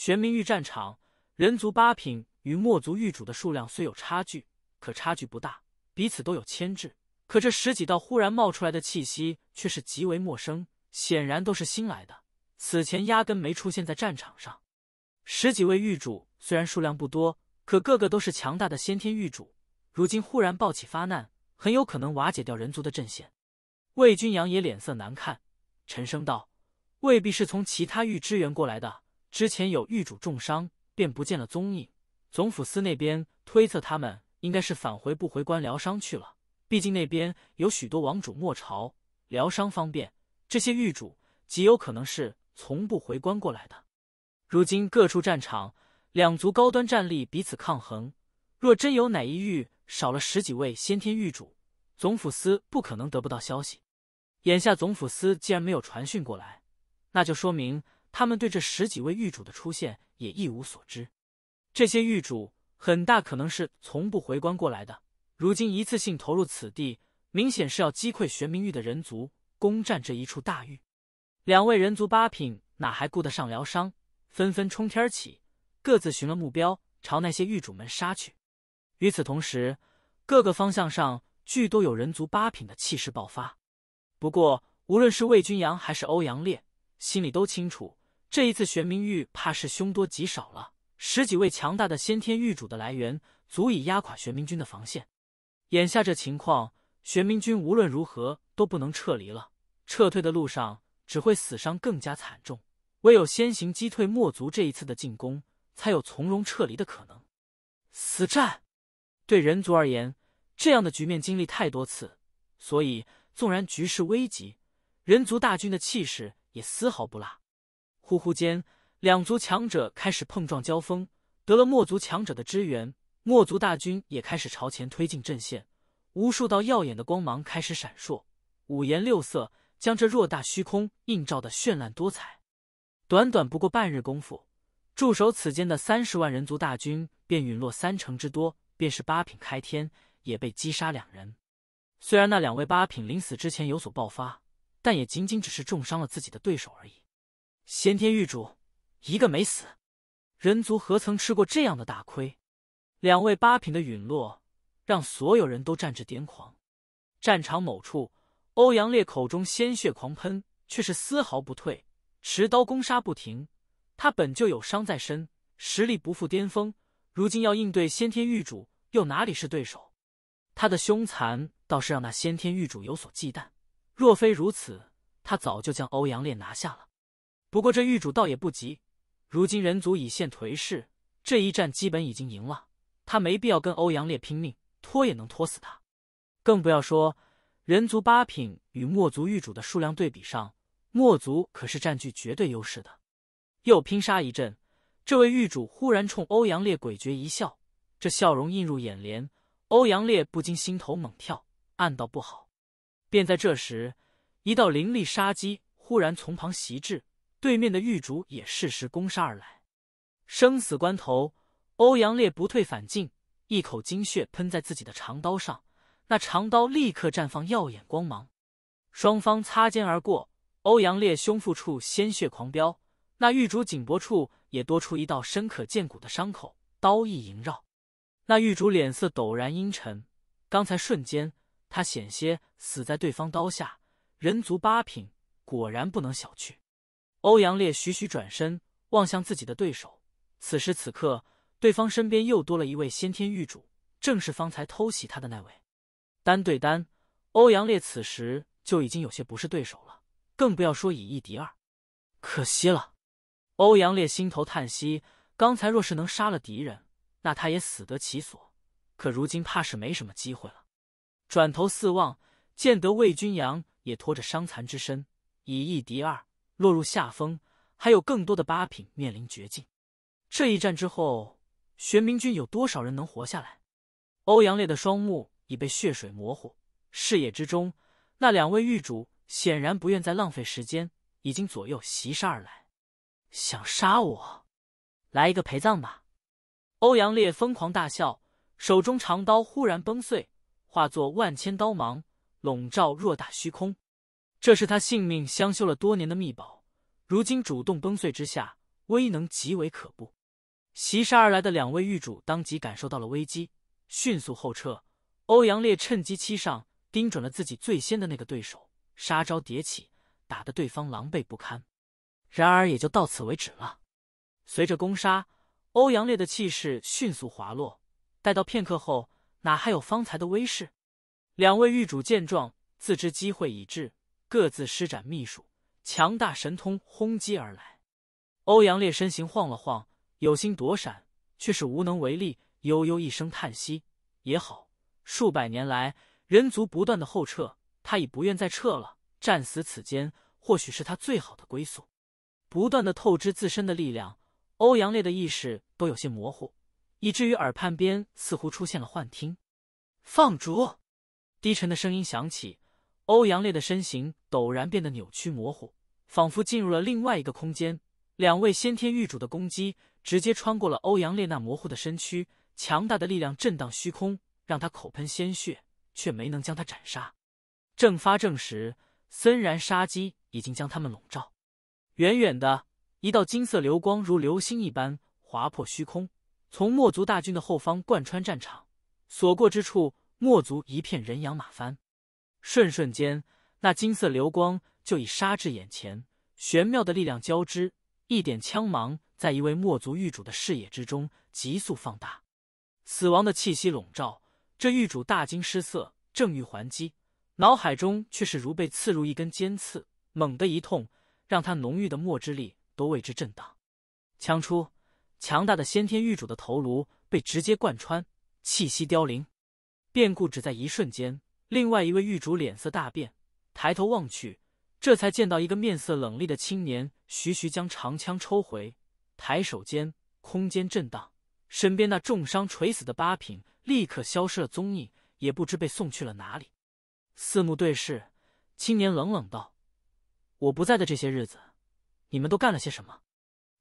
玄冥域战场，人族八品与墨族域主的数量虽有差距，可差距不大，彼此都有牵制。可这十几道忽然冒出来的气息却是极为陌生，显然都是新来的，此前压根没出现在战场上。十几位域主虽然数量不多，可个个都是强大的先天域主，如今忽然暴起发难，很有可能瓦解掉人族的阵线。魏军阳也脸色难看，沉声道：“未必是从其他域支援过来的。”之前有狱主重伤，便不见了踪影。总府司那边推测，他们应该是返回不回关疗伤去了。毕竟那边有许多王主莫朝，疗伤方便。这些狱主极有可能是从不回关过来的。如今各处战场，两族高端战力彼此抗衡。若真有哪一域少了十几位先天狱主，总府司不可能得不到消息。眼下总府司既然没有传讯过来，那就说明……他们对这十几位狱主的出现也一无所知，这些狱主很大可能是从不回关过来的，如今一次性投入此地，明显是要击溃玄冥域的人族，攻占这一处大狱。两位人族八品哪还顾得上疗伤，纷纷冲天起，各自寻了目标，朝那些狱主们杀去。与此同时，各个方向上巨多有人族八品的气势爆发。不过，无论是魏军阳还是欧阳烈，心里都清楚。这一次玄冥域怕是凶多吉少了，十几位强大的先天域主的来源，足以压垮玄冥军的防线。眼下这情况，玄冥军无论如何都不能撤离了。撤退的路上，只会死伤更加惨重。唯有先行击退墨族这一次的进攻，才有从容撤离的可能。死战，对人族而言，这样的局面经历太多次，所以纵然局势危急，人族大军的气势也丝毫不落。呼呼间，两族强者开始碰撞交锋。得了墨族强者的支援，墨族大军也开始朝前推进阵线。无数道耀眼的光芒开始闪烁，五颜六色，将这偌大虚空映照的绚烂多彩。短短不过半日功夫，驻守此间的三十万人族大军便陨落三成之多，便是八品开天也被击杀两人。虽然那两位八品临死之前有所爆发，但也仅仅只是重伤了自己的对手而已。先天玉主一个没死，人族何曾吃过这样的大亏？两位八品的陨落，让所有人都战至癫狂。战场某处，欧阳烈口中鲜血狂喷，却是丝毫不退，持刀攻杀不停。他本就有伤在身，实力不复巅峰，如今要应对先天玉主，又哪里是对手？他的凶残倒是让那先天玉主有所忌惮。若非如此，他早就将欧阳烈拿下了。不过这狱主倒也不急，如今人族已现颓势，这一战基本已经赢了，他没必要跟欧阳烈拼命，拖也能拖死他。更不要说人族八品与墨族狱主的数量对比上，墨族可是占据绝对优势的。又拼杀一阵，这位狱主忽然冲欧阳烈诡谲一笑，这笑容映入眼帘，欧阳烈不禁心头猛跳，暗道不好。便在这时，一道凌厉杀机忽然从旁袭至。对面的玉竹也适时攻杀而来，生死关头，欧阳烈不退反进，一口精血喷在自己的长刀上，那长刀立刻绽放耀眼光芒。双方擦肩而过，欧阳烈胸腹处鲜血狂飙，那玉竹颈脖处也多出一道深可见骨的伤口，刀意萦绕。那玉竹脸色陡然阴沉，刚才瞬间，他险些死在对方刀下。人族八品果然不能小觑。欧阳烈徐徐转身，望向自己的对手。此时此刻，对方身边又多了一位先天狱主，正是方才偷袭他的那位。单对单，欧阳烈此时就已经有些不是对手了，更不要说以一敌二。可惜了，欧阳烈心头叹息：刚才若是能杀了敌人，那他也死得其所。可如今，怕是没什么机会了。转头四望，见得魏军阳也拖着伤残之身，以一敌二。落入下风，还有更多的八品面临绝境。这一战之后，玄冥军有多少人能活下来？欧阳烈的双目已被血水模糊，视野之中，那两位狱主显然不愿再浪费时间，已经左右袭杀而来。想杀我，来一个陪葬吧！欧阳烈疯狂大笑，手中长刀忽然崩碎，化作万千刀芒，笼罩偌大虚空。这是他性命相修了多年的秘宝，如今主动崩碎之下，威能极为可怖。袭杀而来的两位狱主当即感受到了危机，迅速后撤。欧阳烈趁机欺上，盯准了自己最先的那个对手，杀招迭起，打得对方狼狈不堪。然而也就到此为止了。随着攻杀，欧阳烈的气势迅速滑落，待到片刻后，哪还有方才的威势？两位狱主见状，自知机会已至。各自施展秘术，强大神通轰击而来。欧阳烈身形晃了晃，有心躲闪，却是无能为力。悠悠一声叹息，也好，数百年来人族不断的后撤，他已不愿再撤了。战死此间，或许是他最好的归宿。不断的透支自身的力量，欧阳烈的意识都有些模糊，以至于耳畔边似乎出现了幻听。放逐，低沉的声音响起。欧阳烈的身形陡然变得扭曲模糊，仿佛进入了另外一个空间。两位先天玉主的攻击直接穿过了欧阳烈那模糊的身躯，强大的力量震荡虚空，让他口喷鲜血，却没能将他斩杀。正发正时，森然杀机已经将他们笼罩。远远的一道金色流光如流星一般划破虚空，从墨族大军的后方贯穿战场，所过之处，墨族一片人仰马翻。瞬瞬间，那金色流光就已杀至眼前，玄妙的力量交织，一点枪芒在一位墨族狱主的视野之中急速放大，死亡的气息笼罩，这狱主大惊失色，正欲还击，脑海中却是如被刺入一根尖刺，猛地一痛，让他浓郁的墨之力都为之震荡。枪出，强大的先天狱主的头颅被直接贯穿，气息凋零，变故只在一瞬间。另外一位狱主脸色大变，抬头望去，这才见到一个面色冷厉的青年，徐徐将长枪抽回，抬手间，空间震荡，身边那重伤垂死的八品立刻消失了踪影，也不知被送去了哪里。四目对视，青年冷冷道：“我不在的这些日子，你们都干了些什么？”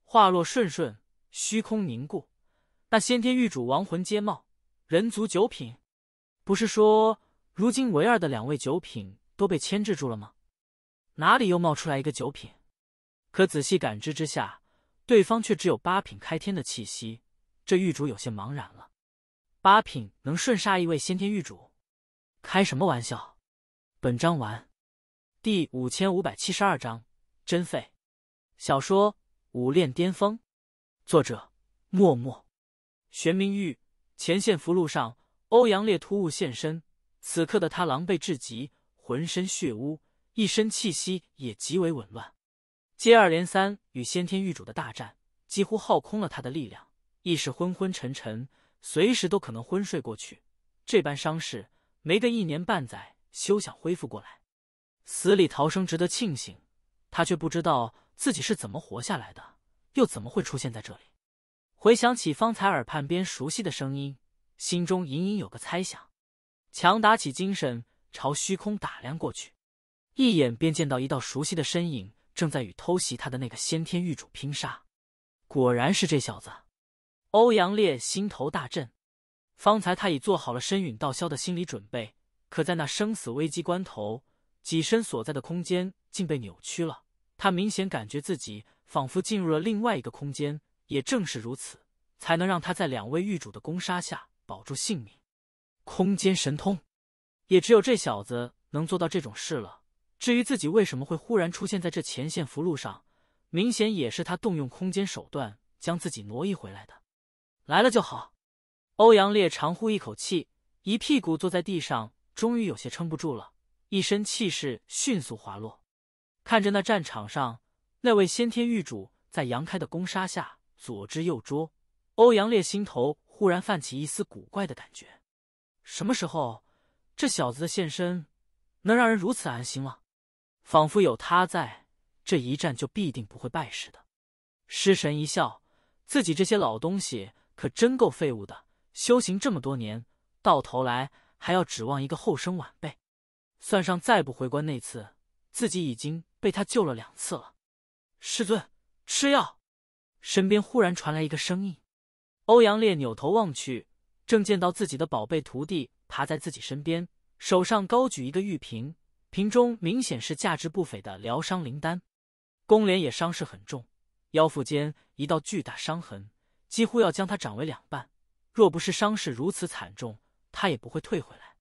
话落，顺顺虚空凝固，那先天狱主亡魂皆冒，人族九品，不是说。如今唯二的两位九品都被牵制住了吗？哪里又冒出来一个九品？可仔细感知之下，对方却只有八品开天的气息。这狱主有些茫然了。八品能瞬杀一位先天狱主？开什么玩笑！本章完。第五千五百七十二章，真废。小说《武炼巅峰》，作者：默默。玄冥玉前线福禄上，欧阳烈突兀现身。此刻的他狼狈至极，浑身血污，一身气息也极为紊乱。接二连三与先天狱主的大战，几乎耗空了他的力量，意识昏昏沉沉，随时都可能昏睡过去。这般伤势，没个一年半载，休想恢复过来。死里逃生值得庆幸，他却不知道自己是怎么活下来的，又怎么会出现在这里？回想起方才耳畔边熟悉的声音，心中隐隐有个猜想。强打起精神，朝虚空打量过去，一眼便见到一道熟悉的身影正在与偷袭他的那个先天狱主拼杀。果然是这小子！欧阳烈心头大震。方才他已做好了身陨道消的心理准备，可在那生死危机关头，己身所在的空间竟被扭曲了。他明显感觉自己仿佛进入了另外一个空间。也正是如此，才能让他在两位狱主的攻杀下保住性命。空间神通，也只有这小子能做到这种事了。至于自己为什么会忽然出现在这前线符箓上，明显也是他动用空间手段将自己挪移回来的。来了就好。欧阳烈长呼一口气，一屁股坐在地上，终于有些撑不住了，一身气势迅速滑落。看着那战场上那位先天狱主在杨开的攻杀下左支右捉，欧阳烈心头忽然泛起一丝古怪的感觉。什么时候，这小子的现身能让人如此安心了？仿佛有他在，这一战就必定不会败事的。失神一笑，自己这些老东西可真够废物的，修行这么多年，到头来还要指望一个后生晚辈。算上再不回关那次，自己已经被他救了两次了。师尊，吃药。身边忽然传来一个声音，欧阳烈扭头望去。正见到自己的宝贝徒弟爬在自己身边，手上高举一个玉瓶，瓶中明显是价值不菲的疗伤灵丹。宫莲也伤势很重，腰腹间一道巨大伤痕，几乎要将他斩为两半。若不是伤势如此惨重，他也不会退回来。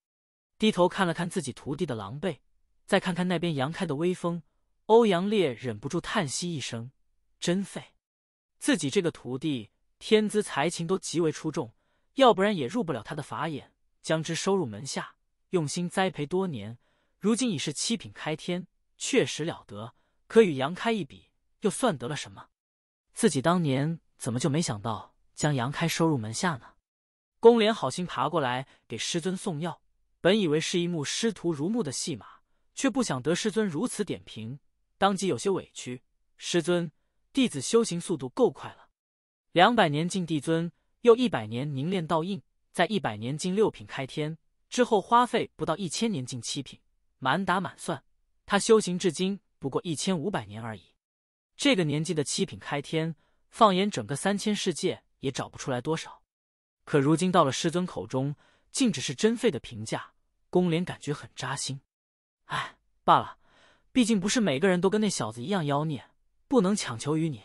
低头看了看自己徒弟的狼狈，再看看那边杨开的威风，欧阳烈忍不住叹息一声：“真废！自己这个徒弟，天资才情都极为出众。”要不然也入不了他的法眼，将之收入门下，用心栽培多年，如今已是七品开天，确实了得。可与杨开一比，又算得了什么？自己当年怎么就没想到将杨开收入门下呢？公廉好心爬过来给师尊送药，本以为是一幕师徒如沐的戏码，却不想得师尊如此点评，当即有些委屈。师尊，弟子修行速度够快了，两百年进帝尊。又一百年凝练道印，在一百年近六品开天之后，花费不到一千年近七品。满打满算，他修行至今不过一千五百年而已。这个年纪的七品开天，放眼整个三千世界也找不出来多少。可如今到了师尊口中，竟只是真废的评价，宫莲感觉很扎心。哎，罢了，毕竟不是每个人都跟那小子一样妖孽，不能强求于你。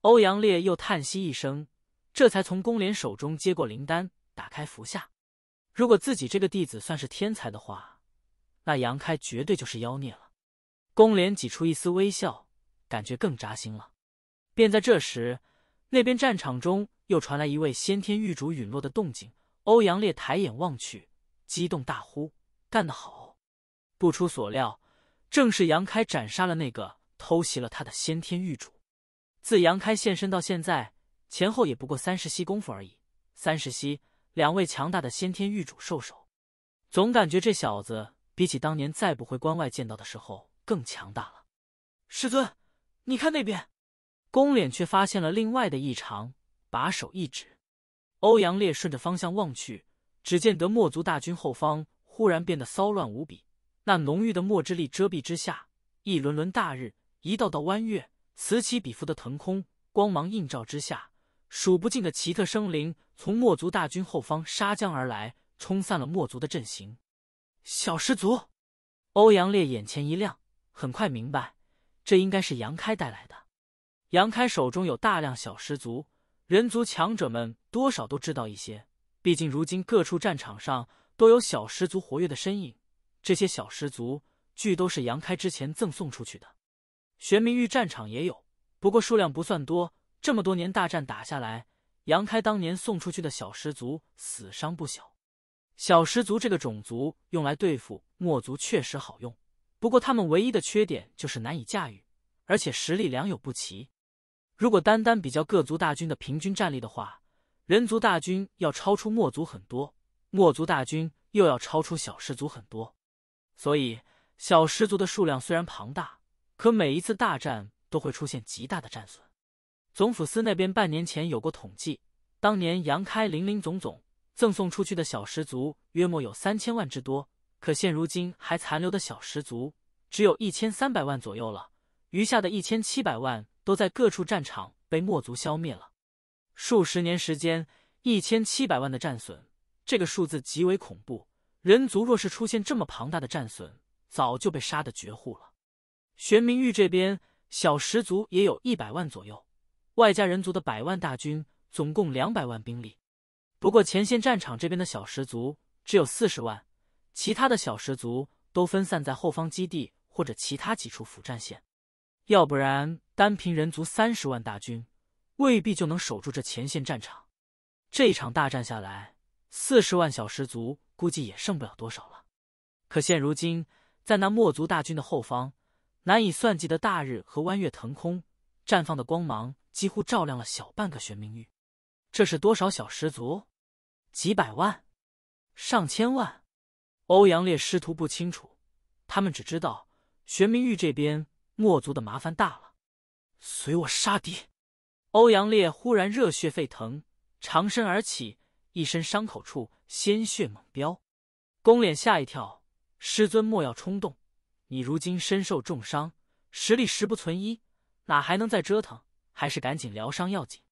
欧阳烈又叹息一声。这才从宫莲手中接过灵丹，打开服下。如果自己这个弟子算是天才的话，那杨开绝对就是妖孽了。宫莲挤出一丝微笑，感觉更扎心了。便在这时，那边战场中又传来一位先天玉主陨落的动静。欧阳烈抬眼望去，激动大呼：“干得好！”不出所料，正是杨开斩杀了那个偷袭了他的先天玉主。自杨开现身到现在。前后也不过三十息功夫而已。三十息，两位强大的先天御主兽首，总感觉这小子比起当年再不回关外见到的时候更强大了。师尊，你看那边。宫脸却发现了另外的异常，把手一指。欧阳烈顺着方向望去，只见得墨族大军后方忽然变得骚乱无比。那浓郁的墨之力遮蔽之下，一轮轮大日，一道道弯月，此起彼伏的腾空，光芒映照之下。数不尽的奇特生灵从墨族大军后方杀将而来，冲散了墨族的阵型。小石族，欧阳烈眼前一亮，很快明白，这应该是杨开带来的。杨开手中有大量小石族人族强者们多少都知道一些，毕竟如今各处战场上都有小石族活跃的身影。这些小石族，俱都是杨开之前赠送出去的。玄冥域战场也有，不过数量不算多。这么多年大战打下来，杨开当年送出去的小师族死伤不小。小师族这个种族用来对付墨族确实好用，不过他们唯一的缺点就是难以驾驭，而且实力良莠不齐。如果单单比较各族大军的平均战力的话，人族大军要超出墨族很多，墨族大军又要超出小师族很多。所以小师族的数量虽然庞大，可每一次大战都会出现极大的战损。总府司那边半年前有过统计，当年杨开零零总总赠送出去的小十族约莫有三千万之多，可现如今还残留的小十族只有一千三百万左右了，余下的一千七百万都在各处战场被墨族消灭了。数十年时间，一千七百万的战损，这个数字极为恐怖。人族若是出现这么庞大的战损，早就被杀得绝户了。玄明玉这边小十族也有一百万左右。外加人族的百万大军，总共两百万兵力。不过前线战场这边的小十族只有四十万，其他的小十族都分散在后方基地或者其他几处辅战线。要不然，单凭人族三十万大军，未必就能守住这前线战场。这一场大战下来，四十万小十族估计也剩不了多少了。可现如今，在那墨族大军的后方，难以算计的大日和弯月腾空绽放的光芒。几乎照亮了小半个玄冥域，这是多少小师族？几百万？上千万？欧阳烈师徒不清楚，他们只知道玄冥域这边墨族的麻烦大了。随我杀敌！欧阳烈忽然热血沸腾，长身而起，一身伤口处鲜血猛飙。公脸吓一跳，师尊莫要冲动，你如今身受重伤，实力实不存一，哪还能再折腾？还是赶紧疗伤要紧。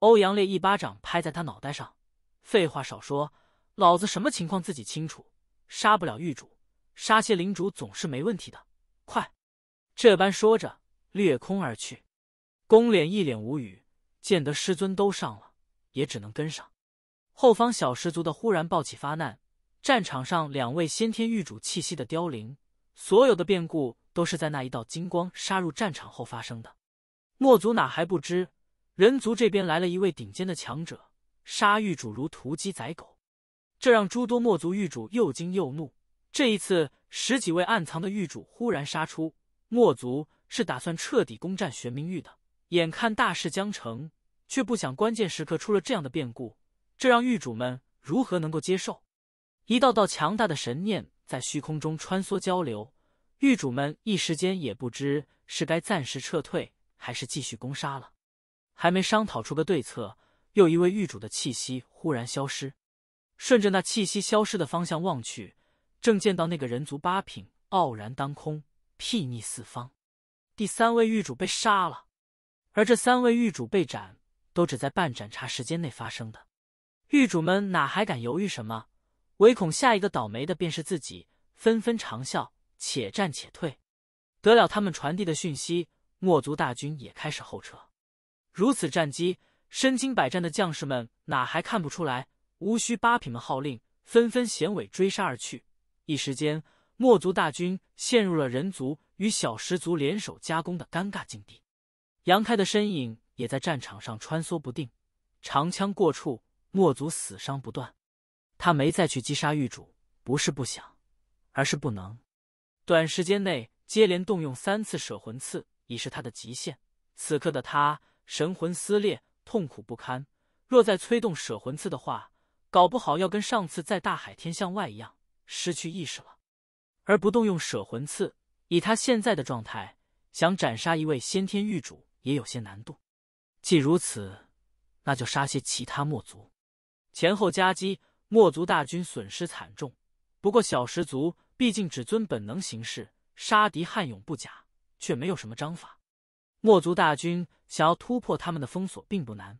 欧阳烈一巴掌拍在他脑袋上，废话少说，老子什么情况自己清楚。杀不了狱主，杀些领主总是没问题的。快！这般说着，掠空而去。公脸一脸无语，见得师尊都上了，也只能跟上。后方小氏族的忽然暴起发难，战场上两位先天狱主气息的凋零，所有的变故都是在那一道金光杀入战场后发生的。墨族哪还不知，人族这边来了一位顶尖的强者，杀狱主如屠鸡宰狗，这让诸多墨族狱主又惊又怒。这一次，十几位暗藏的狱主忽然杀出，墨族是打算彻底攻占玄冥域的。眼看大势将成，却不想关键时刻出了这样的变故，这让狱主们如何能够接受？一道道强大的神念在虚空中穿梭交流，狱主们一时间也不知是该暂时撤退。还是继续攻杀了，还没商讨出个对策，又一位狱主的气息忽然消失。顺着那气息消失的方向望去，正见到那个人族八品傲然当空，睥睨四方。第三位狱主被杀了，而这三位狱主被斩，都只在半盏茶时间内发生的。狱主们哪还敢犹豫什么，唯恐下一个倒霉的便是自己，纷纷长啸，且战且退。得了他们传递的讯息。墨族大军也开始后撤，如此战机，身经百战的将士们哪还看不出来？无需八品们号令，纷纷衔尾追杀而去。一时间，墨族大军陷入了人族与小十族联手夹攻的尴尬境地。杨开的身影也在战场上穿梭不定，长枪过处，墨族死伤不断。他没再去击杀狱主，不是不想，而是不能。短时间内接连动用三次舍魂刺。已是他的极限。此刻的他神魂撕裂，痛苦不堪。若再催动舍魂刺的话，搞不好要跟上次在大海天向外一样失去意识了。而不动用舍魂刺，以他现在的状态，想斩杀一位先天狱主也有些难度。既如此，那就杀些其他墨族。前后夹击，墨族大军损失惨重。不过小十族毕竟只遵本能行事，杀敌悍勇不假。却没有什么章法，墨族大军想要突破他们的封锁并不难，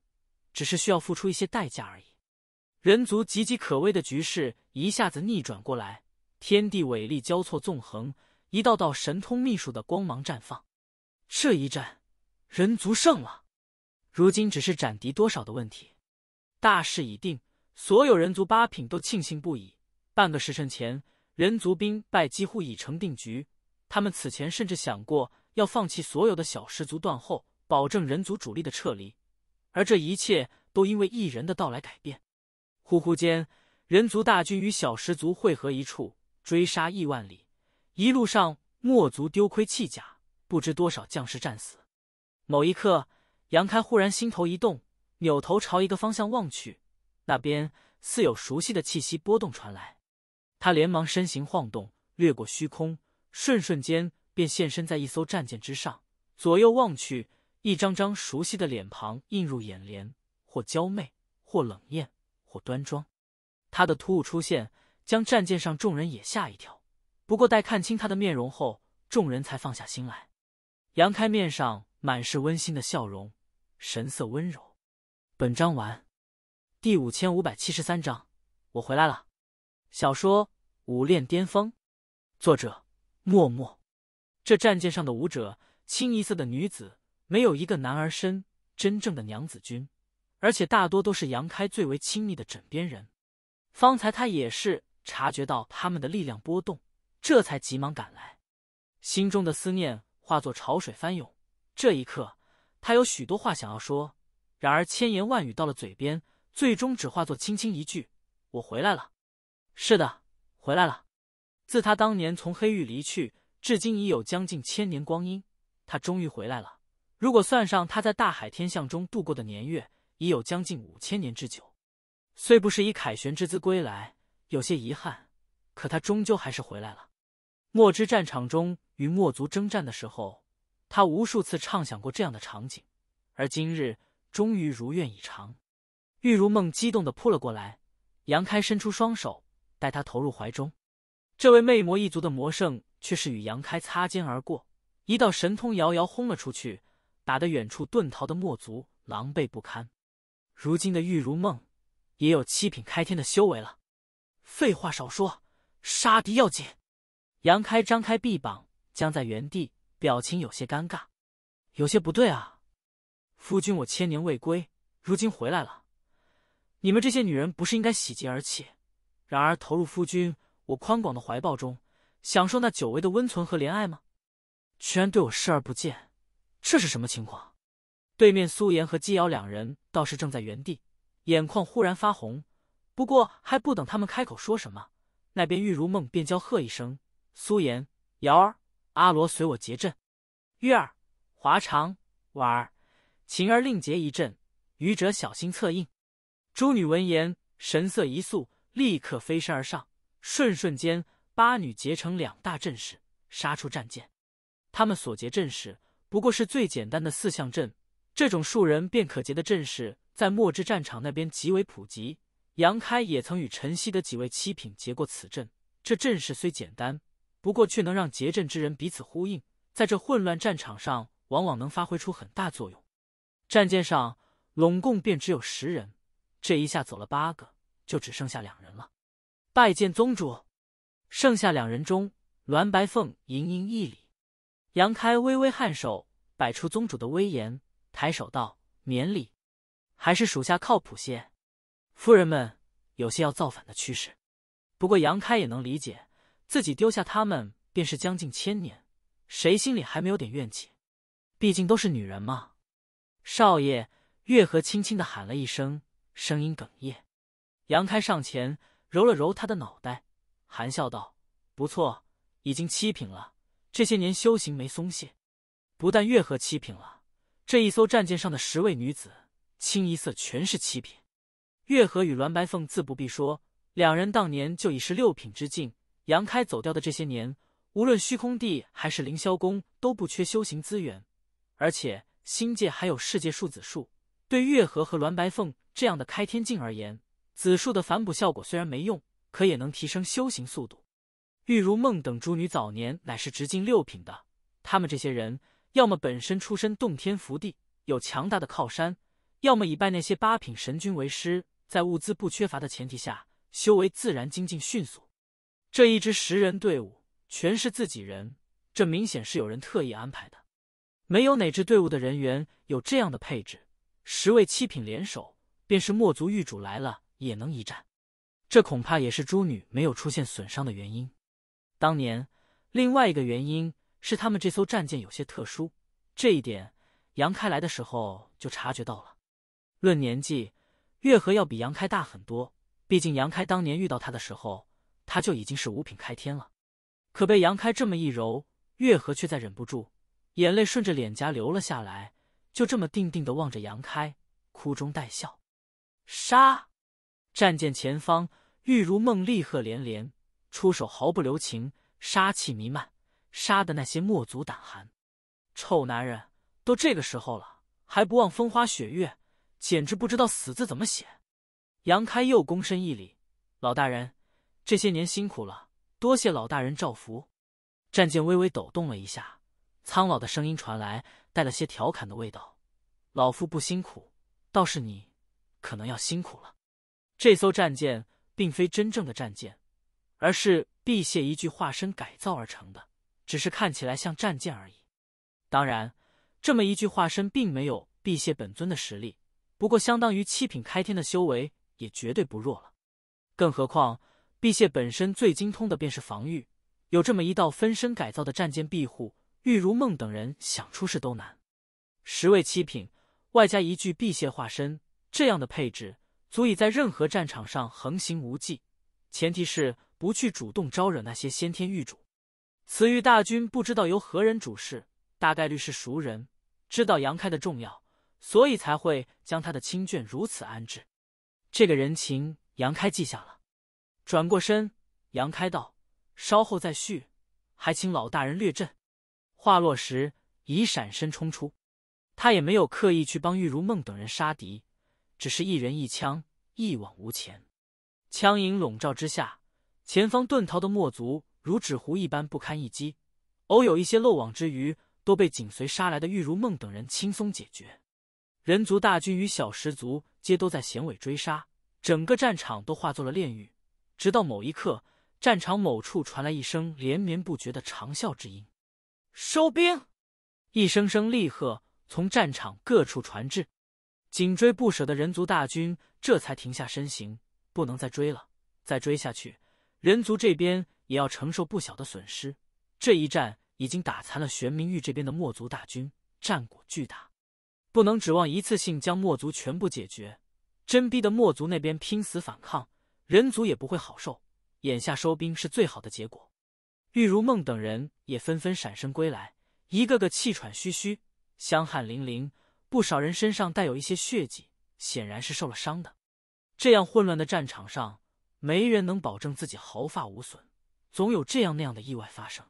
只是需要付出一些代价而已。人族岌岌可危的局势一下子逆转过来，天地伟力交错纵横，一道道神通秘术的光芒绽放。这一战，人族胜了，如今只是斩敌多少的问题。大势已定，所有人族八品都庆幸不已。半个时辰前，人族兵败几乎已成定局。他们此前甚至想过要放弃所有的小氏族断后，保证人族主力的撤离，而这一切都因为一人的到来改变。呼呼间，人族大军与小氏族汇合一处，追杀亿万里，一路上墨族丢盔弃甲，不知多少将士战死。某一刻，杨开忽然心头一动，扭头朝一个方向望去，那边似有熟悉的气息波动传来，他连忙身形晃动，掠过虚空。瞬瞬间便现身在一艘战舰之上，左右望去，一张张熟悉的脸庞映入眼帘，或娇媚，或冷艳，或端庄。他的突兀出现，将战舰上众人也吓一跳。不过待看清他的面容后，众人才放下心来。扬开面上满是温馨的笑容，神色温柔。本章完。第五千五百七十三章，我回来了。小说《武炼巅峰》，作者。默默，这战舰上的舞者清一色的女子，没有一个男儿身，真正的娘子军，而且大多都是杨开最为亲密的枕边人。方才他也是察觉到他们的力量波动，这才急忙赶来，心中的思念化作潮水翻涌。这一刻，他有许多话想要说，然而千言万语到了嘴边，最终只化作轻轻一句：“我回来了。”是的，回来了。自他当年从黑狱离去，至今已有将近千年光阴。他终于回来了。如果算上他在大海天象中度过的年月，已有将近五千年之久。虽不是以凯旋之姿归来，有些遗憾，可他终究还是回来了。墨之战场中与墨族征战的时候，他无数次畅想过这样的场景，而今日终于如愿以偿。玉如梦激动地扑了过来，杨开伸出双手，待他投入怀中。这位魅魔一族的魔圣却是与杨开擦肩而过，一道神通遥遥轰了出去，打得远处遁逃的魔族狼狈不堪。如今的玉如梦也有七品开天的修为了。废话少说，杀敌要紧。杨开张开臂膀，僵在原地，表情有些尴尬，有些不对啊！夫君，我千年未归，如今回来了，你们这些女人不是应该喜极而泣？然而投入夫君。我宽广的怀抱中，享受那久违的温存和怜爱吗？居然对我视而不见，这是什么情况？对面苏妍和姬瑶两人倒是正在原地，眼眶忽然发红。不过还不等他们开口说什么，那边玉如梦便娇喝一声：“苏妍、瑶儿，阿罗随我结阵；月儿，华长，婉儿，晴儿令结一阵；愚者小心策应。”诸女闻言，神色一肃，立刻飞身而上。瞬瞬间，八女结成两大阵势，杀出战舰。他们所结阵势不过是最简单的四象阵，这种数人便可结的阵势，在末之战场那边极为普及。杨开也曾与晨曦的几位七品结过此阵。这阵势虽简单，不过却能让结阵之人彼此呼应，在这混乱战场上，往往能发挥出很大作用。战舰上拢共便只有十人，这一下走了八个，就只剩下两人了。拜见宗主，剩下两人中，栾白凤盈盈一礼，杨开微微颔首，摆出宗主的威严，抬手道：“免礼，还是属下靠谱些。”夫人们有些要造反的趋势，不过杨开也能理解，自己丢下他们便是将近千年，谁心里还没有点怨气？毕竟都是女人嘛。少爷，月和轻轻的喊了一声，声音哽咽。杨开上前。揉了揉他的脑袋，含笑道：“不错，已经七品了。这些年修行没松懈，不但月河七品了，这一艘战舰上的十位女子，清一色全是七品。月河与栾白凤自不必说，两人当年就已是六品之境。杨开走掉的这些年，无论虚空地还是凌霄宫，都不缺修行资源，而且星界还有世界树子树，对月河和栾白凤这样的开天境而言。”子树的反哺效果虽然没用，可也能提升修行速度。玉如梦等诸女早年乃是直进六品的，他们这些人要么本身出身洞天福地，有强大的靠山，要么以拜那些八品神君为师，在物资不缺乏的前提下，修为自然精进迅速。这一支十人队伍全是自己人，这明显是有人特意安排的。没有哪支队伍的人员有这样的配置，十位七品联手，便是墨族狱主来了。也能一战，这恐怕也是朱女没有出现损伤的原因。当年另外一个原因是他们这艘战舰有些特殊，这一点杨开来的时候就察觉到了。论年纪，月和要比杨开大很多，毕竟杨开当年遇到他的时候，他就已经是五品开天了。可被杨开这么一揉，月和却再忍不住，眼泪顺着脸颊流了下来，就这么定定的望着杨开，哭中带笑。杀！战舰前方，玉如梦厉喝连连，出手毫不留情，杀气弥漫，杀的那些墨族胆寒。臭男人，都这个时候了，还不忘风花雪月，简直不知道死字怎么写！杨开又躬身一礼：“老大人，这些年辛苦了，多谢老大人照拂。”战舰微微抖动了一下，苍老的声音传来，带了些调侃的味道：“老夫不辛苦，倒是你，可能要辛苦了。”这艘战舰并非真正的战舰，而是碧蟹一具化身改造而成的，只是看起来像战舰而已。当然，这么一具化身并没有碧蟹本尊的实力，不过相当于七品开天的修为，也绝对不弱了。更何况，碧蟹本身最精通的便是防御，有这么一道分身改造的战舰庇护，玉如梦等人想出事都难。十位七品，外加一具碧蟹化身，这样的配置。足以在任何战场上横行无忌，前提是不去主动招惹那些先天狱主。慈玉大军不知道由何人主事，大概率是熟人，知道杨开的重要，所以才会将他的亲眷如此安置。这个人情，杨开记下了。转过身，杨开道：“稍后再叙，还请老大人略阵。”话落时，已闪身冲出。他也没有刻意去帮玉如梦等人杀敌。只是一人一枪，一往无前。枪影笼罩之下，前方遁逃的墨族如纸糊一般不堪一击，偶有一些漏网之鱼，都被紧随杀来的玉如梦等人轻松解决。人族大军与小石族皆都在衔尾追杀，整个战场都化作了炼狱。直到某一刻，战场某处传来一声连绵不绝的长啸之音：“收兵！”一声声厉喝从战场各处传至。紧追不舍的人族大军这才停下身形，不能再追了。再追下去，人族这边也要承受不小的损失。这一战已经打残了玄冥域这边的墨族大军，战果巨大，不能指望一次性将墨族全部解决。真逼得墨族那边拼死反抗，人族也不会好受。眼下收兵是最好的结果。玉如梦等人也纷纷闪身归来，一个个气喘吁吁，香汗淋淋。不少人身上带有一些血迹，显然是受了伤的。这样混乱的战场上，没人能保证自己毫发无损，总有这样那样的意外发生。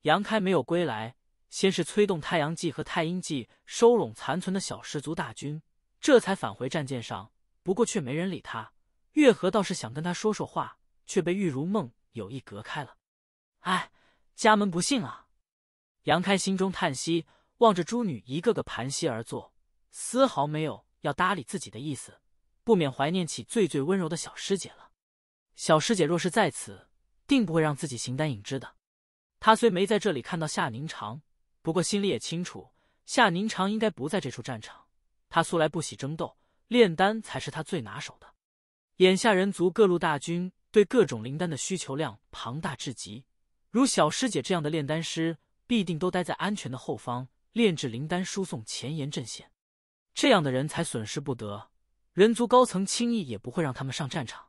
杨开没有归来，先是催动太阳祭和太阴祭收拢残存的小氏族大军，这才返回战舰上。不过却没人理他，月河倒是想跟他说说话，却被玉如梦有意隔开了。哎，家门不幸啊！杨开心中叹息。望着诸女一个个盘膝而坐，丝毫没有要搭理自己的意思，不免怀念起最最温柔的小师姐了。小师姐若是在此，定不会让自己形单影只的。他虽没在这里看到夏凝长，不过心里也清楚，夏凝长应该不在这处战场。他素来不喜争斗，炼丹才是他最拿手的。眼下人族各路大军对各种灵丹的需求量庞大至极，如小师姐这样的炼丹师，必定都待在安全的后方。炼制灵丹，输送前沿阵线，这样的人才损失不得。人族高层轻易也不会让他们上战场。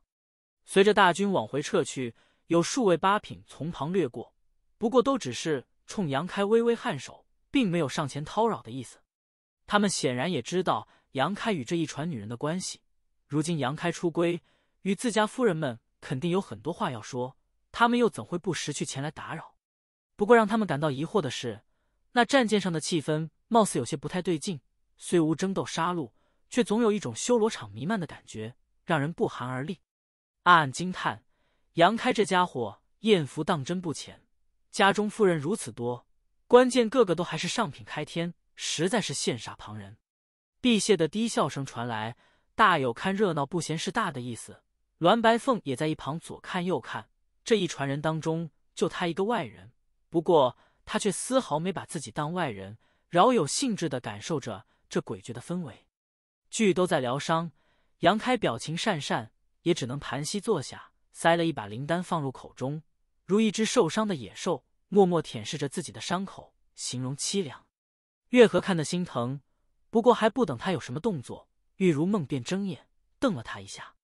随着大军往回撤去，有数位八品从旁掠过，不过都只是冲杨开微微颔首，并没有上前叨扰的意思。他们显然也知道杨开与这一船女人的关系。如今杨开出闺，与自家夫人们肯定有很多话要说，他们又怎会不时去前来打扰？不过让他们感到疑惑的是。那战舰上的气氛貌似有些不太对劲，虽无争斗杀戮，却总有一种修罗场弥漫的感觉，让人不寒而栗，暗暗惊叹：杨开这家伙艳福当真不浅，家中夫人如此多，关键个个都还是上品开天，实在是羡煞旁人。碧屑的低笑声传来，大有看热闹不嫌事大的意思。栾白凤也在一旁左看右看，这一船人当中就他一个外人，不过。他却丝毫没把自己当外人，饶有兴致的感受着这诡谲的氛围。俱都在疗伤，杨开表情讪讪，也只能盘膝坐下，塞了一把灵丹放入口中，如一只受伤的野兽，默默舔舐着自己的伤口，形容凄凉。月和看得心疼，不过还不等他有什么动作，玉如梦便睁眼瞪了他一下。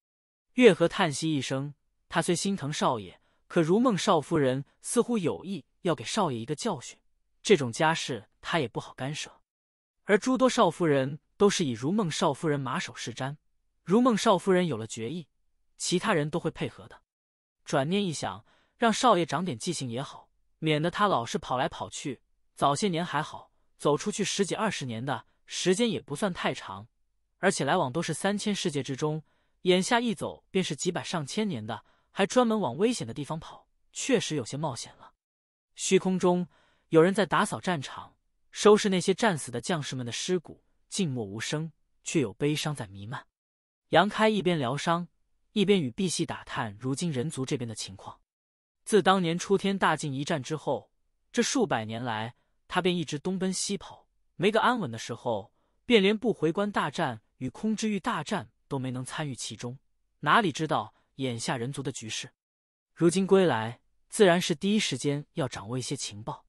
月和叹息一声，他虽心疼少爷，可如梦少夫人似乎有意。要给少爷一个教训，这种家事他也不好干涉。而诸多少夫人都是以如梦少夫人马首是瞻，如梦少夫人有了决议，其他人都会配合的。转念一想，让少爷长点记性也好，免得他老是跑来跑去。早些年还好，走出去十几二十年的时间也不算太长，而且来往都是三千世界之中。眼下一走便是几百上千年的，还专门往危险的地方跑，确实有些冒险了。虚空中有人在打扫战场，收拾那些战死的将士们的尸骨，静默无声，却有悲伤在弥漫。杨开一边疗伤，一边与碧玺打探如今人族这边的情况。自当年出天大境一战之后，这数百年来，他便一直东奔西跑，没个安稳的时候，便连不回关大战与空之域大战都没能参与其中，哪里知道眼下人族的局势？如今归来。自然是第一时间要掌握一些情报，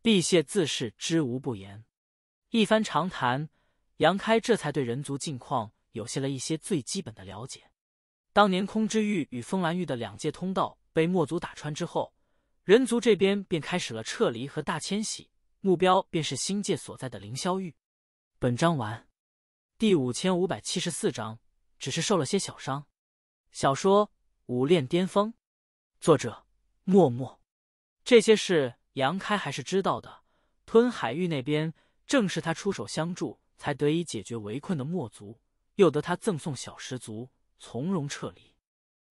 毕谢自是知无不言。一番长谈，杨开这才对人族境况有些了一些最基本的了解。当年空之域与风兰域的两界通道被墨族打穿之后，人族这边便开始了撤离和大迁徙，目标便是星界所在的凌霄域。本章完。第五千五百七十四章，只是受了些小伤。小说《武炼巅峰》，作者。默默，这些事杨开还是知道的。吞海域那边正是他出手相助，才得以解决围困的墨族，又得他赠送小石族，从容撤离。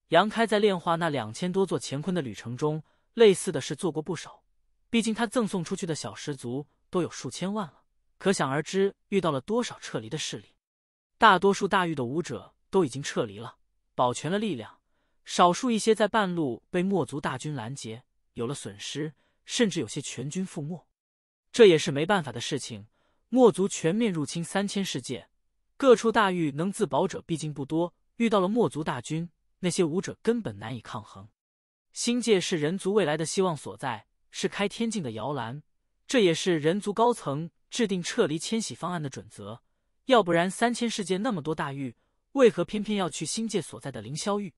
杨开在炼化那两千多座乾坤的旅程中，类似的事做过不少。毕竟他赠送出去的小石族都有数千万了，可想而知遇到了多少撤离的势力。大多数大域的武者都已经撤离了，保全了力量。少数一些在半路被墨族大军拦截，有了损失，甚至有些全军覆没，这也是没办法的事情。墨族全面入侵三千世界，各处大域能自保者毕竟不多，遇到了墨族大军，那些武者根本难以抗衡。星界是人族未来的希望所在，是开天境的摇篮，这也是人族高层制定撤离迁徙方案的准则。要不然，三千世界那么多大域，为何偏偏要去星界所在的凌霄域？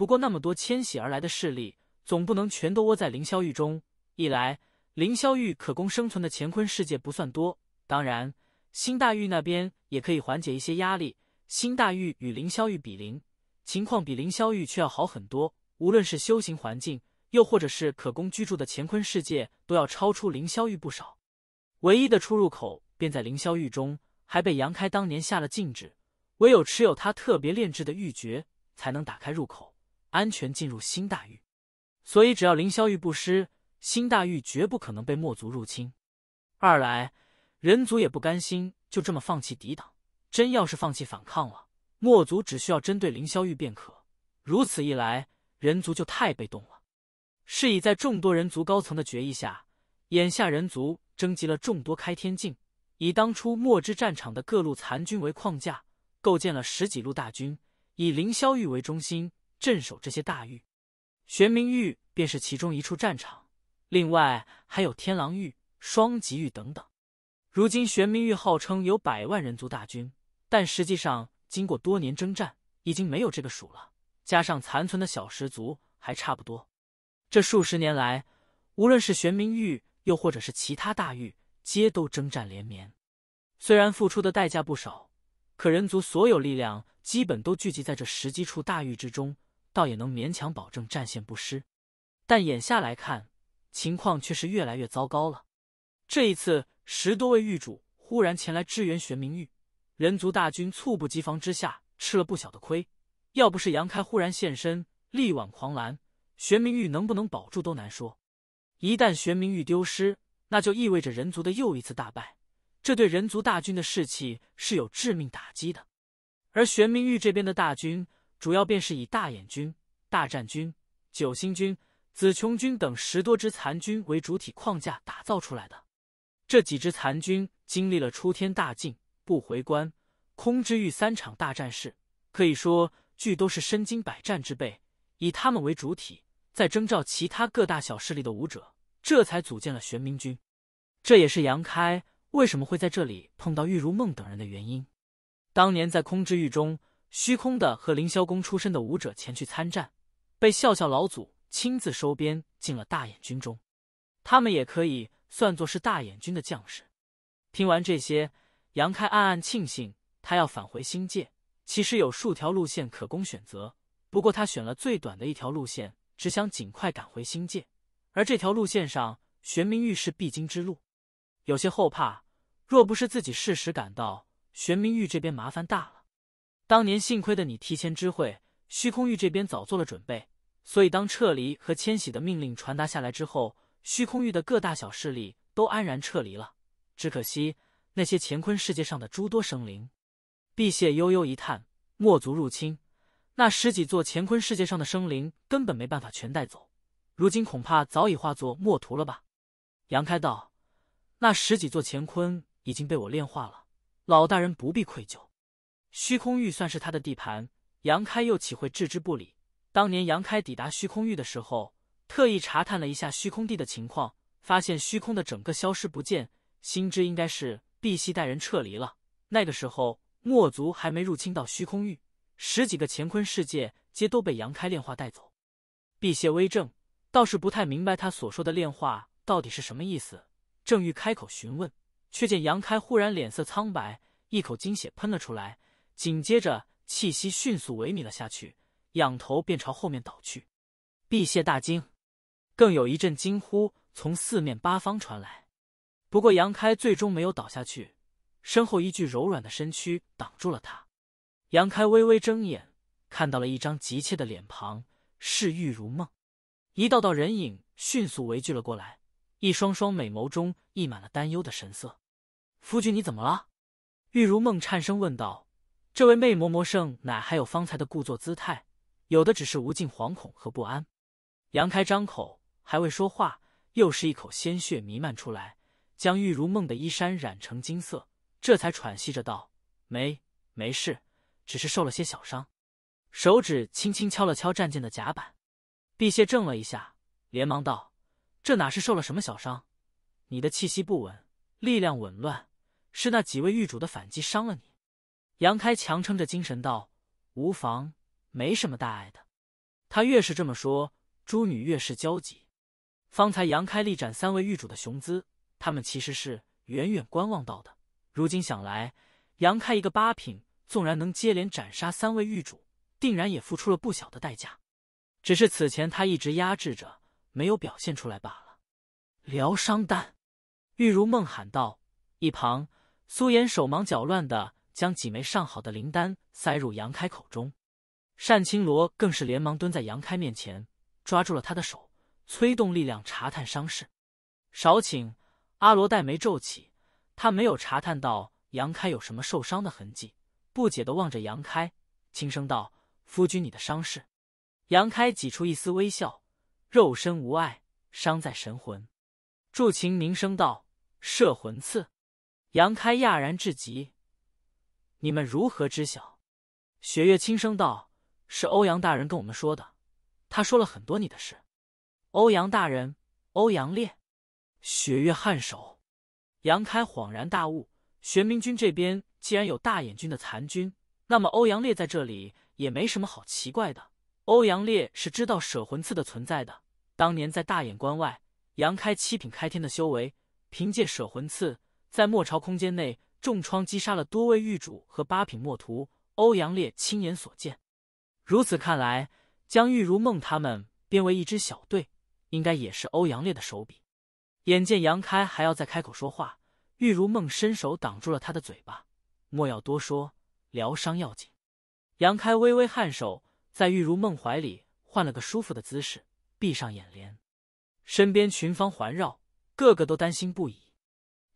不过那么多迁徙而来的势力，总不能全都窝在凌霄域中。一来，凌霄域可供生存的乾坤世界不算多；当然，新大域那边也可以缓解一些压力。新大域与凌霄域比邻，情况比凌霄域却要好很多。无论是修行环境，又或者是可供居住的乾坤世界，都要超出凌霄域不少。唯一的出入口便在凌霄域中，还被杨开当年下了禁制，唯有持有他特别炼制的玉诀，才能打开入口。安全进入新大域，所以只要凌霄玉不失，新大域绝不可能被墨族入侵。二来，人族也不甘心就这么放弃抵挡，真要是放弃反抗了，墨族只需要针对凌霄玉便可。如此一来，人族就太被动了。是以，在众多人族高层的决议下，眼下人族征集了众多开天境，以当初墨之战场的各路残军为框架，构建了十几路大军，以凌霄玉为中心。镇守这些大域，玄冥域便是其中一处战场。另外还有天狼域、双极域等等。如今玄冥域号称有百万人族大军，但实际上经过多年征战，已经没有这个数了。加上残存的小十族，还差不多。这数十年来，无论是玄冥域，又或者是其他大域，皆都征战连绵。虽然付出的代价不少，可人族所有力量基本都聚集在这十几处大域之中。倒也能勉强保证战线不失，但眼下来看，情况却是越来越糟糕了。这一次，十多位狱主忽然前来支援玄冥域，人族大军猝不及防之下吃了不小的亏。要不是杨开忽然现身力挽狂澜，玄冥域能不能保住都难说。一旦玄冥域丢失，那就意味着人族的又一次大败，这对人族大军的士气是有致命打击的。而玄冥域这边的大军。主要便是以大眼军、大战军、九星军、紫琼军等十多支残军为主体框架打造出来的。这几支残军经历了出天大境、不回关、空之域三场大战事，可以说俱都是身经百战之辈。以他们为主体，再征召其他各大小势力的武者，这才组建了玄冥军。这也是杨开为什么会在这里碰到玉如梦等人的原因。当年在空之域中。虚空的和凌霄宫出身的武者前去参战，被笑笑老祖亲自收编进了大眼军中，他们也可以算作是大眼军的将士。听完这些，杨开暗暗庆幸，他要返回星界，其实有数条路线可供选择，不过他选了最短的一条路线，只想尽快赶回星界。而这条路线上，玄明玉是必经之路，有些后怕。若不是自己适时赶到，玄明玉这边麻烦大了。当年幸亏的你提前知会虚空域这边，早做了准备，所以当撤离和迁徙的命令传达下来之后，虚空域的各大小势力都安然撤离了。只可惜那些乾坤世界上的诸多生灵，碧血悠悠一叹：墨族入侵，那十几座乾坤世界上的生灵根本没办法全带走，如今恐怕早已化作墨图了吧？杨开道：那十几座乾坤已经被我炼化了，老大人不必愧疚。虚空域算是他的地盘，杨开又岂会置之不理？当年杨开抵达虚空域的时候，特意查探了一下虚空地的情况，发现虚空的整个消失不见，心知应该是碧汐带人撤离了。那个时候墨族还没入侵到虚空域，十几个乾坤世界皆都被杨开炼化带走。碧邪微怔，倒是不太明白他所说的炼化到底是什么意思，正欲开口询问，却见杨开忽然脸色苍白，一口精血喷了出来。紧接着，气息迅速萎靡了下去，仰头便朝后面倒去。碧谢大惊，更有一阵惊呼从四面八方传来。不过杨开最终没有倒下去，身后一具柔软的身躯挡住了他。杨开微微睁眼，看到了一张急切的脸庞，是玉如梦。一道道人影迅速围聚了过来，一双双美眸中溢满了担忧的神色。“夫君，你怎么了？”玉如梦颤声问道。这位魅魔魔圣，乃还有方才的故作姿态？有的只是无尽惶恐和不安。杨开张口，还未说话，又是一口鲜血弥漫出来，将玉如梦的衣衫染成金色。这才喘息着道：“没没事，只是受了些小伤。”手指轻轻敲了敲战舰的甲板，碧邪怔了一下，连忙道：“这哪是受了什么小伤？你的气息不稳，力量紊乱，是那几位狱主的反击伤了你。”杨开强撑着精神道：“无妨，没什么大碍的。”他越是这么说，诸女越是焦急。方才杨开力斩三位狱主的雄姿，他们其实是远远观望到的。如今想来，杨开一个八品，纵然能接连斩杀三位狱主，定然也付出了不小的代价。只是此前他一直压制着，没有表现出来罢了。疗伤丹，玉如梦喊道。一旁，苏颜手忙脚乱的。将几枚上好的灵丹塞入杨开口中，单青罗更是连忙蹲在杨开面前，抓住了他的手，催动力量查探伤势。少顷，阿罗黛眉皱起，他没有查探到杨开有什么受伤的痕迹，不解地望着杨开，轻声道：“夫君，你的伤势？”杨开挤出一丝微笑，肉身无碍，伤在神魂。祝晴凝声道：“摄魂刺。”杨开讶然至极。你们如何知晓？雪月轻声道：“是欧阳大人跟我们说的，他说了很多你的事。”欧阳大人，欧阳烈。雪月颔首。杨开恍然大悟：玄冥军这边既然有大眼军的残军，那么欧阳烈在这里也没什么好奇怪的。欧阳烈是知道舍魂刺的存在的，当年在大眼关外，杨开七品开天的修为，凭借舍魂刺在莫朝空间内。重创击杀了多位狱主和八品墨徒，欧阳烈亲眼所见。如此看来，将玉如梦他们编为一支小队，应该也是欧阳烈的手笔。眼见杨开还要再开口说话，玉如梦伸手挡住了他的嘴巴：“莫要多说，疗伤要紧。”杨开微微颔首，在玉如梦怀里换了个舒服的姿势，闭上眼帘。身边群芳环绕，个个都担心不已。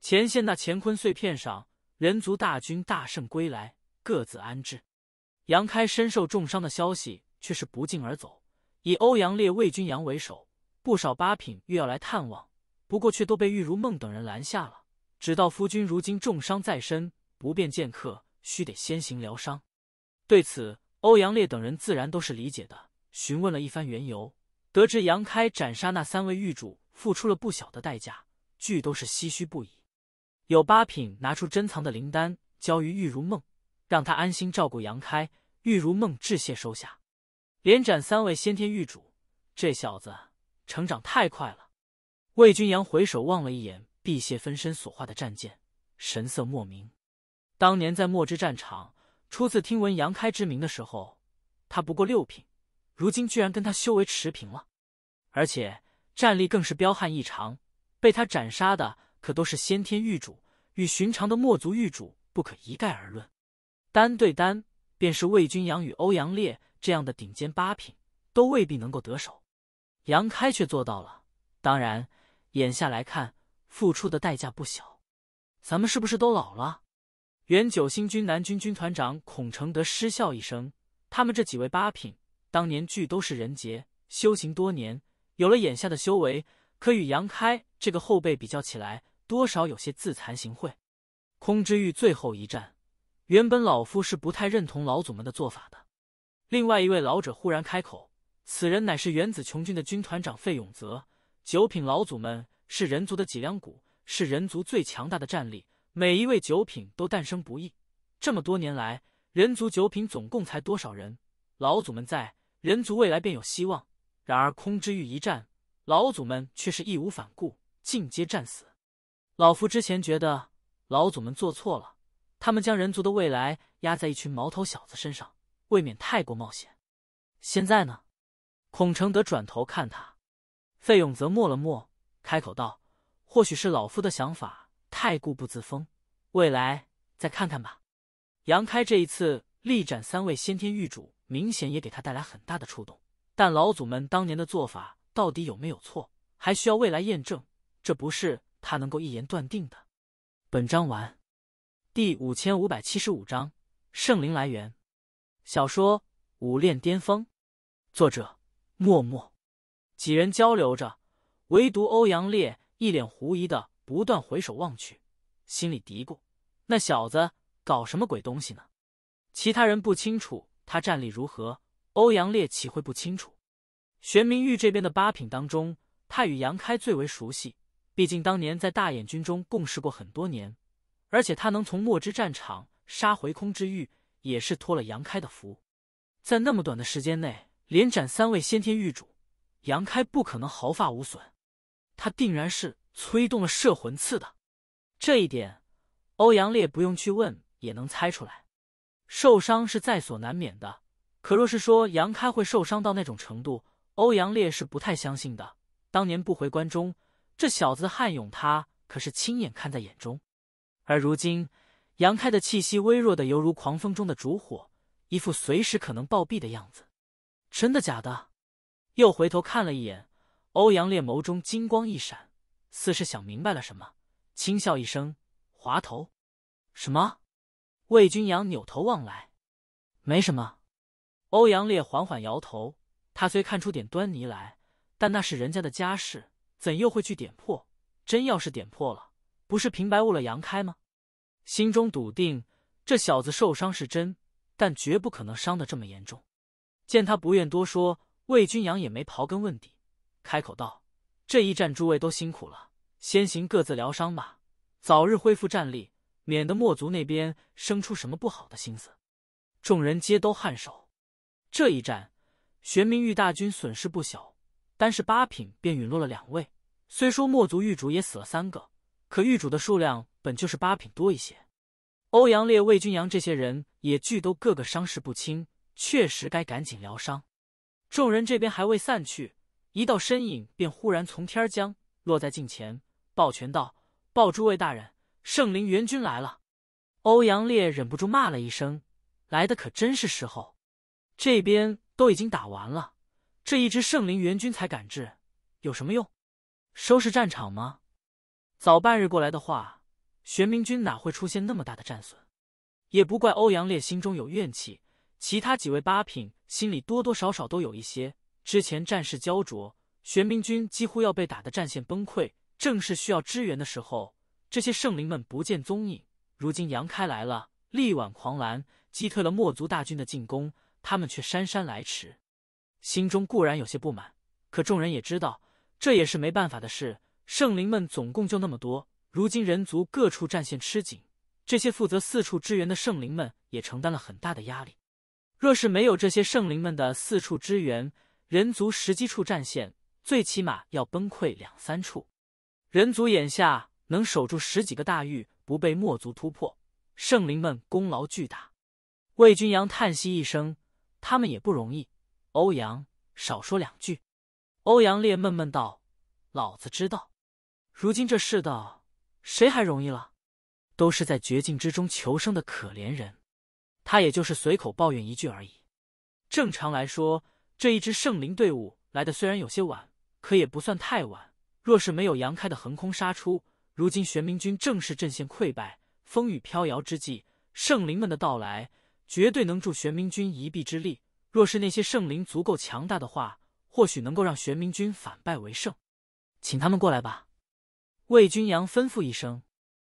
前线那乾坤碎片上。人族大军大胜归来，各自安置。杨开身受重伤的消息却是不胫而走，以欧阳烈、魏君阳为首，不少八品欲要来探望，不过却都被玉如梦等人拦下了，只道夫君如今重伤在身，不便见客，须得先行疗伤。对此，欧阳烈等人自然都是理解的，询问了一番缘由，得知杨开斩杀那三位狱主付出了不小的代价，俱都是唏嘘不已。有八品拿出珍藏的灵丹交于玉如梦，让他安心照顾杨开。玉如梦致谢收下，连斩三位先天玉主，这小子成长太快了。魏君阳回首望了一眼碧血分身所化的战舰，神色莫名。当年在墨之战场初次听闻杨开之名的时候，他不过六品，如今居然跟他修为持平了，而且战力更是彪悍异常，被他斩杀的。可都是先天玉主，与寻常的墨族玉主不可一概而论。单对单，便是魏君阳与欧阳烈这样的顶尖八品，都未必能够得手。杨开却做到了。当然，眼下来看，付出的代价不小。咱们是不是都老了？原九星军南军军团长孔承德失笑一声：“他们这几位八品，当年俱都是人杰，修行多年，有了眼下的修为，可与杨开这个后辈比较起来。”多少有些自惭形秽。空之域最后一战，原本老夫是不太认同老祖们的做法的。另外一位老者忽然开口：“此人乃是原子琼军的军团长费永泽。九品老祖们是人族的脊梁骨，是人族最强大的战力。每一位九品都诞生不易。这么多年来，人族九品总共才多少人？老祖们在人族未来便有希望。然而空之域一战，老祖们却是义无反顾，尽皆战死。”老夫之前觉得老祖们做错了，他们将人族的未来压在一群毛头小子身上，未免太过冒险。现在呢？孔承德转头看他，费永泽默了默，开口道：“或许是老夫的想法太固步自封，未来再看看吧。”杨开这一次力斩三位先天狱主，明显也给他带来很大的触动。但老祖们当年的做法到底有没有错，还需要未来验证。这不是。他能够一言断定的。本章完。第五千五百七十五章：圣灵来源。小说《武炼巅峰》，作者：默默。几人交流着，唯独欧阳烈一脸狐疑的不断回首望去，心里嘀咕：“那小子搞什么鬼东西呢？”其他人不清楚他战力如何，欧阳烈岂会不清楚？玄明玉这边的八品当中，他与杨开最为熟悉。毕竟当年在大眼军中共事过很多年，而且他能从墨之战场杀回空之域，也是托了杨开的福。在那么短的时间内连斩三位先天玉主，杨开不可能毫发无损，他定然是催动了摄魂刺的。这一点，欧阳烈不用去问也能猜出来。受伤是在所难免的，可若是说杨开会受伤到那种程度，欧阳烈是不太相信的。当年不回关中。这小子悍勇，他可是亲眼看在眼中。而如今，杨开的气息微弱的犹如狂风中的烛火，一副随时可能暴毙的样子。真的假的？又回头看了一眼欧阳烈，眸中金光一闪，似是想明白了什么，轻笑一声：“滑头。”什么？魏军阳扭头望来，没什么。欧阳烈缓缓摇头，他虽看出点端倪来，但那是人家的家事。怎又会去点破？真要是点破了，不是平白误了杨开吗？心中笃定，这小子受伤是真，但绝不可能伤得这么严重。见他不愿多说，魏军阳也没刨根问底，开口道：“这一战诸位都辛苦了，先行各自疗伤吧，早日恢复战力，免得墨族那边生出什么不好的心思。”众人皆都颔首。这一战，玄冥域大军损失不小，单是八品便陨落了两位。虽说墨族狱主也死了三个，可狱主的数量本就是八品多一些。欧阳烈、魏军阳这些人也俱都各个伤势不轻，确实该赶紧疗伤。众人这边还未散去，一道身影便忽然从天降，落在近前，抱拳道：“报诸位大人，圣灵援军来了。”欧阳烈忍不住骂了一声：“来的可真是时候！这边都已经打完了，这一支圣灵援军才赶至，有什么用？”收拾战场吗？早半日过来的话，玄冥军哪会出现那么大的战损？也不怪欧阳烈心中有怨气，其他几位八品心里多多少少都有一些。之前战事焦灼，玄冥军几乎要被打的战线崩溃，正是需要支援的时候，这些圣灵们不见踪影。如今杨开来了，力挽狂澜，击退了墨族大军的进攻，他们却姗姗来迟，心中固然有些不满，可众人也知道。这也是没办法的事，圣灵们总共就那么多。如今人族各处战线吃紧，这些负责四处支援的圣灵们也承担了很大的压力。若是没有这些圣灵们的四处支援，人族十几处战线最起码要崩溃两三处。人族眼下能守住十几个大域不被墨族突破，圣灵们功劳巨大。魏军阳叹息一声：“他们也不容易。”欧阳少说两句。欧阳烈闷闷道：“老子知道，如今这世道谁还容易了？都是在绝境之中求生的可怜人。他也就是随口抱怨一句而已。正常来说，这一支圣灵队伍来的虽然有些晚，可也不算太晚。若是没有杨开的横空杀出，如今玄明军正式阵线溃败、风雨飘摇之际，圣灵们的到来绝对能助玄明军一臂之力。若是那些圣灵足够强大的话。”或许能够让玄冥军反败为胜，请他们过来吧。”魏军阳吩咐一声，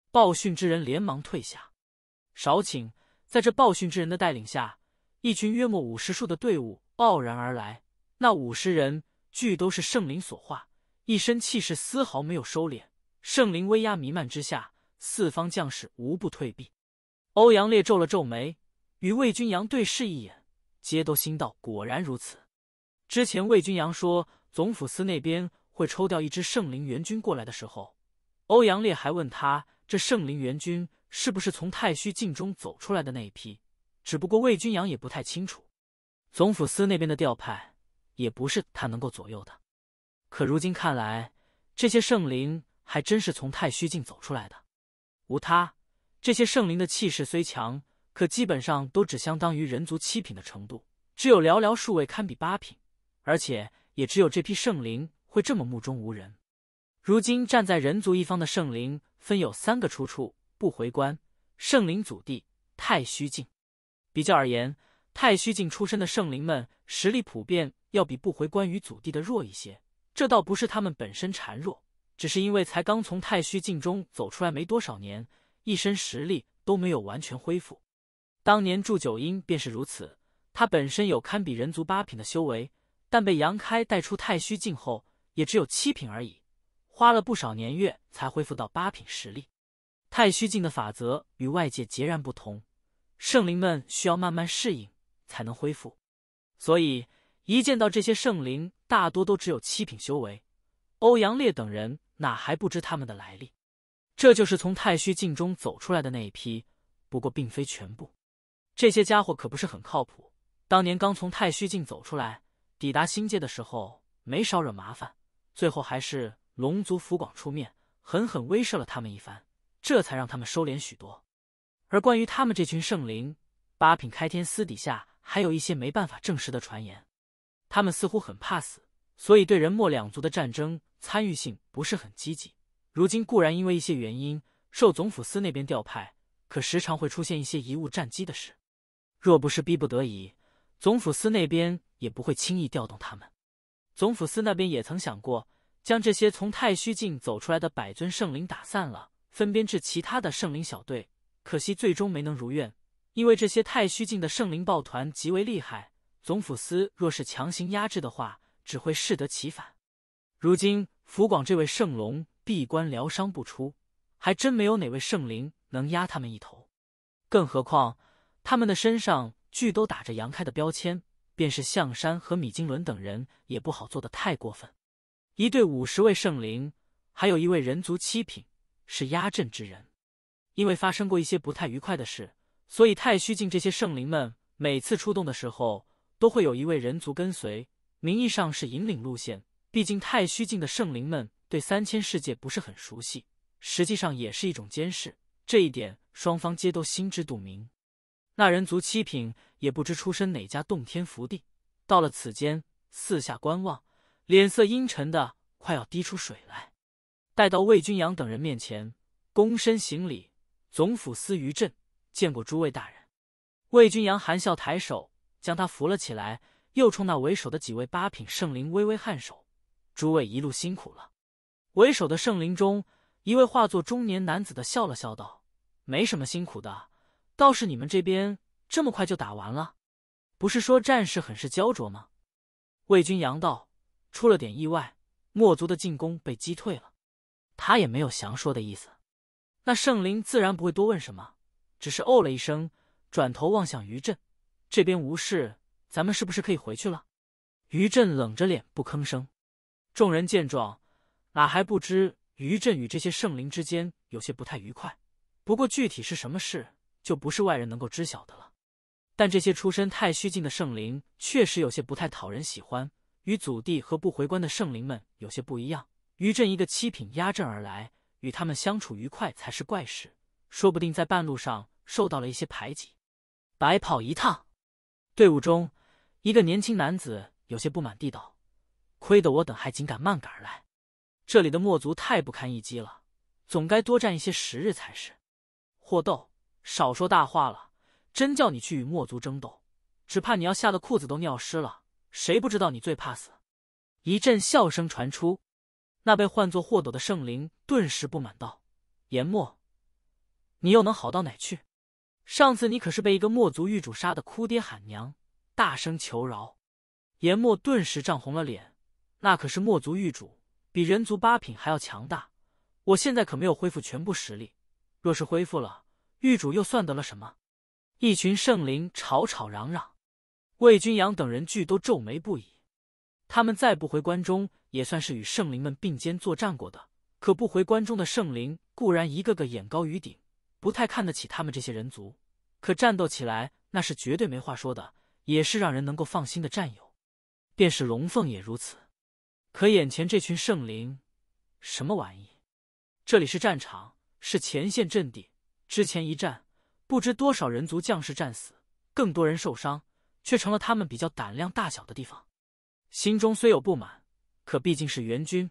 报讯之人连忙退下。少顷，在这报讯之人的带领下，一群约莫五十数的队伍傲然而来。那五十人俱都是圣灵所化，一身气势丝毫没有收敛，圣灵威压弥漫之下，四方将士无不退避。欧阳烈皱了皱眉，与魏军阳对视一眼，皆都心道：“果然如此。”之前魏军阳说总府司那边会抽调一支圣灵援军过来的时候，欧阳烈还问他这圣灵援军是不是从太虚境中走出来的那一批。只不过魏军阳也不太清楚，总府司那边的调派也不是他能够左右的。可如今看来，这些圣灵还真是从太虚境走出来的。无他，这些圣灵的气势虽强，可基本上都只相当于人族七品的程度，只有寥寥数位堪比八品。而且也只有这批圣灵会这么目中无人。如今站在人族一方的圣灵分有三个出处：不回关、圣灵祖地、太虚境。比较而言，太虚境出身的圣灵们实力普遍要比不回关与祖地的弱一些。这倒不是他们本身孱弱，只是因为才刚从太虚境中走出来没多少年，一身实力都没有完全恢复。当年祝九阴便是如此，他本身有堪比人族八品的修为。但被杨开带出太虚境后，也只有七品而已，花了不少年月才恢复到八品实力。太虚境的法则与外界截然不同，圣灵们需要慢慢适应才能恢复。所以一见到这些圣灵，大多都只有七品修为。欧阳烈等人哪还不知他们的来历？这就是从太虚境中走出来的那一批，不过并非全部。这些家伙可不是很靠谱，当年刚从太虚境走出来。抵达星界的时候，没少惹麻烦，最后还是龙族福广出面，狠狠威慑了他们一番，这才让他们收敛许多。而关于他们这群圣灵，八品开天私底下还有一些没办法证实的传言，他们似乎很怕死，所以对人墨两族的战争参与性不是很积极。如今固然因为一些原因受总府司那边调派，可时常会出现一些贻误战机的事。若不是逼不得已，总府司那边。也不会轻易调动他们。总府司那边也曾想过将这些从太虚境走出来的百尊圣灵打散了，分编至其他的圣灵小队，可惜最终没能如愿。因为这些太虚境的圣灵抱团极为厉害，总府司若是强行压制的话，只会适得其反。如今福广这位圣龙闭关疗伤不出，还真没有哪位圣灵能压他们一头。更何况他们的身上俱都打着杨开的标签。便是象山和米金轮等人，也不好做得太过分。一队五十位圣灵，还有一位人族七品，是压阵之人。因为发生过一些不太愉快的事，所以太虚境这些圣灵们每次出动的时候，都会有一位人族跟随，名义上是引领路线。毕竟太虚境的圣灵们对三千世界不是很熟悉，实际上也是一种监视。这一点，双方皆都心知肚明。那人族七品，也不知出身哪家洞天福地。到了此间，四下观望，脸色阴沉的快要滴出水来。待到魏君阳等人面前，躬身行礼：“总府司于震，见过诸位大人。”魏君阳含笑抬手将他扶了起来，又冲那为首的几位八品圣灵微微颔首：“诸位一路辛苦了。”为首的圣灵中，一位化作中年男子的笑了笑道：“没什么辛苦的。”倒是你们这边这么快就打完了，不是说战事很是焦灼吗？魏军扬道：“出了点意外，墨族的进攻被击退了。”他也没有详说的意思。那圣灵自然不会多问什么，只是哦了一声，转头望向余震：“这边无事，咱们是不是可以回去了？”余震冷着脸不吭声。众人见状，哪还不知余震与这些圣灵之间有些不太愉快？不过具体是什么事？就不是外人能够知晓的了，但这些出身太虚境的圣灵确实有些不太讨人喜欢，与祖地和不回关的圣灵们有些不一样。于震一个七品压阵而来，与他们相处愉快才是怪事，说不定在半路上受到了一些排挤，白跑一趟。队伍中一个年轻男子有些不满地道：“亏得我等还紧赶慢赶而来，这里的墨族太不堪一击了，总该多战一些时日才是。”霍斗。少说大话了！真叫你去与墨族争斗，只怕你要吓得裤子都尿湿了。谁不知道你最怕死？一阵笑声传出，那被唤作霍斗的圣灵顿时不满道：“颜墨，你又能好到哪去？上次你可是被一个墨族狱主杀的哭爹喊娘，大声求饶。”颜墨顿时涨红了脸。那可是墨族狱主，比人族八品还要强大。我现在可没有恢复全部实力，若是恢复了。狱主又算得了什么？一群圣灵吵吵嚷嚷，魏君阳等人俱都皱眉不已。他们再不回关中，也算是与圣灵们并肩作战过的。可不回关中的圣灵固然一个个眼高于顶，不太看得起他们这些人族，可战斗起来那是绝对没话说的，也是让人能够放心的战友。便是龙凤也如此。可眼前这群圣灵，什么玩意？这里是战场，是前线阵地。之前一战，不知多少人族将士战死，更多人受伤，却成了他们比较胆量大小的地方。心中虽有不满，可毕竟是援军，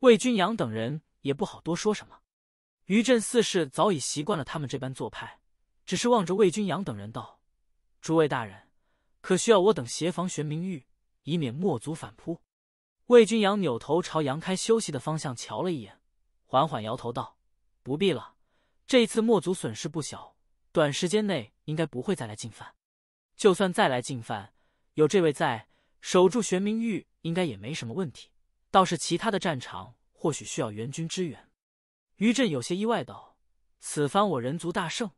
魏军阳等人也不好多说什么。于震四世早已习惯了他们这般做派，只是望着魏军阳等人道：“诸位大人，可需要我等协防玄明域，以免墨族反扑？”魏军阳扭头朝杨开休息的方向瞧了一眼，缓缓摇头道：“不必了。”这一次墨族损失不小，短时间内应该不会再来进犯。就算再来进犯，有这位在守住玄冥域，应该也没什么问题。倒是其他的战场，或许需要援军支援。于震有些意外道：“此番我人族大胜，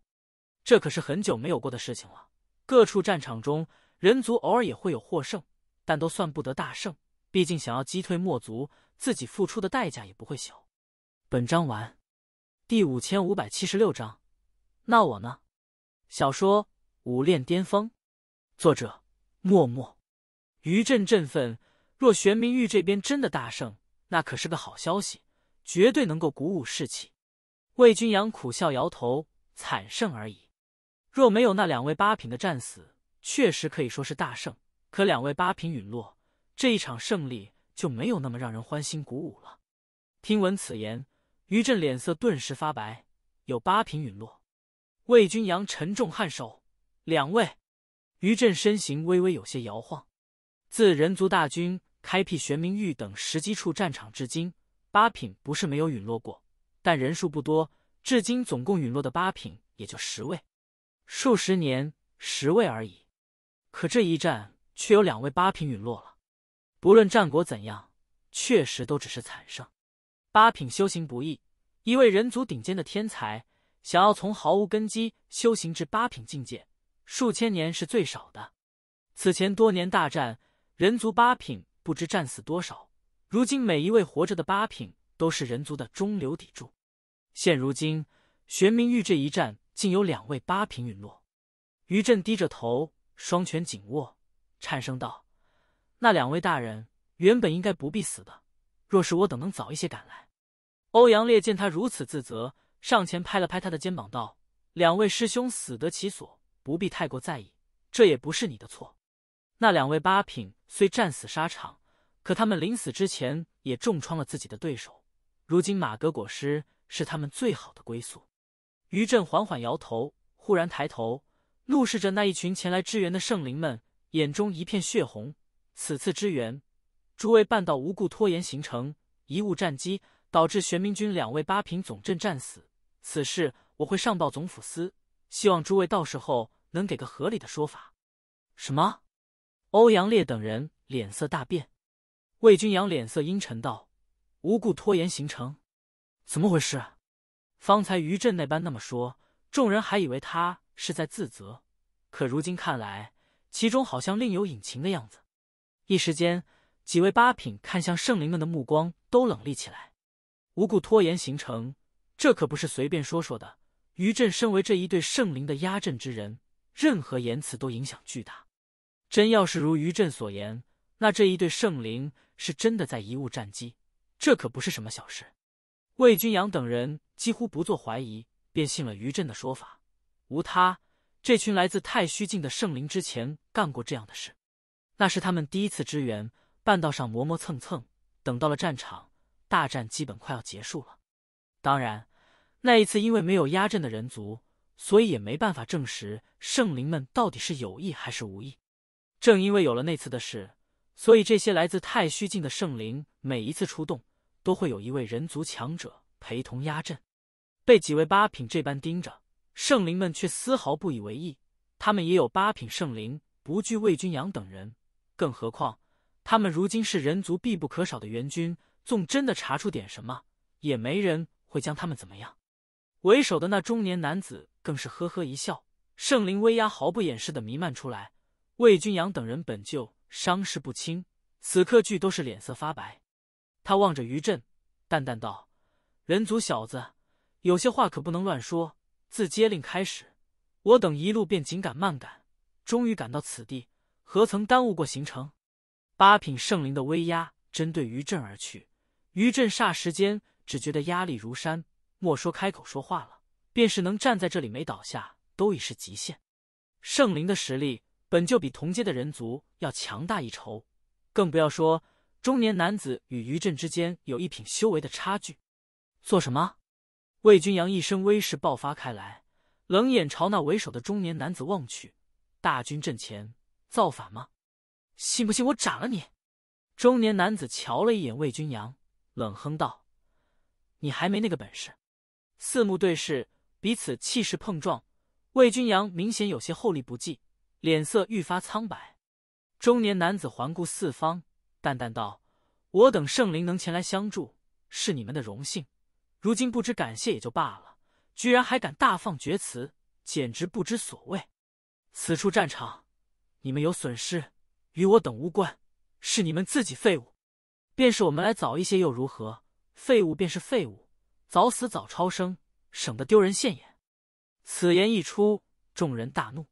这可是很久没有过的事情了。各处战场中，人族偶尔也会有获胜，但都算不得大胜。毕竟想要击退墨族，自己付出的代价也不会小。”本章完。第五千五百七十六章，那我呢？小说《武炼巅峰》，作者：默默。余震振奋，若玄明玉这边真的大胜，那可是个好消息，绝对能够鼓舞士气。魏军阳苦笑摇头，惨胜而已。若没有那两位八品的战死，确实可以说是大胜。可两位八品陨落，这一场胜利就没有那么让人欢欣鼓舞了。听闻此言。于震脸色顿时发白，有八品陨落。魏军扬沉重颔首，两位。于震身形微微有些摇晃。自人族大军开辟玄冥域等十几处战场至今，八品不是没有陨落过，但人数不多，至今总共陨落的八品也就十位，数十年十位而已。可这一战却有两位八品陨落了。不论战果怎样，确实都只是惨胜。八品修行不易，一位人族顶尖的天才，想要从毫无根基修行至八品境界，数千年是最少的。此前多年大战，人族八品不知战死多少，如今每一位活着的八品都是人族的中流砥柱。现如今玄冥域这一战，竟有两位八品陨落。于震低着头，双拳紧握，颤声道：“那两位大人原本应该不必死的，若是我等能早一些赶来。”欧阳烈见他如此自责，上前拍了拍他的肩膀，道：“两位师兄死得其所，不必太过在意。这也不是你的错。那两位八品虽战死沙场，可他们临死之前也重创了自己的对手。如今马革裹尸是他们最好的归宿。”于震缓缓摇头，忽然抬头，怒视着那一群前来支援的圣灵们，眼中一片血红。此次支援，诸位半道无故拖延行程，贻误战机。导致玄冥军两位八品总阵战死，此事我会上报总府司，希望诸位到时候能给个合理的说法。什么？欧阳烈等人脸色大变，魏军扬脸色阴沉道：“无故拖延行程，怎么回事？”方才余震那般那么说，众人还以为他是在自责，可如今看来，其中好像另有隐情的样子。一时间，几位八品看向圣灵们的目光都冷厉起来。无故拖延行程，这可不是随便说说的。于震身为这一对圣灵的压阵之人，任何言辞都影响巨大。真要是如于震所言，那这一对圣灵是真的在贻误战机，这可不是什么小事。魏君阳等人几乎不做怀疑，便信了于震的说法。无他，这群来自太虚境的圣灵之前干过这样的事，那是他们第一次支援，半道上磨磨蹭蹭，等到了战场。大战基本快要结束了，当然，那一次因为没有压阵的人族，所以也没办法证实圣灵们到底是有意还是无意。正因为有了那次的事，所以这些来自太虚境的圣灵，每一次出动都会有一位人族强者陪同压阵。被几位八品这般盯着，圣灵们却丝毫不以为意。他们也有八品圣灵，不惧魏君阳等人，更何况他们如今是人族必不可少的援军。纵真的查出点什么，也没人会将他们怎么样。为首的那中年男子更是呵呵一笑，圣灵威压毫不掩饰的弥漫出来。魏君阳等人本就伤势不轻，此刻俱都是脸色发白。他望着余震，淡淡道：“人族小子，有些话可不能乱说。自接令开始，我等一路便紧赶慢赶，终于赶到此地，何曾耽误过行程？”八品圣灵的威压针对余震而去。余震霎时间只觉得压力如山，莫说开口说话了，便是能站在这里没倒下，都已是极限。圣灵的实力本就比同阶的人族要强大一筹，更不要说中年男子与余震之间有一品修为的差距。做什么？魏军阳一身威势爆发开来，冷眼朝那为首的中年男子望去。大军阵前造反吗？信不信我斩了你？中年男子瞧了一眼魏军阳。冷哼道：“你还没那个本事。”四目对视，彼此气势碰撞。魏军阳明显有些后力不济，脸色愈发苍白。中年男子环顾四方，淡淡道：“我等圣灵能前来相助，是你们的荣幸。如今不知感谢也就罢了，居然还敢大放厥词，简直不知所谓。此处战场，你们有损失，与我等无关，是你们自己废物。”便是我们来早一些又如何？废物便是废物，早死早超生，省得丢人现眼。此言一出，众人大怒，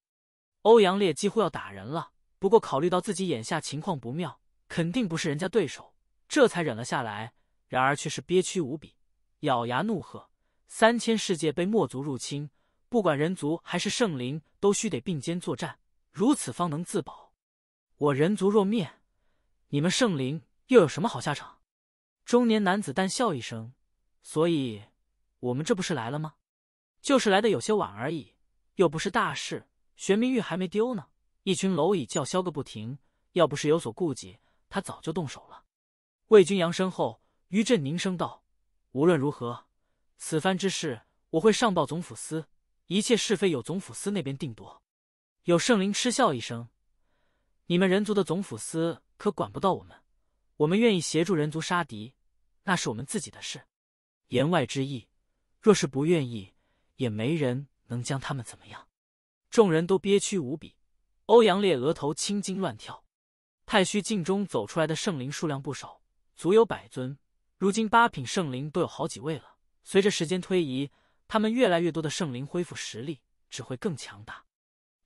欧阳烈几乎要打人了。不过考虑到自己眼下情况不妙，肯定不是人家对手，这才忍了下来。然而却是憋屈无比，咬牙怒喝：“三千世界被墨族入侵，不管人族还是圣灵，都需得并肩作战，如此方能自保。我人族若灭，你们圣灵……”又有什么好下场？中年男子淡笑一声，所以我们这不是来了吗？就是来的有些晚而已，又不是大事。玄明玉还没丢呢，一群蝼蚁叫嚣个不停。要不是有所顾忌，他早就动手了。魏军扬身后，余震凝声道：“无论如何，此番之事我会上报总府司，一切是非由总府司那边定夺。”有圣灵嗤笑一声：“你们人族的总府司可管不到我们。”我们愿意协助人族杀敌，那是我们自己的事。言外之意，若是不愿意，也没人能将他们怎么样。众人都憋屈无比，欧阳烈额头青筋乱跳。太虚境中走出来的圣灵数量不少，足有百尊。如今八品圣灵都有好几位了。随着时间推移，他们越来越多的圣灵恢复实力，只会更强大。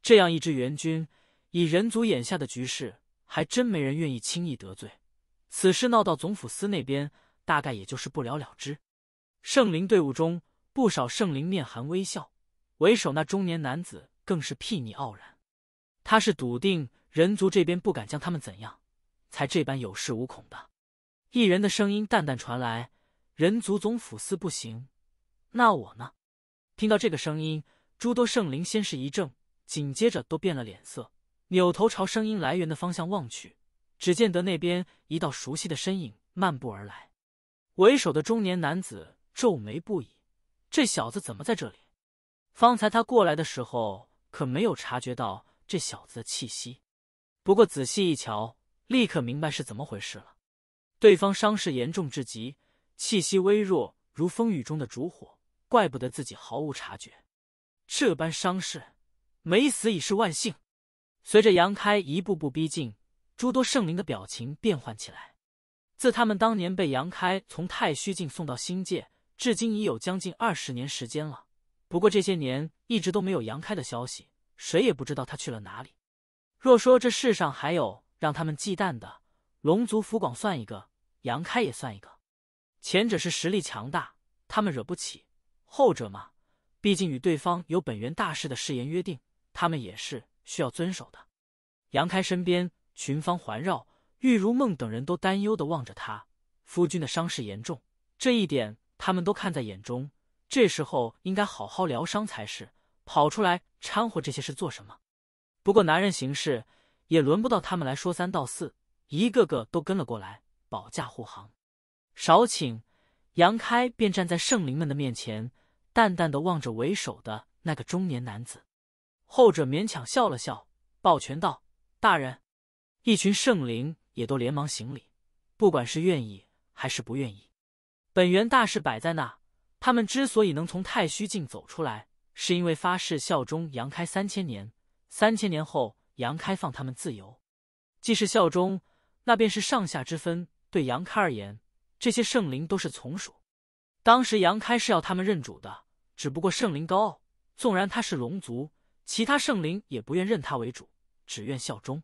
这样一支援军，以人族眼下的局势，还真没人愿意轻易得罪。此事闹到总府司那边，大概也就是不了了之。圣灵队伍中，不少圣灵面含微笑，为首那中年男子更是睥睨傲然。他是笃定人族这边不敢将他们怎样，才这般有恃无恐的。一人的声音淡淡传来：“人族总府司不行，那我呢？”听到这个声音，诸多圣灵先是一怔，紧接着都变了脸色，扭头朝声音来源的方向望去。只见得那边一道熟悉的身影漫步而来，为首的中年男子皱眉不已：“这小子怎么在这里？方才他过来的时候可没有察觉到这小子的气息。不过仔细一瞧，立刻明白是怎么回事了。对方伤势严重至极，气息微弱如风雨中的烛火，怪不得自己毫无察觉。这般伤势，没死已是万幸。”随着杨开一步步逼近。诸多圣灵的表情变幻起来。自他们当年被杨开从太虚境送到星界，至今已有将近二十年时间了。不过这些年一直都没有杨开的消息，谁也不知道他去了哪里。若说这世上还有让他们忌惮的，龙族福广算一个，杨开也算一个。前者是实力强大，他们惹不起；后者嘛，毕竟与对方有本源大事的誓言约定，他们也是需要遵守的。杨开身边。群芳环绕，玉如梦等人都担忧的望着他。夫君的伤势严重，这一点他们都看在眼中。这时候应该好好疗伤才是，跑出来掺和这些事做什么？不过男人行事也轮不到他们来说三道四，一个个都跟了过来保驾护航。少顷，杨开便站在圣灵们的面前，淡淡的望着为首的那个中年男子，后者勉强笑了笑，抱拳道：“大人。”一群圣灵也都连忙行礼，不管是愿意还是不愿意，本源大事摆在那。他们之所以能从太虚境走出来，是因为发誓效忠杨开三千年。三千年后，杨开放他们自由，既是效忠，那便是上下之分。对杨开而言，这些圣灵都是从属。当时杨开是要他们认主的，只不过圣灵高傲，纵然他是龙族，其他圣灵也不愿认他为主，只愿效忠。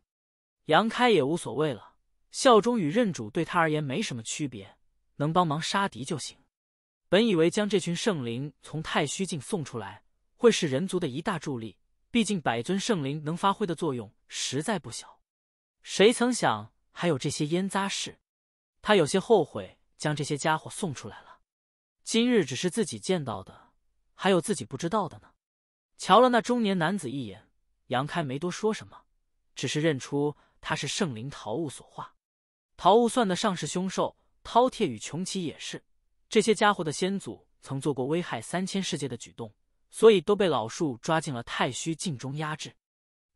杨开也无所谓了，效忠与认主对他而言没什么区别，能帮忙杀敌就行。本以为将这群圣灵从太虚境送出来会是人族的一大助力，毕竟百尊圣灵能发挥的作用实在不小。谁曾想还有这些烟杂事，他有些后悔将这些家伙送出来了。今日只是自己见到的，还有自己不知道的呢。瞧了那中年男子一眼，杨开没多说什么，只是认出。他是圣灵桃物所化，桃物算得上是凶兽，饕餮与穷奇也是。这些家伙的先祖曾做过危害三千世界的举动，所以都被老树抓进了太虚境中压制。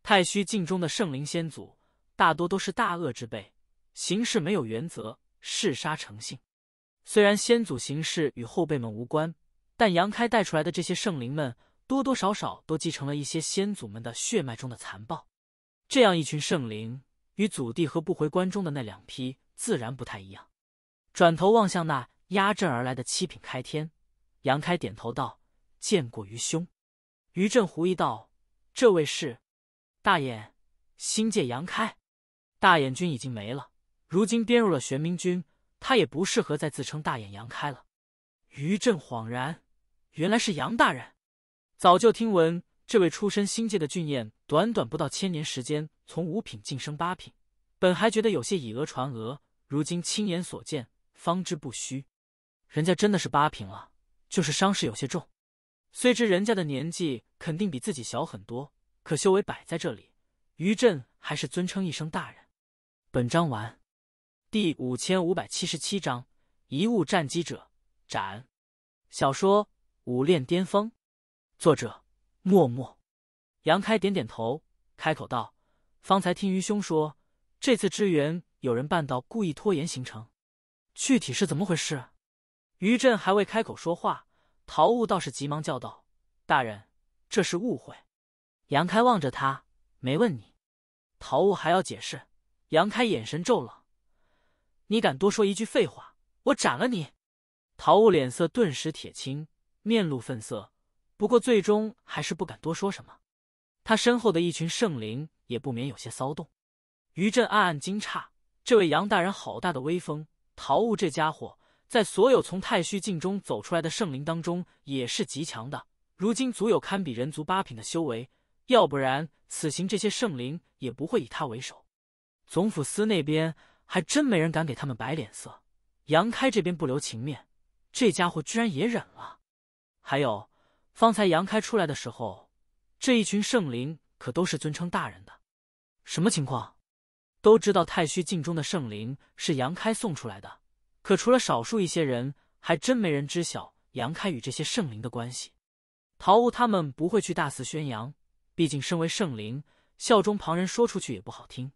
太虚境中的圣灵先祖大多都是大恶之辈，行事没有原则，嗜杀成性。虽然先祖行事与后辈们无关，但杨开带出来的这些圣灵们，多多少少都继承了一些先祖们的血脉中的残暴。这样一群圣灵。与祖地和不回关中的那两批自然不太一样，转头望向那压阵而来的七品开天，杨开点头道：“见过余兄。”余震狐疑道：“这位是大眼新界杨开。”大眼军已经没了，如今编入了玄冥军，他也不适合再自称大眼杨开了。余震恍然，原来是杨大人，早就听闻。这位出身星界的俊彦，短短不到千年时间，从五品晋升八品，本还觉得有些以讹传讹，如今亲眼所见，方知不虚。人家真的是八品了，就是伤势有些重。虽知人家的年纪肯定比自己小很多，可修为摆在这里，于朕还是尊称一声大人。本章完。第五千五百七十七章：遗物战机者斩。小说《武炼巅峰》，作者。默默，杨开点点头，开口道：“方才听余兄说，这次支援有人办到故意拖延行程，具体是怎么回事？”余震还未开口说话，陶雾倒是急忙叫道：“大人，这是误会。”杨开望着他，没问你。陶雾还要解释，杨开眼神骤冷：“你敢多说一句废话，我斩了你！”陶雾脸色顿时铁青，面露愤色。不过最终还是不敢多说什么，他身后的一群圣灵也不免有些骚动。余震暗暗惊诧：这位杨大人好大的威风！桃雾这家伙在所有从太虚境中走出来的圣灵当中也是极强的，如今足有堪比人族八品的修为，要不然此行这些圣灵也不会以他为首。总府司那边还真没人敢给他们摆脸色，杨开这边不留情面，这家伙居然也忍了。还有。方才杨开出来的时候，这一群圣灵可都是尊称大人的。什么情况？都知道太虚境中的圣灵是杨开送出来的，可除了少数一些人，还真没人知晓杨开与这些圣灵的关系。陶屋他们不会去大肆宣扬，毕竟身为圣灵，效忠旁人说出去也不好听。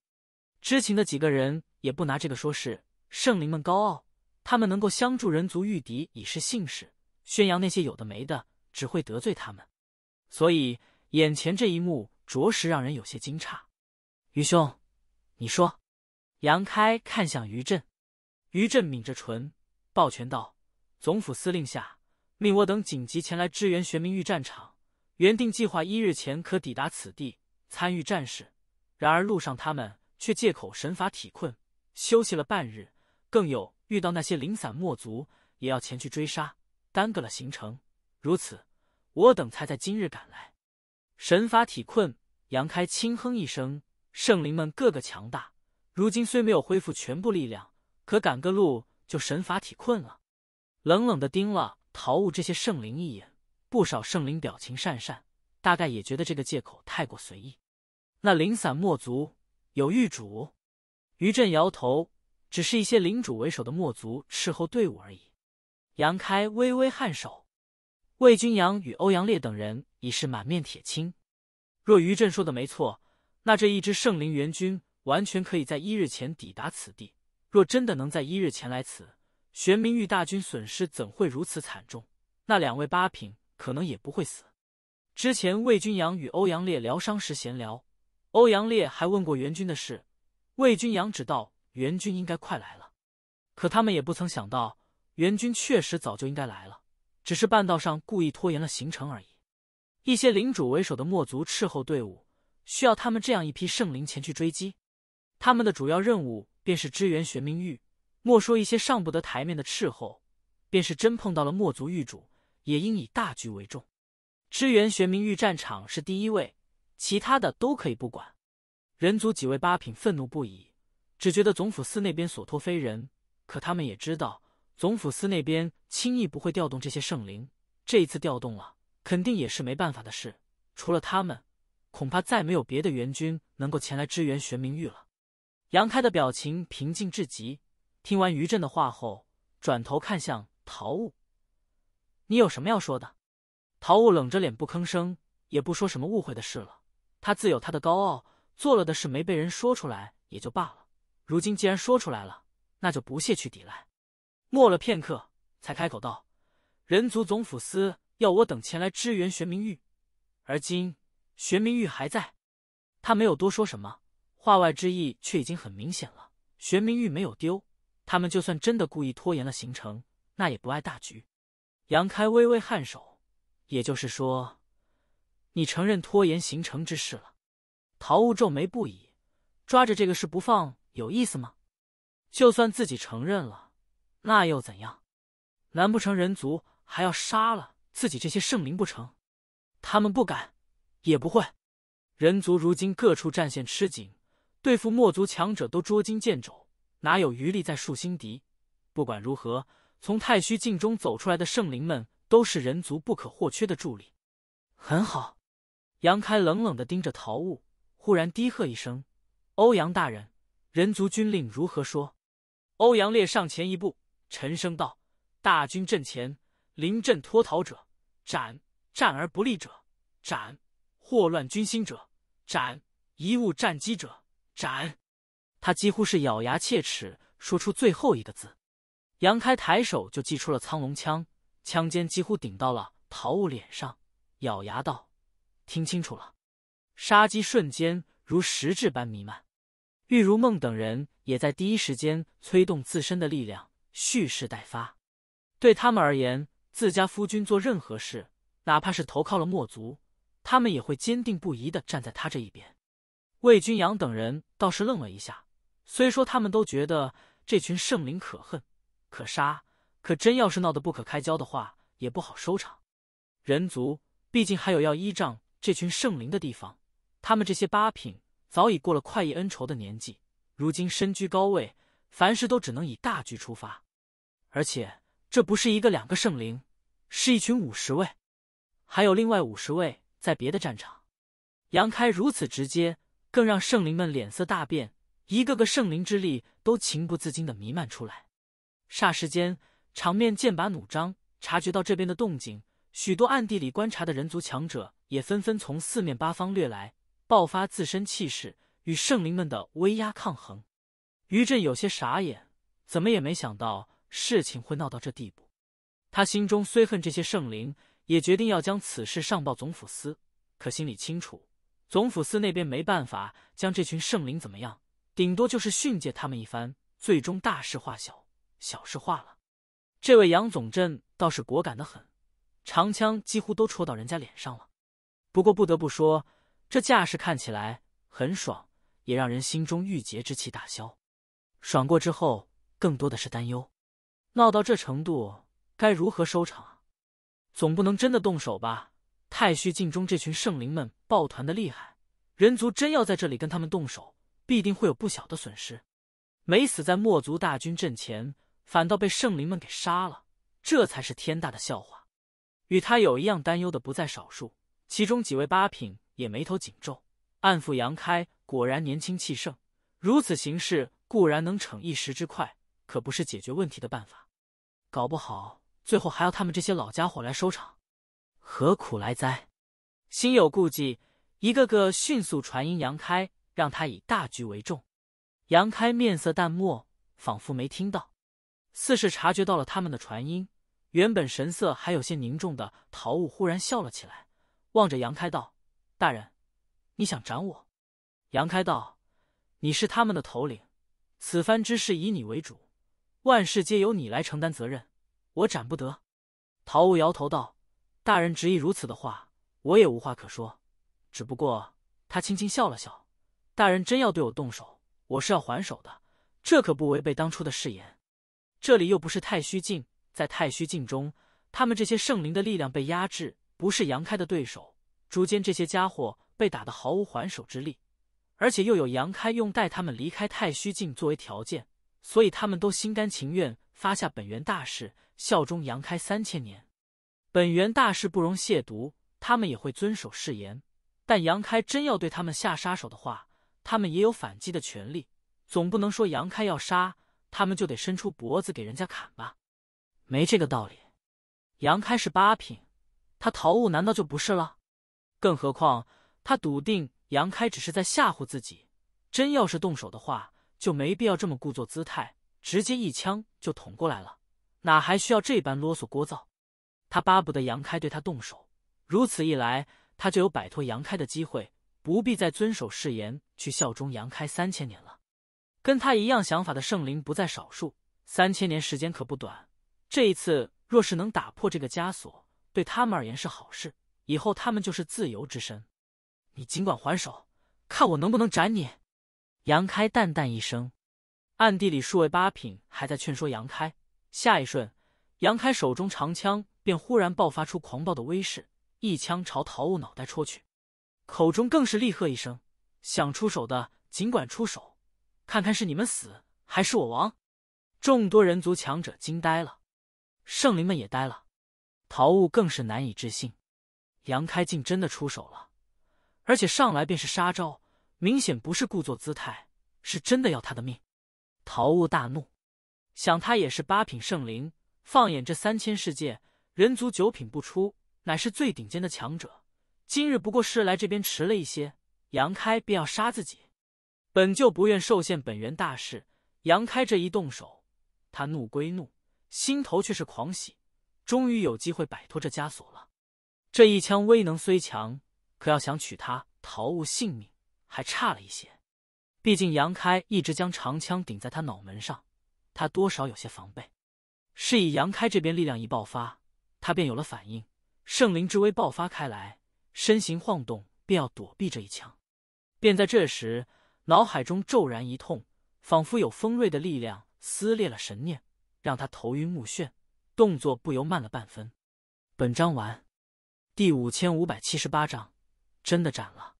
知情的几个人也不拿这个说事。圣灵们高傲，他们能够相助人族御敌已是幸事，宣扬那些有的没的。只会得罪他们，所以眼前这一幕着实让人有些惊诧。余兄，你说？杨开看向余震，余震抿着唇，抱拳道：“总府司令下命我等紧急前来支援玄冥域战场，原定计划一日前可抵达此地参与战事，然而路上他们却借口神法体困，休息了半日，更有遇到那些零散墨族，也要前去追杀，耽搁了行程。”如此，我等才在今日赶来。神法体困，杨开轻哼一声。圣灵们个个强大，如今虽没有恢复全部力量，可赶个路就神法体困了。冷冷的盯了桃雾这些圣灵一眼，不少圣灵表情讪讪，大概也觉得这个借口太过随意。那零散墨族有御主？于震摇头，只是一些领主为首的墨族斥候队伍而已。杨开微微颔首。魏军阳与欧阳烈等人已是满面铁青。若于震说的没错，那这一支圣灵援军完全可以在一日前抵达此地。若真的能在一日前来此，玄冥域大军损失怎会如此惨重？那两位八品可能也不会死。之前魏军阳与欧阳烈疗伤时闲聊，欧阳烈还问过援军的事，魏军阳只道援军应该快来了，可他们也不曾想到援军确实早就应该来了。只是半道上故意拖延了行程而已。一些领主为首的墨族斥候队伍需要他们这样一批圣灵前去追击，他们的主要任务便是支援玄冥域。莫说一些上不得台面的斥候，便是真碰到了墨族域主，也应以大局为重，支援玄冥域战场是第一位，其他的都可以不管。人族几位八品愤怒不已，只觉得总府司那边所托非人，可他们也知道。总府司那边轻易不会调动这些圣灵，这一次调动了，肯定也是没办法的事。除了他们，恐怕再没有别的援军能够前来支援玄明玉了。杨开的表情平静至极，听完于震的话后，转头看向陶雾：“你有什么要说的？”陶雾冷着脸不吭声，也不说什么误会的事了。他自有他的高傲，做了的事没被人说出来也就罢了。如今既然说出来了，那就不屑去抵赖。默了片刻，才开口道：“人族总府司要我等前来支援玄明玉，而今玄明玉还在。”他没有多说什么，话外之意却已经很明显了。玄明玉没有丢，他们就算真的故意拖延了行程，那也不碍大局。杨开微微颔首，也就是说，你承认拖延行程之事了？陶雾皱眉不已，抓着这个事不放有意思吗？就算自己承认了。那又怎样？难不成人族还要杀了自己这些圣灵不成？他们不敢，也不会。人族如今各处战线吃紧，对付墨族强者都捉襟见肘，哪有余力在树新敌？不管如何，从太虚境中走出来的圣灵们都是人族不可或缺的助力。很好，杨开冷冷的盯着陶雾，忽然低喝一声：“欧阳大人，人族军令如何说？”欧阳烈上前一步。沉声道：“大军阵前，临阵脱逃者斩；战而不利者斩；祸乱军心者斩；贻误战机者斩。”他几乎是咬牙切齿说出最后一个字。杨开抬手就祭出了苍龙枪，枪尖几乎顶到了陶雾脸上，咬牙道：“听清楚了！”杀机瞬间如实质般弥漫。玉如梦等人也在第一时间催动自身的力量。蓄势待发，对他们而言，自家夫君做任何事，哪怕是投靠了墨族，他们也会坚定不移的站在他这一边。魏君阳等人倒是愣了一下，虽说他们都觉得这群圣灵可恨、可杀，可真要是闹得不可开交的话，也不好收场。人族毕竟还有要依仗这群圣灵的地方，他们这些八品早已过了快意恩仇的年纪，如今身居高位。凡事都只能以大局出发，而且这不是一个两个圣灵，是一群五十位，还有另外五十位在别的战场。杨开如此直接，更让圣灵们脸色大变，一个个圣灵之力都情不自禁的弥漫出来。霎时间，场面剑拔弩张。察觉到这边的动静，许多暗地里观察的人族强者也纷纷从四面八方掠来，爆发自身气势，与圣灵们的威压抗衡。于震有些傻眼，怎么也没想到事情会闹到这地步。他心中虽恨这些圣灵，也决定要将此事上报总府司。可心里清楚，总府司那边没办法将这群圣灵怎么样，顶多就是训诫他们一番，最终大事化小，小事化了。这位杨总镇倒是果敢的很，长枪几乎都戳到人家脸上了。不过不得不说，这架势看起来很爽，也让人心中郁结之气大消。爽过之后，更多的是担忧。闹到这程度，该如何收场？总不能真的动手吧？太虚境中这群圣灵们抱团的厉害，人族真要在这里跟他们动手，必定会有不小的损失。没死在墨族大军阵前，反倒被圣灵们给杀了，这才是天大的笑话。与他有一样担忧的不在少数，其中几位八品也眉头紧皱，暗腹杨开果然年轻气盛，如此行事。固然能逞一时之快，可不是解决问题的办法。搞不好最后还要他们这些老家伙来收场，何苦来哉？心有顾忌，一个个迅速传音杨开，让他以大局为重。杨开面色淡漠，仿佛没听到，似是察觉到了他们的传音。原本神色还有些凝重的陶雾忽然笑了起来，望着杨开道：“大人，你想斩我？”杨开道：“你是他们的头领。”此番之事以你为主，万事皆由你来承担责任，我斩不得。陶无摇头道：“大人执意如此的话，我也无话可说。”只不过他轻轻笑了笑：“大人真要对我动手，我是要还手的，这可不违背当初的誓言。这里又不是太虚境，在太虚境中，他们这些圣灵的力量被压制，不是杨开的对手。朱坚这些家伙被打得毫无还手之力。”而且又有杨开用带他们离开太虚境作为条件，所以他们都心甘情愿发下本源大誓，效忠杨开三千年。本源大誓不容亵渎，他们也会遵守誓言。但杨开真要对他们下杀手的话，他们也有反击的权利。总不能说杨开要杀他们就得伸出脖子给人家砍吧？没这个道理。杨开是八品，他逃悟难道就不是了？更何况他笃定。杨开只是在吓唬自己，真要是动手的话，就没必要这么故作姿态，直接一枪就捅过来了，哪还需要这般啰嗦聒噪？他巴不得杨开对他动手，如此一来，他就有摆脱杨开的机会，不必再遵守誓言去效忠杨开三千年了。跟他一样想法的圣灵不在少数，三千年时间可不短，这一次若是能打破这个枷锁，对他们而言是好事，以后他们就是自由之身。你尽管还手，看我能不能斩你！杨开淡淡一声，暗地里数位八品还在劝说杨开。下一瞬，杨开手中长枪便忽然爆发出狂暴的威势，一枪朝陶雾脑袋戳去，口中更是厉喝一声：“想出手的尽管出手，看看是你们死还是我亡！”众多人族强者惊呆了，圣灵们也呆了，陶雾更是难以置信，杨开竟真的出手了。而且上来便是杀招，明显不是故作姿态，是真的要他的命。陶雾大怒，想他也是八品圣灵，放眼这三千世界，人族九品不出，乃是最顶尖的强者。今日不过是来这边迟了一些，杨开便要杀自己，本就不愿受限本源大事，杨开这一动手，他怒归怒，心头却是狂喜，终于有机会摆脱这枷锁了。这一枪威能虽强。可要想取他逃物性命，还差了一些。毕竟杨开一直将长枪顶在他脑门上，他多少有些防备。是以杨开这边力量一爆发，他便有了反应，圣灵之威爆发开来，身形晃动，便要躲避这一枪。便在这时，脑海中骤然一痛，仿佛有锋锐的力量撕裂了神念，让他头晕目眩，动作不由慢了半分。本章完。第五千五百七十八章。真的斩了。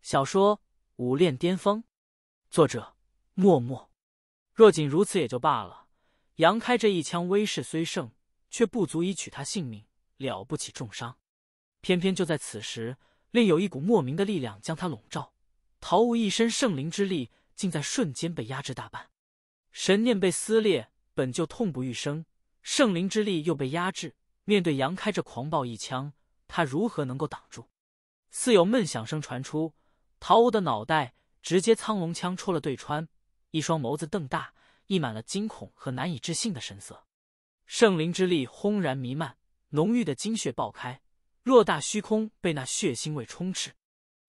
小说《武炼巅峰》，作者：默默。若仅如此也就罢了。杨开这一枪威势虽盛，却不足以取他性命，了不起重伤。偏偏就在此时，另有一股莫名的力量将他笼罩，陶无一身圣灵之力竟在瞬间被压制大半，神念被撕裂，本就痛不欲生，圣灵之力又被压制。面对杨开这狂暴一枪，他如何能够挡住？似有闷响声传出，陶物的脑袋直接苍龙枪戳了对穿，一双眸子瞪大，溢满了惊恐和难以置信的神色。圣灵之力轰然弥漫，浓郁的精血爆开，偌大虚空被那血腥味充斥。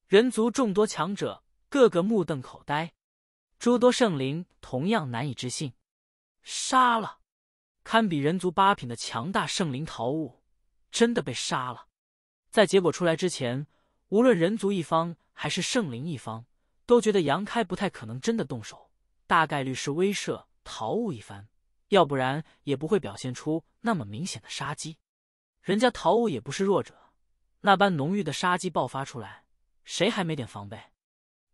人族众多强者个个目瞪口呆，诸多圣灵同样难以置信，杀了，堪比人族八品的强大圣灵陶物，真的被杀了。在结果出来之前。无论人族一方还是圣灵一方，都觉得杨开不太可能真的动手，大概率是威慑陶雾一番，要不然也不会表现出那么明显的杀机。人家陶雾也不是弱者，那般浓郁的杀机爆发出来，谁还没点防备？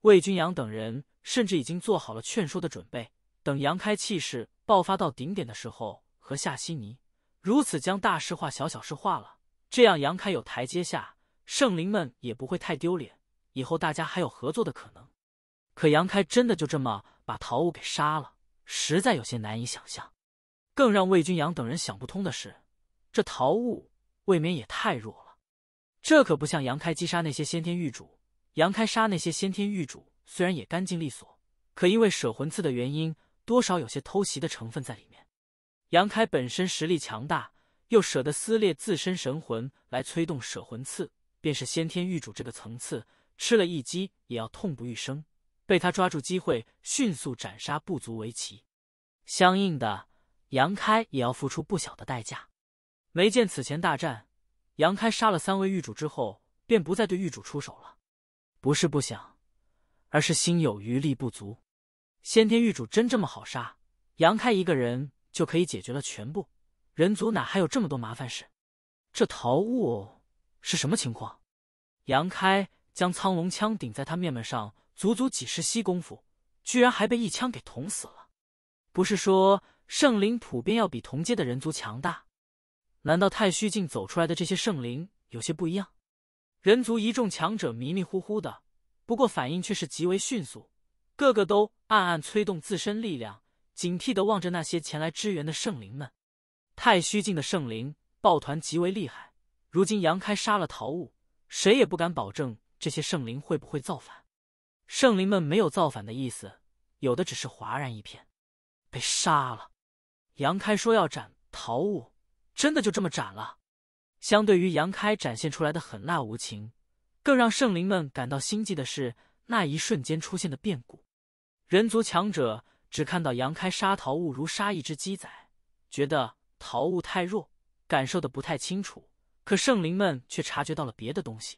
魏军阳等人甚至已经做好了劝说的准备，等杨开气势爆发到顶点的时候，和夏希尼如此将大事化小、小事化了，这样杨开有台阶下。圣灵们也不会太丢脸，以后大家还有合作的可能。可杨开真的就这么把陶武给杀了，实在有些难以想象。更让魏军阳等人想不通的是，这陶武未免也太弱了。这可不像杨开击杀那些先天狱主。杨开杀那些先天狱主虽然也干净利索，可因为舍魂刺的原因，多少有些偷袭的成分在里面。杨开本身实力强大，又舍得撕裂自身神魂来催动舍魂刺。便是先天御主这个层次，吃了一击也要痛不欲生，被他抓住机会迅速斩杀不足为奇。相应的，杨开也要付出不小的代价。没见此前大战，杨开杀了三位御主之后，便不再对御主出手了。不是不想，而是心有余力不足。先天御主真这么好杀，杨开一个人就可以解决了全部。人族哪还有这么多麻烦事？这陶雾。是什么情况？杨开将苍龙枪顶在他面门上，足足几十息功夫，居然还被一枪给捅死了。不是说圣灵普遍要比同阶的人族强大？难道太虚境走出来的这些圣灵有些不一样？人族一众强者迷迷糊糊的，不过反应却是极为迅速，个个都暗暗催动自身力量，警惕的望着那些前来支援的圣灵们。太虚境的圣灵抱团极为厉害。如今杨开杀了陶物，谁也不敢保证这些圣灵会不会造反。圣灵们没有造反的意思，有的只是哗然一片，被杀了。杨开说要斩陶物，真的就这么斩了。相对于杨开展现出来的狠辣无情，更让圣灵们感到心悸的是那一瞬间出现的变故。人族强者只看到杨开杀陶物如杀一只鸡仔，觉得陶物太弱，感受的不太清楚。可圣灵们却察觉到了别的东西。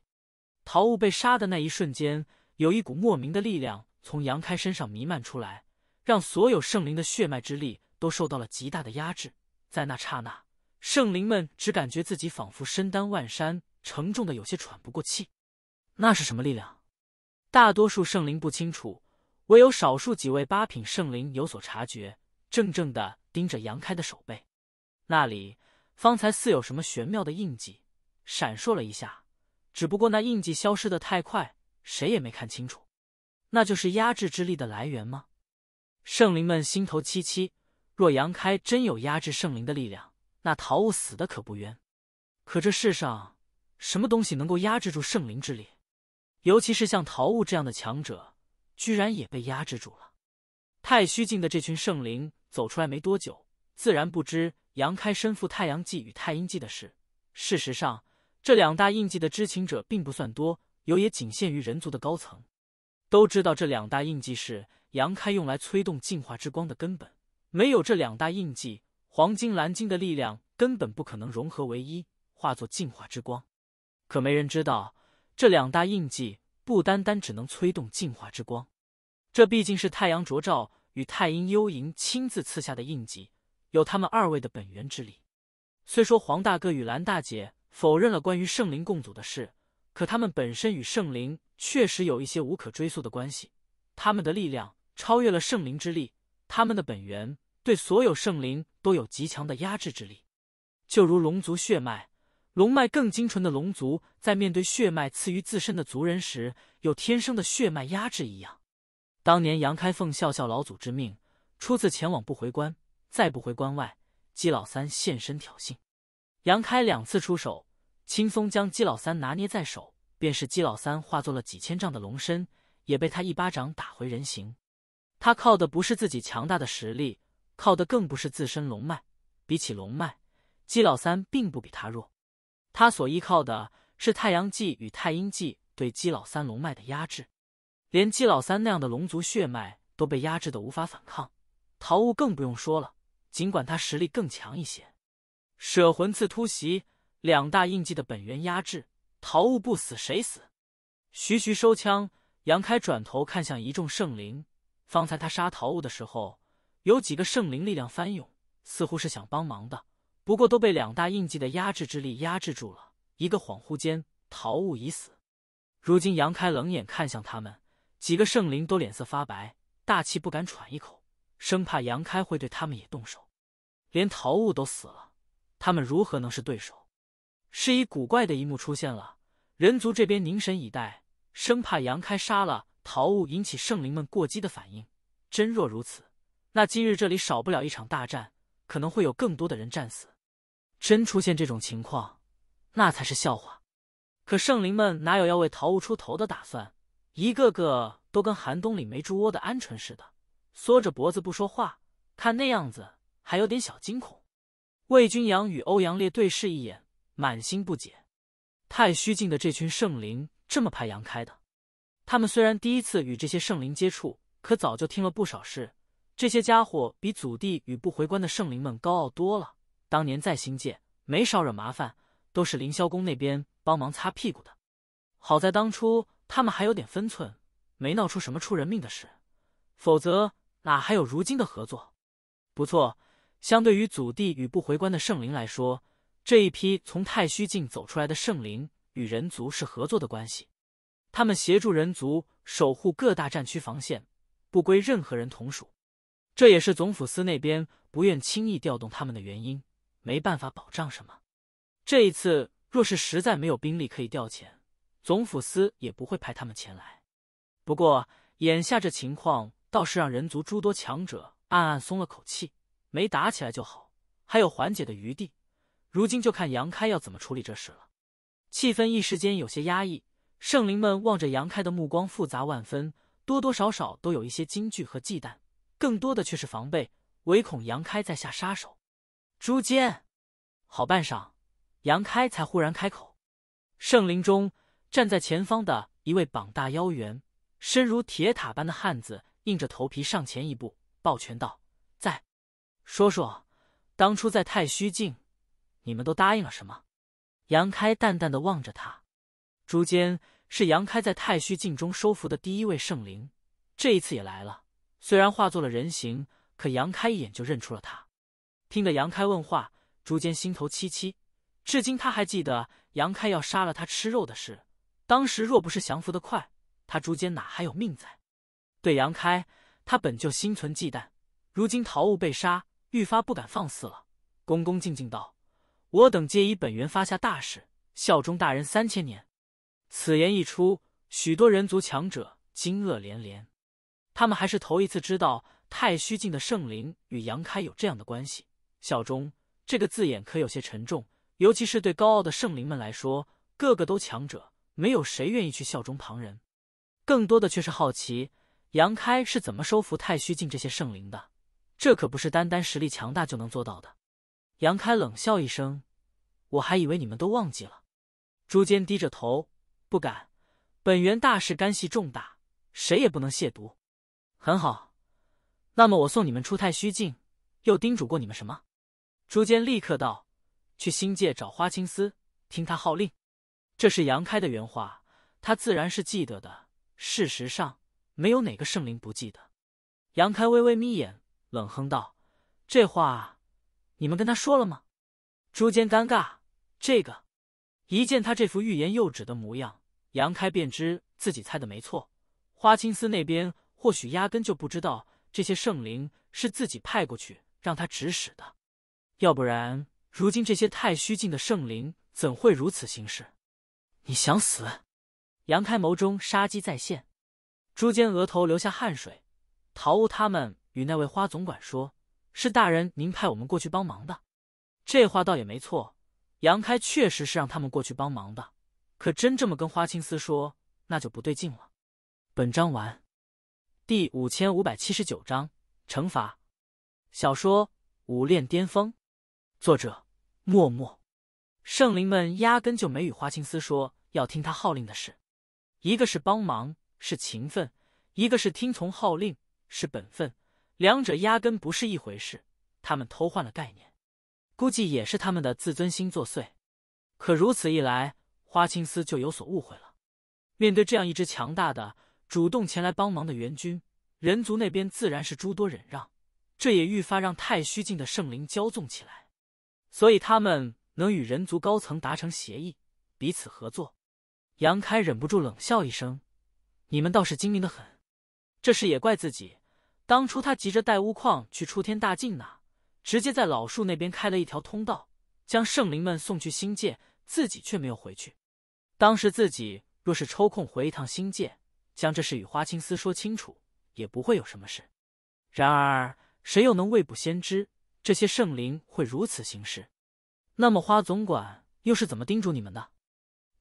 桃雾被杀的那一瞬间，有一股莫名的力量从杨开身上弥漫出来，让所有圣灵的血脉之力都受到了极大的压制。在那刹那，圣灵们只感觉自己仿佛身担万山，沉重的有些喘不过气。那是什么力量？大多数圣灵不清楚，唯有少数几位八品圣灵有所察觉，怔怔的盯着杨开的手背，那里。方才似有什么玄妙的印记闪烁了一下，只不过那印记消失的太快，谁也没看清楚。那就是压制之力的来源吗？圣灵们心头戚戚。若杨开真有压制圣灵的力量，那桃雾死的可不冤。可这世上什么东西能够压制住圣灵之力？尤其是像桃雾这样的强者，居然也被压制住了。太虚境的这群圣灵走出来没多久，自然不知。杨开身负太阳记与太阴记的事，事实上，这两大印记的知情者并不算多，有也仅限于人族的高层。都知道这两大印记是杨开用来催动进化之光的根本，没有这两大印记，黄金蓝金的力量根本不可能融合为一，化作进化之光。可没人知道，这两大印记不单单只能催动进化之光，这毕竟是太阳灼照与太阴幽影亲自赐下的印记。有他们二位的本源之力，虽说黄大哥与蓝大姐否认了关于圣灵共祖的事，可他们本身与圣灵确实有一些无可追溯的关系。他们的力量超越了圣灵之力，他们的本源对所有圣灵都有极强的压制之力。就如龙族血脉，龙脉更精纯的龙族，在面对血脉赐予自身的族人时，有天生的血脉压制一样。当年杨开凤效效老祖之命，初次前往不回关。再不回关外，姬老三现身挑衅。杨开两次出手，轻松将姬老三拿捏在手。便是姬老三化作了几千丈的龙身，也被他一巴掌打回人形。他靠的不是自己强大的实力，靠的更不是自身龙脉。比起龙脉，姬老三并不比他弱。他所依靠的是太阳纪与太阴纪对姬老三龙脉的压制。连姬老三那样的龙族血脉都被压制的无法反抗，桃雾更不用说了。尽管他实力更强一些，舍魂刺突袭，两大印记的本源压制，桃雾不死谁死？徐徐收枪，杨开转头看向一众圣灵。方才他杀桃雾的时候，有几个圣灵力量翻涌，似乎是想帮忙的，不过都被两大印记的压制之力压制住了。一个恍惚间，桃雾已死。如今杨开冷眼看向他们几个圣灵，都脸色发白，大气不敢喘一口，生怕杨开会对他们也动手。连陶物都死了，他们如何能是对手？是以古怪的一幕出现了。人族这边凝神以待，生怕杨开杀了陶物，引起圣灵们过激的反应。真若如此，那今日这里少不了一场大战，可能会有更多的人战死。真出现这种情况，那才是笑话。可圣灵们哪有要为陶物出头的打算？一个个都跟寒冬里没猪窝的鹌鹑似的，缩着脖子不说话。看那样子。还有点小惊恐，魏军阳与欧阳烈对视一眼，满心不解。太虚境的这群圣灵这么怕杨开的？他们虽然第一次与这些圣灵接触，可早就听了不少事。这些家伙比祖地与不回关的圣灵们高傲多了。当年在星界，没少惹麻烦，都是凌霄宫那边帮忙擦屁股的。好在当初他们还有点分寸，没闹出什么出人命的事，否则哪还有如今的合作？不错。相对于祖地与不回关的圣灵来说，这一批从太虚境走出来的圣灵与人族是合作的关系，他们协助人族守护各大战区防线，不归任何人同属。这也是总府司那边不愿轻易调动他们的原因，没办法保障什么。这一次若是实在没有兵力可以调遣，总府司也不会派他们前来。不过眼下这情况倒是让人族诸多强者暗暗松了口气。没打起来就好，还有缓解的余地。如今就看杨开要怎么处理这事了。气氛一时间有些压抑，圣灵们望着杨开的目光复杂万分，多多少少都有一些惊惧和忌惮，更多的却是防备，唯恐杨开再下杀手。诛奸。好半晌，杨开才忽然开口。圣灵中站在前方的一位膀大腰圆、身如铁塔般的汉子，硬着头皮上前一步，抱拳道：“在。”说说，当初在太虚境，你们都答应了什么？杨开淡淡的望着他。朱坚是杨开在太虚境中收服的第一位圣灵，这一次也来了。虽然化作了人形，可杨开一眼就认出了他。听得杨开问话，朱坚心头戚戚。至今他还记得杨开要杀了他吃肉的事。当时若不是降服的快，他朱坚哪还有命在？对杨开，他本就心存忌惮，如今桃物被杀。愈发不敢放肆了，恭恭敬敬道：“我等皆以本源发下大誓，效忠大人三千年。”此言一出，许多人族强者惊愕连连。他们还是头一次知道太虚境的圣灵与杨开有这样的关系。效忠这个字眼可有些沉重，尤其是对高傲的圣灵们来说，个个都强者，没有谁愿意去效忠旁人。更多的却是好奇，杨开是怎么收服太虚境这些圣灵的。这可不是单单实力强大就能做到的。杨开冷笑一声：“我还以为你们都忘记了。”朱坚低着头，不敢。本源大事，干系重大，谁也不能亵渎。很好，那么我送你们出太虚境，又叮嘱过你们什么？朱坚立刻道：“去星界找花青丝，听他号令。”这是杨开的原话，他自然是记得的。事实上，没有哪个圣灵不记得。杨开微微眯眼。冷哼道：“这话，你们跟他说了吗？”朱坚尴尬。这个，一见他这副欲言又止的模样，杨开便知自己猜的没错。花青司那边或许压根就不知道这些圣灵是自己派过去让他指使的，要不然，如今这些太虚境的圣灵怎会如此行事？你想死？杨开眸中杀机再现。朱坚额头流下汗水。桃屋他们。与那位花总管说：“是大人您派我们过去帮忙的。”这话倒也没错，杨开确实是让他们过去帮忙的。可真这么跟花青丝说，那就不对劲了。本章完。第五千五百七十九章惩罚。小说《武炼巅峰》，作者：默默。圣灵们压根就没与花青丝说要听他号令的事。一个是帮忙，是情分；一个是听从号令，是本分。两者压根不是一回事，他们偷换了概念，估计也是他们的自尊心作祟。可如此一来，花青丝就有所误会了。面对这样一支强大的、主动前来帮忙的援军，人族那边自然是诸多忍让，这也愈发让太虚境的圣灵骄纵起来。所以他们能与人族高层达成协议，彼此合作。杨开忍不住冷笑一声：“你们倒是精明的很，这事也怪自己。”当初他急着带乌矿去出天大境呢，直接在老树那边开了一条通道，将圣灵们送去新界，自己却没有回去。当时自己若是抽空回一趟新界，将这事与花青丝说清楚，也不会有什么事。然而谁又能未卜先知，这些圣灵会如此行事？那么花总管又是怎么叮嘱你们的？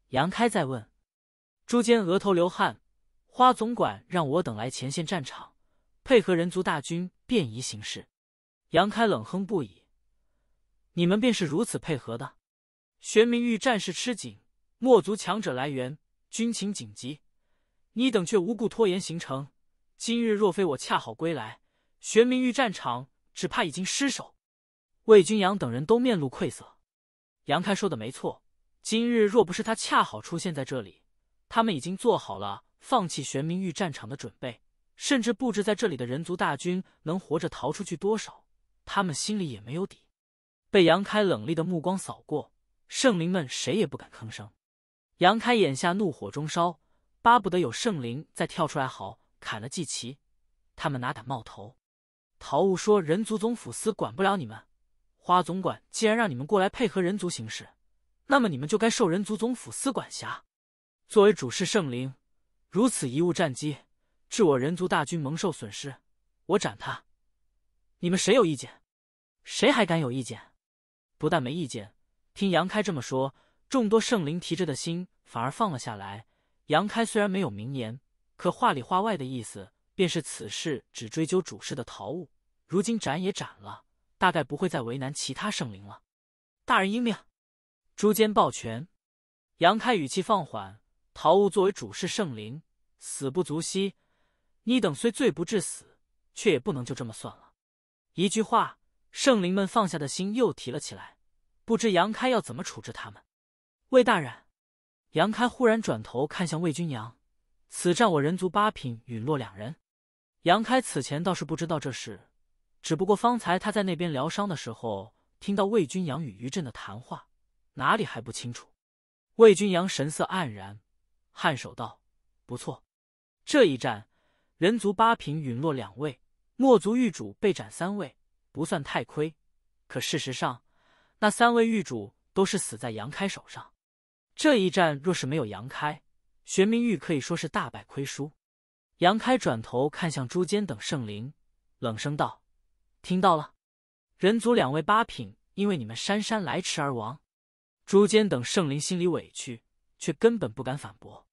杨开再问，朱坚额头流汗，花总管让我等来前线战场。配合人族大军便移行事，杨开冷哼不已：“你们便是如此配合的？”玄明域战事吃紧，墨族强者来援，军情紧急，你等却无故拖延行程。今日若非我恰好归来，玄明域战场只怕已经失守。魏军阳等人都面露愧色。杨开说的没错，今日若不是他恰好出现在这里，他们已经做好了放弃玄明域战场的准备。甚至布置在这里的人族大军能活着逃出去多少，他们心里也没有底。被杨开冷厉的目光扫过，圣灵们谁也不敢吭声。杨开眼下怒火中烧，巴不得有圣灵再跳出来好砍了祭旗，他们哪敢冒头？陶雾说：“人族总府司管不了你们，花总管既然让你们过来配合人族行事，那么你们就该受人族总府司管辖。作为主事圣灵，如此贻误战机。”致我人族大军蒙受损失，我斩他！你们谁有意见？谁还敢有意见？不但没意见，听杨开这么说，众多圣灵提着的心反而放了下来。杨开虽然没有明言，可话里话外的意思便是此事只追究主事的陶物，如今斩也斩了，大概不会再为难其他圣灵了。大人英明，诛奸抱拳。杨开语气放缓：“陶物作为主事圣灵，死不足惜。”你等虽罪不至死，却也不能就这么算了。一句话，圣灵们放下的心又提了起来，不知杨开要怎么处置他们。魏大人，杨开忽然转头看向魏军阳，此战我人族八品陨落两人。杨开此前倒是不知道这事，只不过方才他在那边疗伤的时候，听到魏军阳与于震的谈话，哪里还不清楚？魏军阳神色黯然，颔首道：“不错，这一战。”人族八品陨落两位，墨族御主被斩三位，不算太亏。可事实上，那三位御主都是死在杨开手上。这一战若是没有杨开，玄冥玉可以说是大败亏输。杨开转头看向朱坚等圣灵，冷声道：“听到了？人族两位八品因为你们姗姗来迟而亡。”朱坚等圣灵心里委屈，却根本不敢反驳。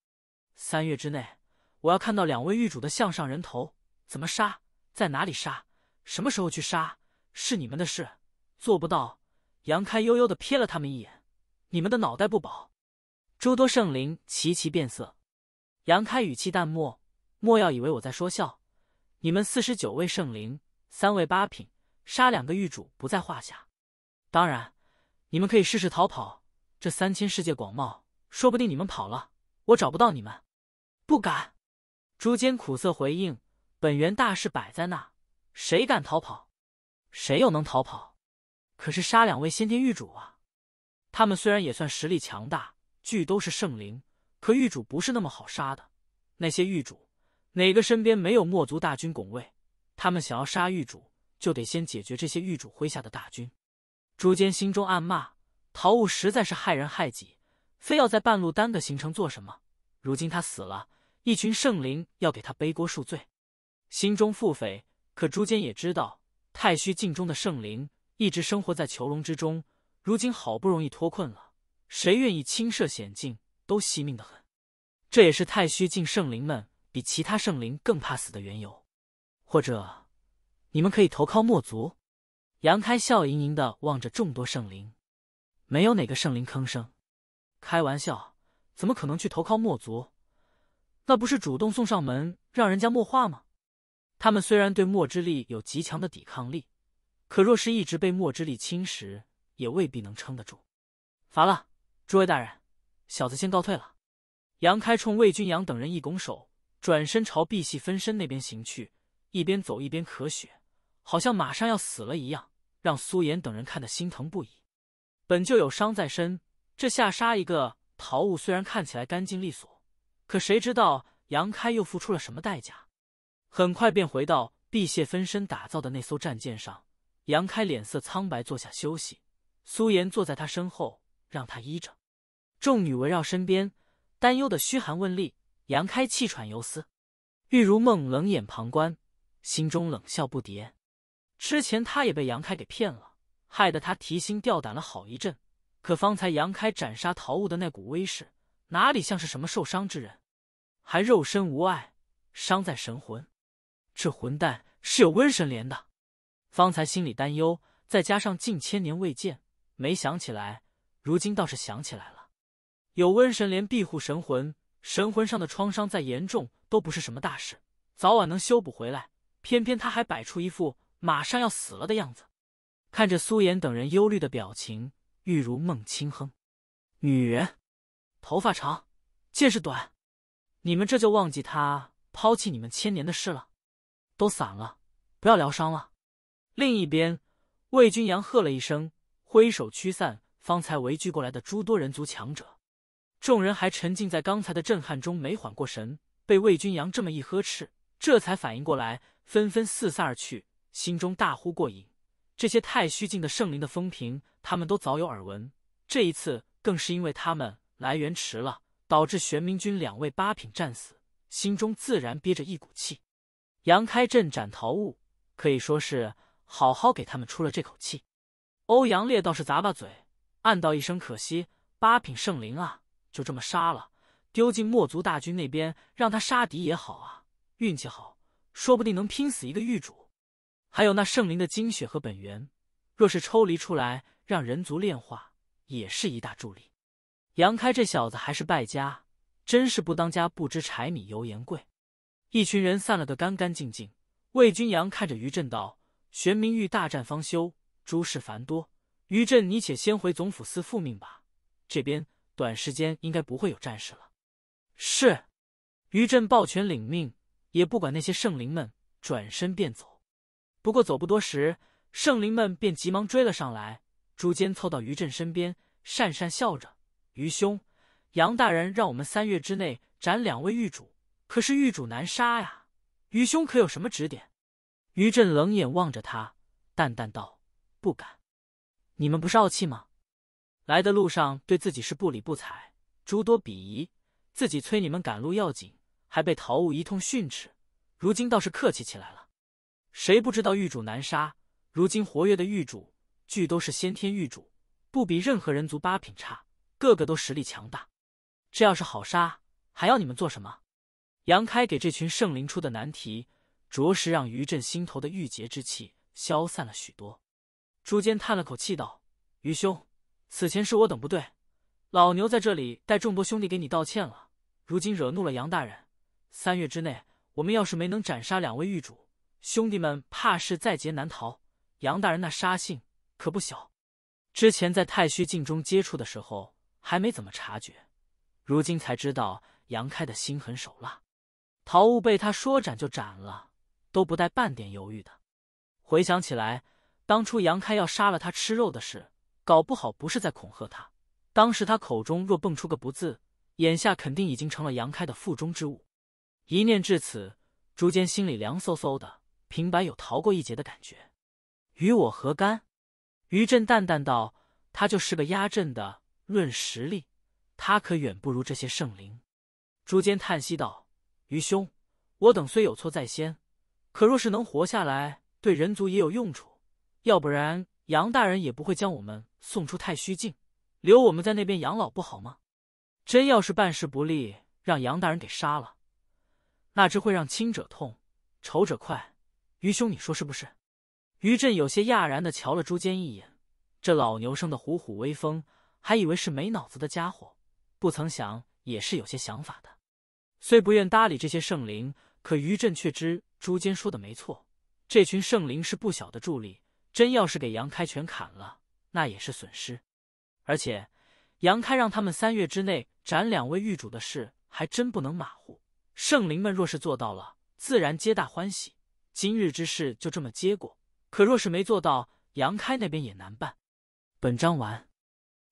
三月之内。我要看到两位狱主的项上人头，怎么杀，在哪里杀，什么时候去杀，是你们的事。做不到，杨开悠悠的瞥了他们一眼，你们的脑袋不保。诸多圣灵齐齐变色。杨开语气淡漠，莫要以为我在说笑。你们四十九位圣灵，三位八品，杀两个狱主不在话下。当然，你们可以试试逃跑。这三千世界广袤，说不定你们跑了，我找不到你们。不敢。朱坚苦涩回应：“本源大事摆在那，谁敢逃跑？谁又能逃跑？可是杀两位先天狱主啊！他们虽然也算实力强大，俱都是圣灵，可狱主不是那么好杀的。那些狱主，哪个身边没有墨族大军拱卫？他们想要杀狱主，就得先解决这些狱主麾下的大军。”朱坚心中暗骂：“陶雾实在是害人害己，非要在半路耽搁行程做什么？如今他死了。”一群圣灵要给他背锅赎罪，心中腹诽。可朱坚也知道，太虚境中的圣灵一直生活在囚笼之中，如今好不容易脱困了，谁愿意轻涉险境，都惜命的很。这也是太虚境圣灵们比其他圣灵更怕死的缘由。或者，你们可以投靠墨族。杨开笑盈盈的望着众多圣灵，没有哪个圣灵吭声。开玩笑，怎么可能去投靠墨族？那不是主动送上门让人家墨化吗？他们虽然对墨之力有极强的抵抗力，可若是一直被墨之力侵蚀，也未必能撑得住。乏了，诸位大人，小子先告退了。杨开冲魏俊阳等人一拱手，转身朝碧系分身那边行去，一边走一边咳血，好像马上要死了一样，让苏岩等人看得心疼不已。本就有伤在身，这下杀一个桃物，虽然看起来干净利索。可谁知道杨开又付出了什么代价？很快便回到碧血分身打造的那艘战舰上，杨开脸色苍白，坐下休息。苏颜坐在他身后，让他依着。众女围绕身边，担忧的嘘寒问栗。杨开气喘游丝，玉如梦冷眼旁观，心中冷笑不迭。之前他也被杨开给骗了，害得他提心吊胆了好一阵。可方才杨开斩杀桃雾的那股威势。哪里像是什么受伤之人，还肉身无碍，伤在神魂。这混蛋是有瘟神莲的。方才心里担忧，再加上近千年未见，没想起来，如今倒是想起来了。有瘟神莲庇护神魂，神魂上的创伤再严重都不是什么大事，早晚能修补回来。偏偏他还摆出一副马上要死了的样子，看着苏颜等人忧虑的表情，玉如梦轻哼：“女人。”头发长，见识短，你们这就忘记他抛弃你们千年的事了？都散了，不要疗伤了。另一边，魏军阳喝了一声，挥手驱散方才围聚过来的诸多人族强者。众人还沉浸在刚才的震撼中没缓过神，被魏军阳这么一呵斥，这才反应过来，纷纷四散而去，心中大呼过瘾。这些太虚境的圣灵的风评，他们都早有耳闻，这一次更是因为他们。来源迟了，导致玄冥军两位八品战死，心中自然憋着一股气。杨开镇斩桃雾，可以说是好好给他们出了这口气。欧阳烈倒是咂巴嘴，暗道一声可惜，八品圣灵啊，就这么杀了，丢进墨族大军那边，让他杀敌也好啊。运气好，说不定能拼死一个狱主。还有那圣灵的精血和本源，若是抽离出来，让人族炼化，也是一大助力。杨开这小子还是败家，真是不当家不知柴米油盐贵。一群人散了个干干净净。魏军阳看着于震道：“玄冥域大战方休，诸事繁多，于震你且先回总府司复命吧。这边短时间应该不会有战事了。”是。于震抱拳领命，也不管那些圣灵们，转身便走。不过走不多时，圣灵们便急忙追了上来。朱坚凑到于震身边，讪讪笑着。余兄，杨大人让我们三月之内斩两位狱主，可是狱主难杀呀。余兄可有什么指点？余震冷眼望着他，淡淡道：“不敢。你们不是傲气吗？来的路上对自己是不理不睬，诸多鄙夷。自己催你们赶路要紧，还被陶悟一通训斥。如今倒是客气起来了。谁不知道狱主难杀？如今活跃的狱主，俱都是先天狱主，不比任何人族八品差。”个个都实力强大，这要是好杀，还要你们做什么？杨开给这群圣灵出的难题，着实让于震心头的郁结之气消散了许多。朱坚叹了口气道：“于兄，此前是我等不对，老牛在这里带众多兄弟给你道歉了。如今惹怒了杨大人，三月之内，我们要是没能斩杀两位狱主，兄弟们怕是在劫难逃。杨大人那杀性可不小，之前在太虚境中接触的时候。”还没怎么察觉，如今才知道杨开的心狠手辣。桃雾被他说斩就斩了，都不带半点犹豫的。回想起来，当初杨开要杀了他吃肉的事，搞不好不是在恐吓他。当时他口中若蹦出个不字，眼下肯定已经成了杨开的腹中之物。一念至此，朱坚心里凉飕飕的，平白有逃过一劫的感觉。与我何干？于震淡淡道：“他就是个压阵的。”论实力，他可远不如这些圣灵。朱坚叹息道：“余兄，我等虽有错在先，可若是能活下来，对人族也有用处。要不然，杨大人也不会将我们送出太虚境，留我们在那边养老，不好吗？真要是办事不利，让杨大人给杀了，那只会让亲者痛，仇者快。余兄，你说是不是？”余震有些讶然的瞧了朱坚一眼，这老牛生的虎虎威风。还以为是没脑子的家伙，不曾想也是有些想法的。虽不愿搭理这些圣灵，可于震却知朱坚说的没错，这群圣灵是不小的助力。真要是给杨开全砍了，那也是损失。而且杨开让他们三月之内斩两位狱主的事，还真不能马虎。圣灵们若是做到了，自然皆大欢喜。今日之事就这么接过。可若是没做到，杨开那边也难办。本章完。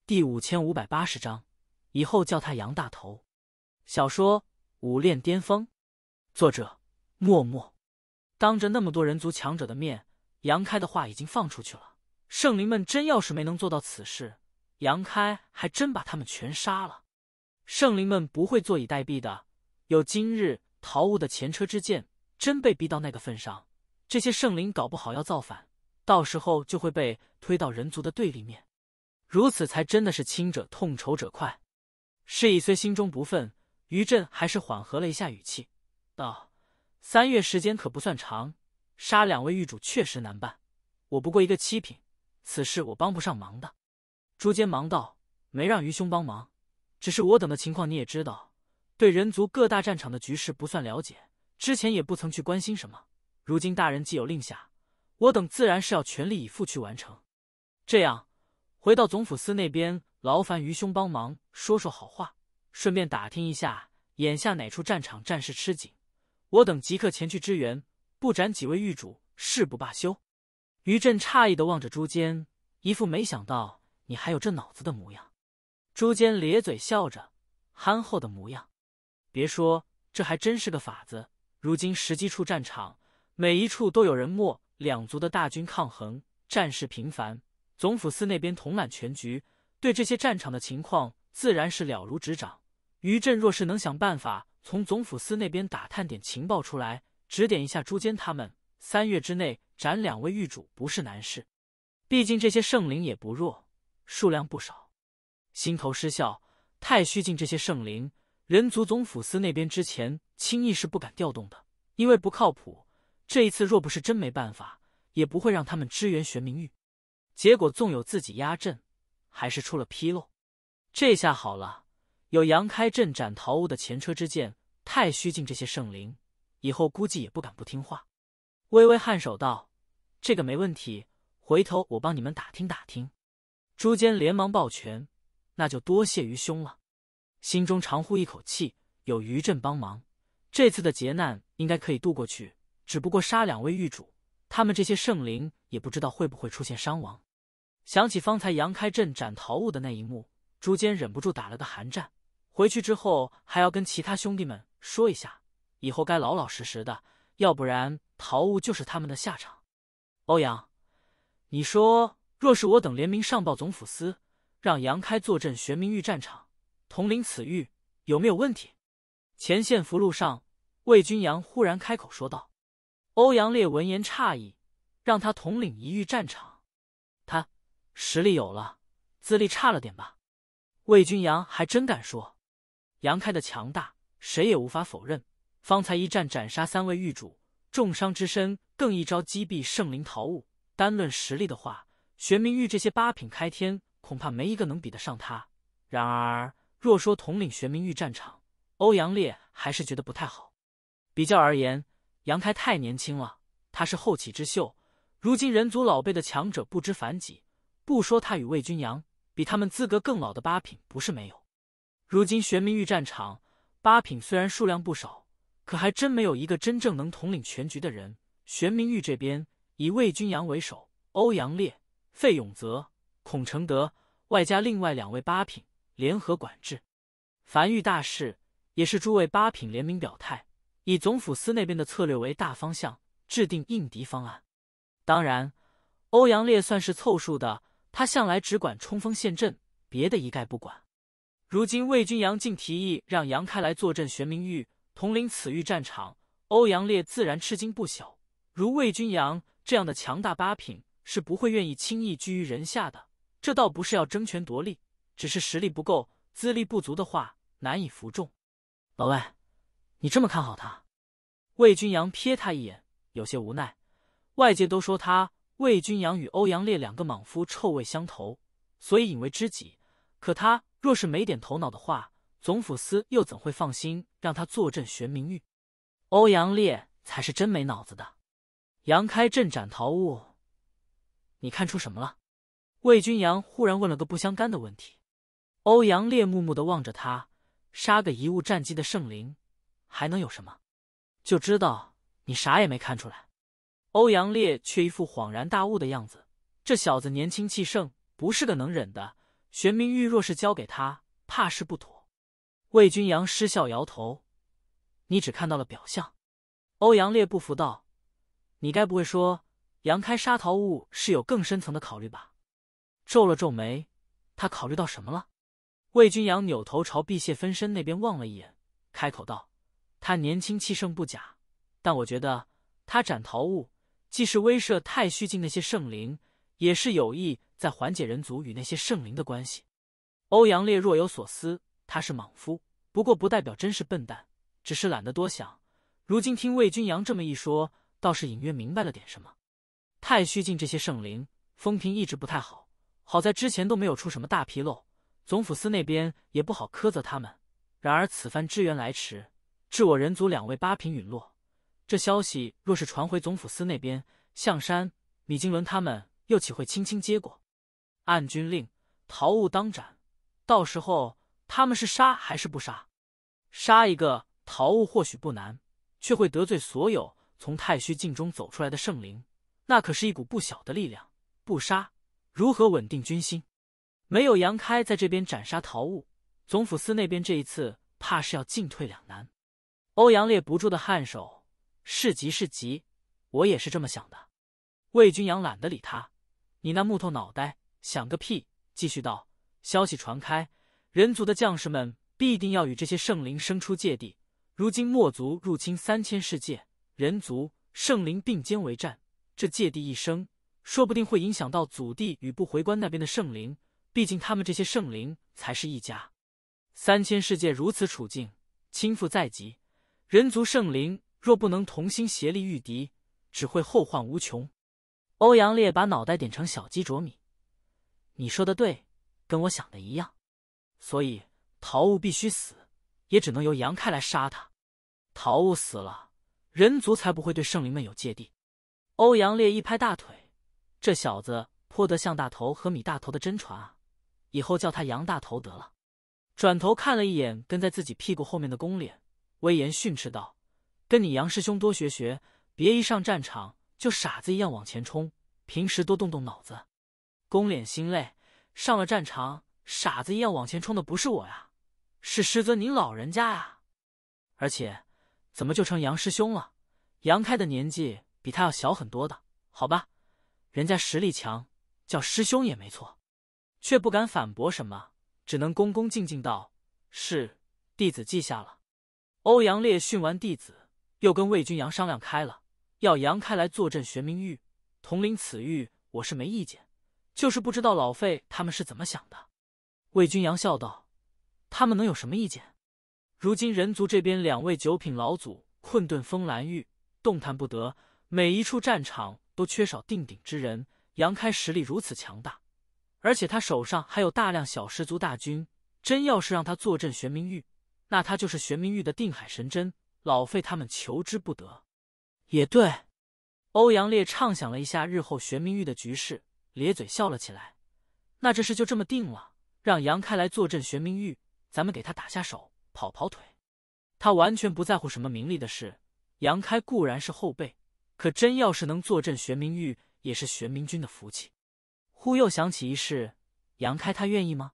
第五千五百八十章，以后叫他杨大头。小说《武炼巅峰》，作者：默默。当着那么多人族强者的面，杨开的话已经放出去了。圣灵们真要是没能做到此事，杨开还真把他们全杀了。圣灵们不会坐以待毙的。有今日桃雾的前车之鉴，真被逼到那个份上，这些圣灵搞不好要造反，到时候就会被推到人族的对立面。如此才真的是亲者痛，仇者快。事已虽心中不忿，于震还是缓和了一下语气，道：“三月时间可不算长，杀两位狱主确实难办。我不过一个七品，此事我帮不上忙的。”朱坚忙道：“没让余兄帮忙，只是我等的情况你也知道，对人族各大战场的局势不算了解，之前也不曾去关心什么。如今大人既有令下，我等自然是要全力以赴去完成。这样。”回到总府司那边，劳烦余兄帮忙说说好话，顺便打听一下眼下哪处战场战事吃紧，我等即刻前去支援，不斩几位狱主誓不罢休。余震诧异的望着朱坚，一副没想到你还有这脑子的模样。朱坚咧嘴笑着，憨厚的模样。别说，这还真是个法子。如今十几处战场，每一处都有人没，两族的大军抗衡，战事频繁。总府司那边统揽全局，对这些战场的情况自然是了如指掌。于震若是能想办法从总府司那边打探点情报出来，指点一下朱坚他们，三月之内斩两位狱主不是难事。毕竟这些圣灵也不弱，数量不少。心头失笑，太虚境这些圣灵，人族总府司那边之前轻易是不敢调动的，因为不靠谱。这一次若不是真没办法，也不会让他们支援玄冥域。结果纵有自己压阵，还是出了纰漏。这下好了，有杨开镇斩桃屋的前车之鉴，太虚境这些圣灵以后估计也不敢不听话。微微颔首道：“这个没问题，回头我帮你们打听打听。”朱坚连忙抱拳：“那就多谢于兄了。”心中长呼一口气，有余震帮忙，这次的劫难应该可以渡过去。只不过杀两位狱主，他们这些圣灵也不知道会不会出现伤亡。想起方才杨开镇斩陶雾的那一幕，朱坚忍不住打了个寒战。回去之后还要跟其他兄弟们说一下，以后该老老实实的，要不然陶雾就是他们的下场。欧阳，你说，若是我等联名上报总府司，让杨开坐镇玄冥域战场，统领此域，有没有问题？前线俘虏上，魏军阳忽然开口说道。欧阳烈闻言诧异，让他统领一域战场。实力有了，资历差了点吧。魏军阳还真敢说，杨开的强大谁也无法否认。方才一战斩杀三位狱主，重伤之身更一招击毙圣灵桃物。单论实力的话，玄明域这些八品开天恐怕没一个能比得上他。然而若说统领玄冥域战场，欧阳烈还是觉得不太好。比较而言，杨开太年轻了，他是后起之秀。如今人族老辈的强者不知凡几。不说他与魏军阳，比他们资格更老的八品不是没有。如今玄明玉战场八品虽然数量不少，可还真没有一个真正能统领全局的人。玄明玉这边以魏军阳为首，欧阳烈、费永泽、孔承德外加另外两位八品联合管制，繁育大事也是诸位八品联名表态，以总府司那边的策略为大方向，制定应敌方案。当然，欧阳烈算是凑数的。他向来只管冲锋陷阵，别的一概不管。如今魏军阳竟提议让杨开来坐镇玄冥域，统领此域战场，欧阳烈自然吃惊不小。如魏军阳这样的强大八品，是不会愿意轻易居于人下的。这倒不是要争权夺利，只是实力不够，资历不足的话，难以服众。老魏，你这么看好他？魏军阳瞥他一眼，有些无奈。外界都说他。魏军阳与欧阳烈两个莽夫臭味相投，所以引为知己。可他若是没点头脑的话，总府司又怎会放心让他坐镇玄冥域？欧阳烈才是真没脑子的。杨开镇斩桃悟，你看出什么了？魏军阳忽然问了个不相干的问题。欧阳烈木木的望着他，杀个贻物战机的圣灵，还能有什么？就知道你啥也没看出来。欧阳烈却一副恍然大悟的样子。这小子年轻气盛，不是个能忍的。玄冥玉若是交给他，怕是不妥。魏君阳失笑摇头：“你只看到了表象。”欧阳烈不服道：“你该不会说杨开杀桃雾是有更深层的考虑吧？”皱了皱眉，他考虑到什么了？魏君阳扭头朝碧血分身那边望了一眼，开口道：“他年轻气盛不假，但我觉得他斩桃雾。”既是威慑太虚境那些圣灵，也是有意在缓解人族与那些圣灵的关系。欧阳烈若有所思，他是莽夫，不过不代表真是笨蛋，只是懒得多想。如今听魏君阳这么一说，倒是隐约明白了点什么。太虚境这些圣灵风评一直不太好，好在之前都没有出什么大纰漏，总府司那边也不好苛责他们。然而此番支援来迟，致我人族两位八品陨落。这消息若是传回总府司那边，象山、米金伦他们又岂会轻轻接过？按军令，桃雾当斩。到时候他们是杀还是不杀？杀一个桃雾或许不难，却会得罪所有从太虚境中走出来的圣灵，那可是一股不小的力量。不杀如何稳定军心？没有杨开在这边斩杀桃雾，总府司那边这一次怕是要进退两难。欧阳烈不住的颔首。是急是急，我也是这么想的。魏君阳懒得理他，你那木头脑袋想个屁！继续道：消息传开，人族的将士们必定要与这些圣灵生出芥蒂。如今墨族入侵三千世界，人族圣灵并肩为战，这芥蒂一生，说不定会影响到祖地与不回关那边的圣灵。毕竟他们这些圣灵才是一家。三千世界如此处境，倾覆在即，人族圣灵。若不能同心协力御敌，只会后患无穷。欧阳烈把脑袋点成小鸡啄米，你说的对，跟我想的一样。所以陶雾必须死，也只能由杨开来杀他。陶雾死了，人族才不会对圣灵们有芥蒂。欧阳烈一拍大腿，这小子颇得向大头和米大头的真传啊！以后叫他杨大头得了。转头看了一眼跟在自己屁股后面的宫脸，威严训斥道。跟你杨师兄多学学，别一上战场就傻子一样往前冲。平时多动动脑子，公脸心累。上了战场，傻子一样往前冲的不是我呀，是师尊您老人家呀。而且，怎么就成杨师兄了？杨开的年纪比他要小很多的，好吧？人家实力强，叫师兄也没错，却不敢反驳什么，只能恭恭敬敬道：“是弟子记下了。”欧阳烈训完弟子。又跟魏军阳商量开了，要杨开来坐镇玄冥域，统领此域，我是没意见，就是不知道老费他们是怎么想的。魏军阳笑道：“他们能有什么意见？如今人族这边两位九品老祖困顿风兰玉，动弹不得，每一处战场都缺少定鼎之人。杨开实力如此强大，而且他手上还有大量小氏族大军，真要是让他坐镇玄冥域，那他就是玄冥域的定海神针。”老费他们求之不得，也对。欧阳烈畅想了一下日后玄明玉的局势，咧嘴笑了起来。那这事就这么定了，让杨开来坐镇玄明玉，咱们给他打下手，跑跑腿。他完全不在乎什么名利的事。杨开固然是后辈，可真要是能坐镇玄明玉，也是玄明君的福气。忽又想起一事，杨开他愿意吗？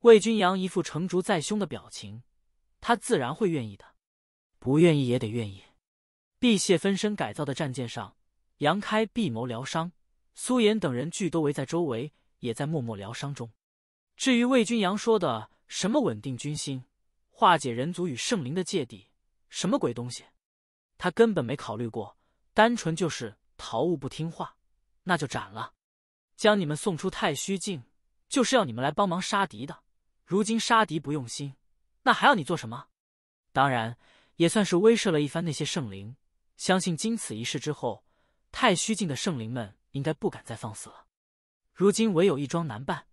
魏军阳一副成竹在胸的表情，他自然会愿意的。不愿意也得愿意。碧血分身改造的战舰上，杨开闭眸疗伤，苏岩等人俱都围在周围，也在默默疗伤中。至于魏军阳说的什么稳定军心、化解人族与圣灵的芥蒂，什么鬼东西，他根本没考虑过。单纯就是桃物不听话，那就斩了。将你们送出太虚境，就是要你们来帮忙杀敌的。如今杀敌不用心，那还要你做什么？当然。也算是威慑了一番那些圣灵，相信经此一事之后，太虚境的圣灵们应该不敢再放肆了。如今唯有一桩难办，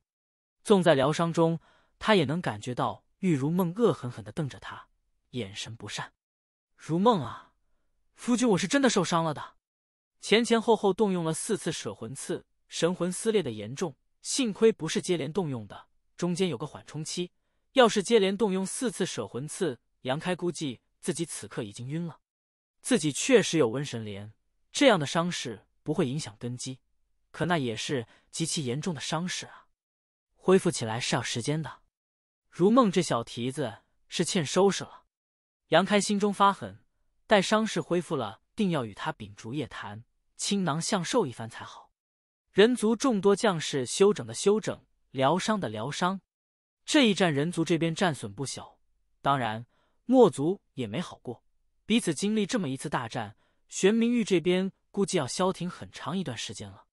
纵在疗伤中，他也能感觉到玉如梦恶狠狠地瞪着他，眼神不善。如梦啊，夫君，我是真的受伤了的。前前后后动用了四次舍魂刺，神魂撕裂的严重，幸亏不是接连动用的，中间有个缓冲期。要是接连动用四次舍魂刺，杨开估计。自己此刻已经晕了，自己确实有瘟神连这样的伤势不会影响根基，可那也是极其严重的伤势啊，恢复起来是要时间的。如梦这小蹄子是欠收拾了，杨开心中发狠，待伤势恢复了，定要与他秉烛夜谈，倾囊相授一番才好。人族众多将士休整的休整，疗伤的疗伤，这一战人族这边战损不小，当然墨族。也没好过，彼此经历这么一次大战，玄明玉这边估计要消停很长一段时间了。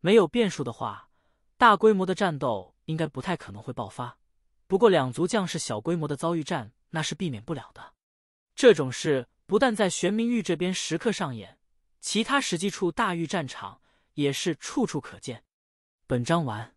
没有变数的话，大规模的战斗应该不太可能会爆发。不过两族将士小规模的遭遇战，那是避免不了的。这种事不但在玄明玉这边时刻上演，其他十几处大域战场也是处处可见。本章完。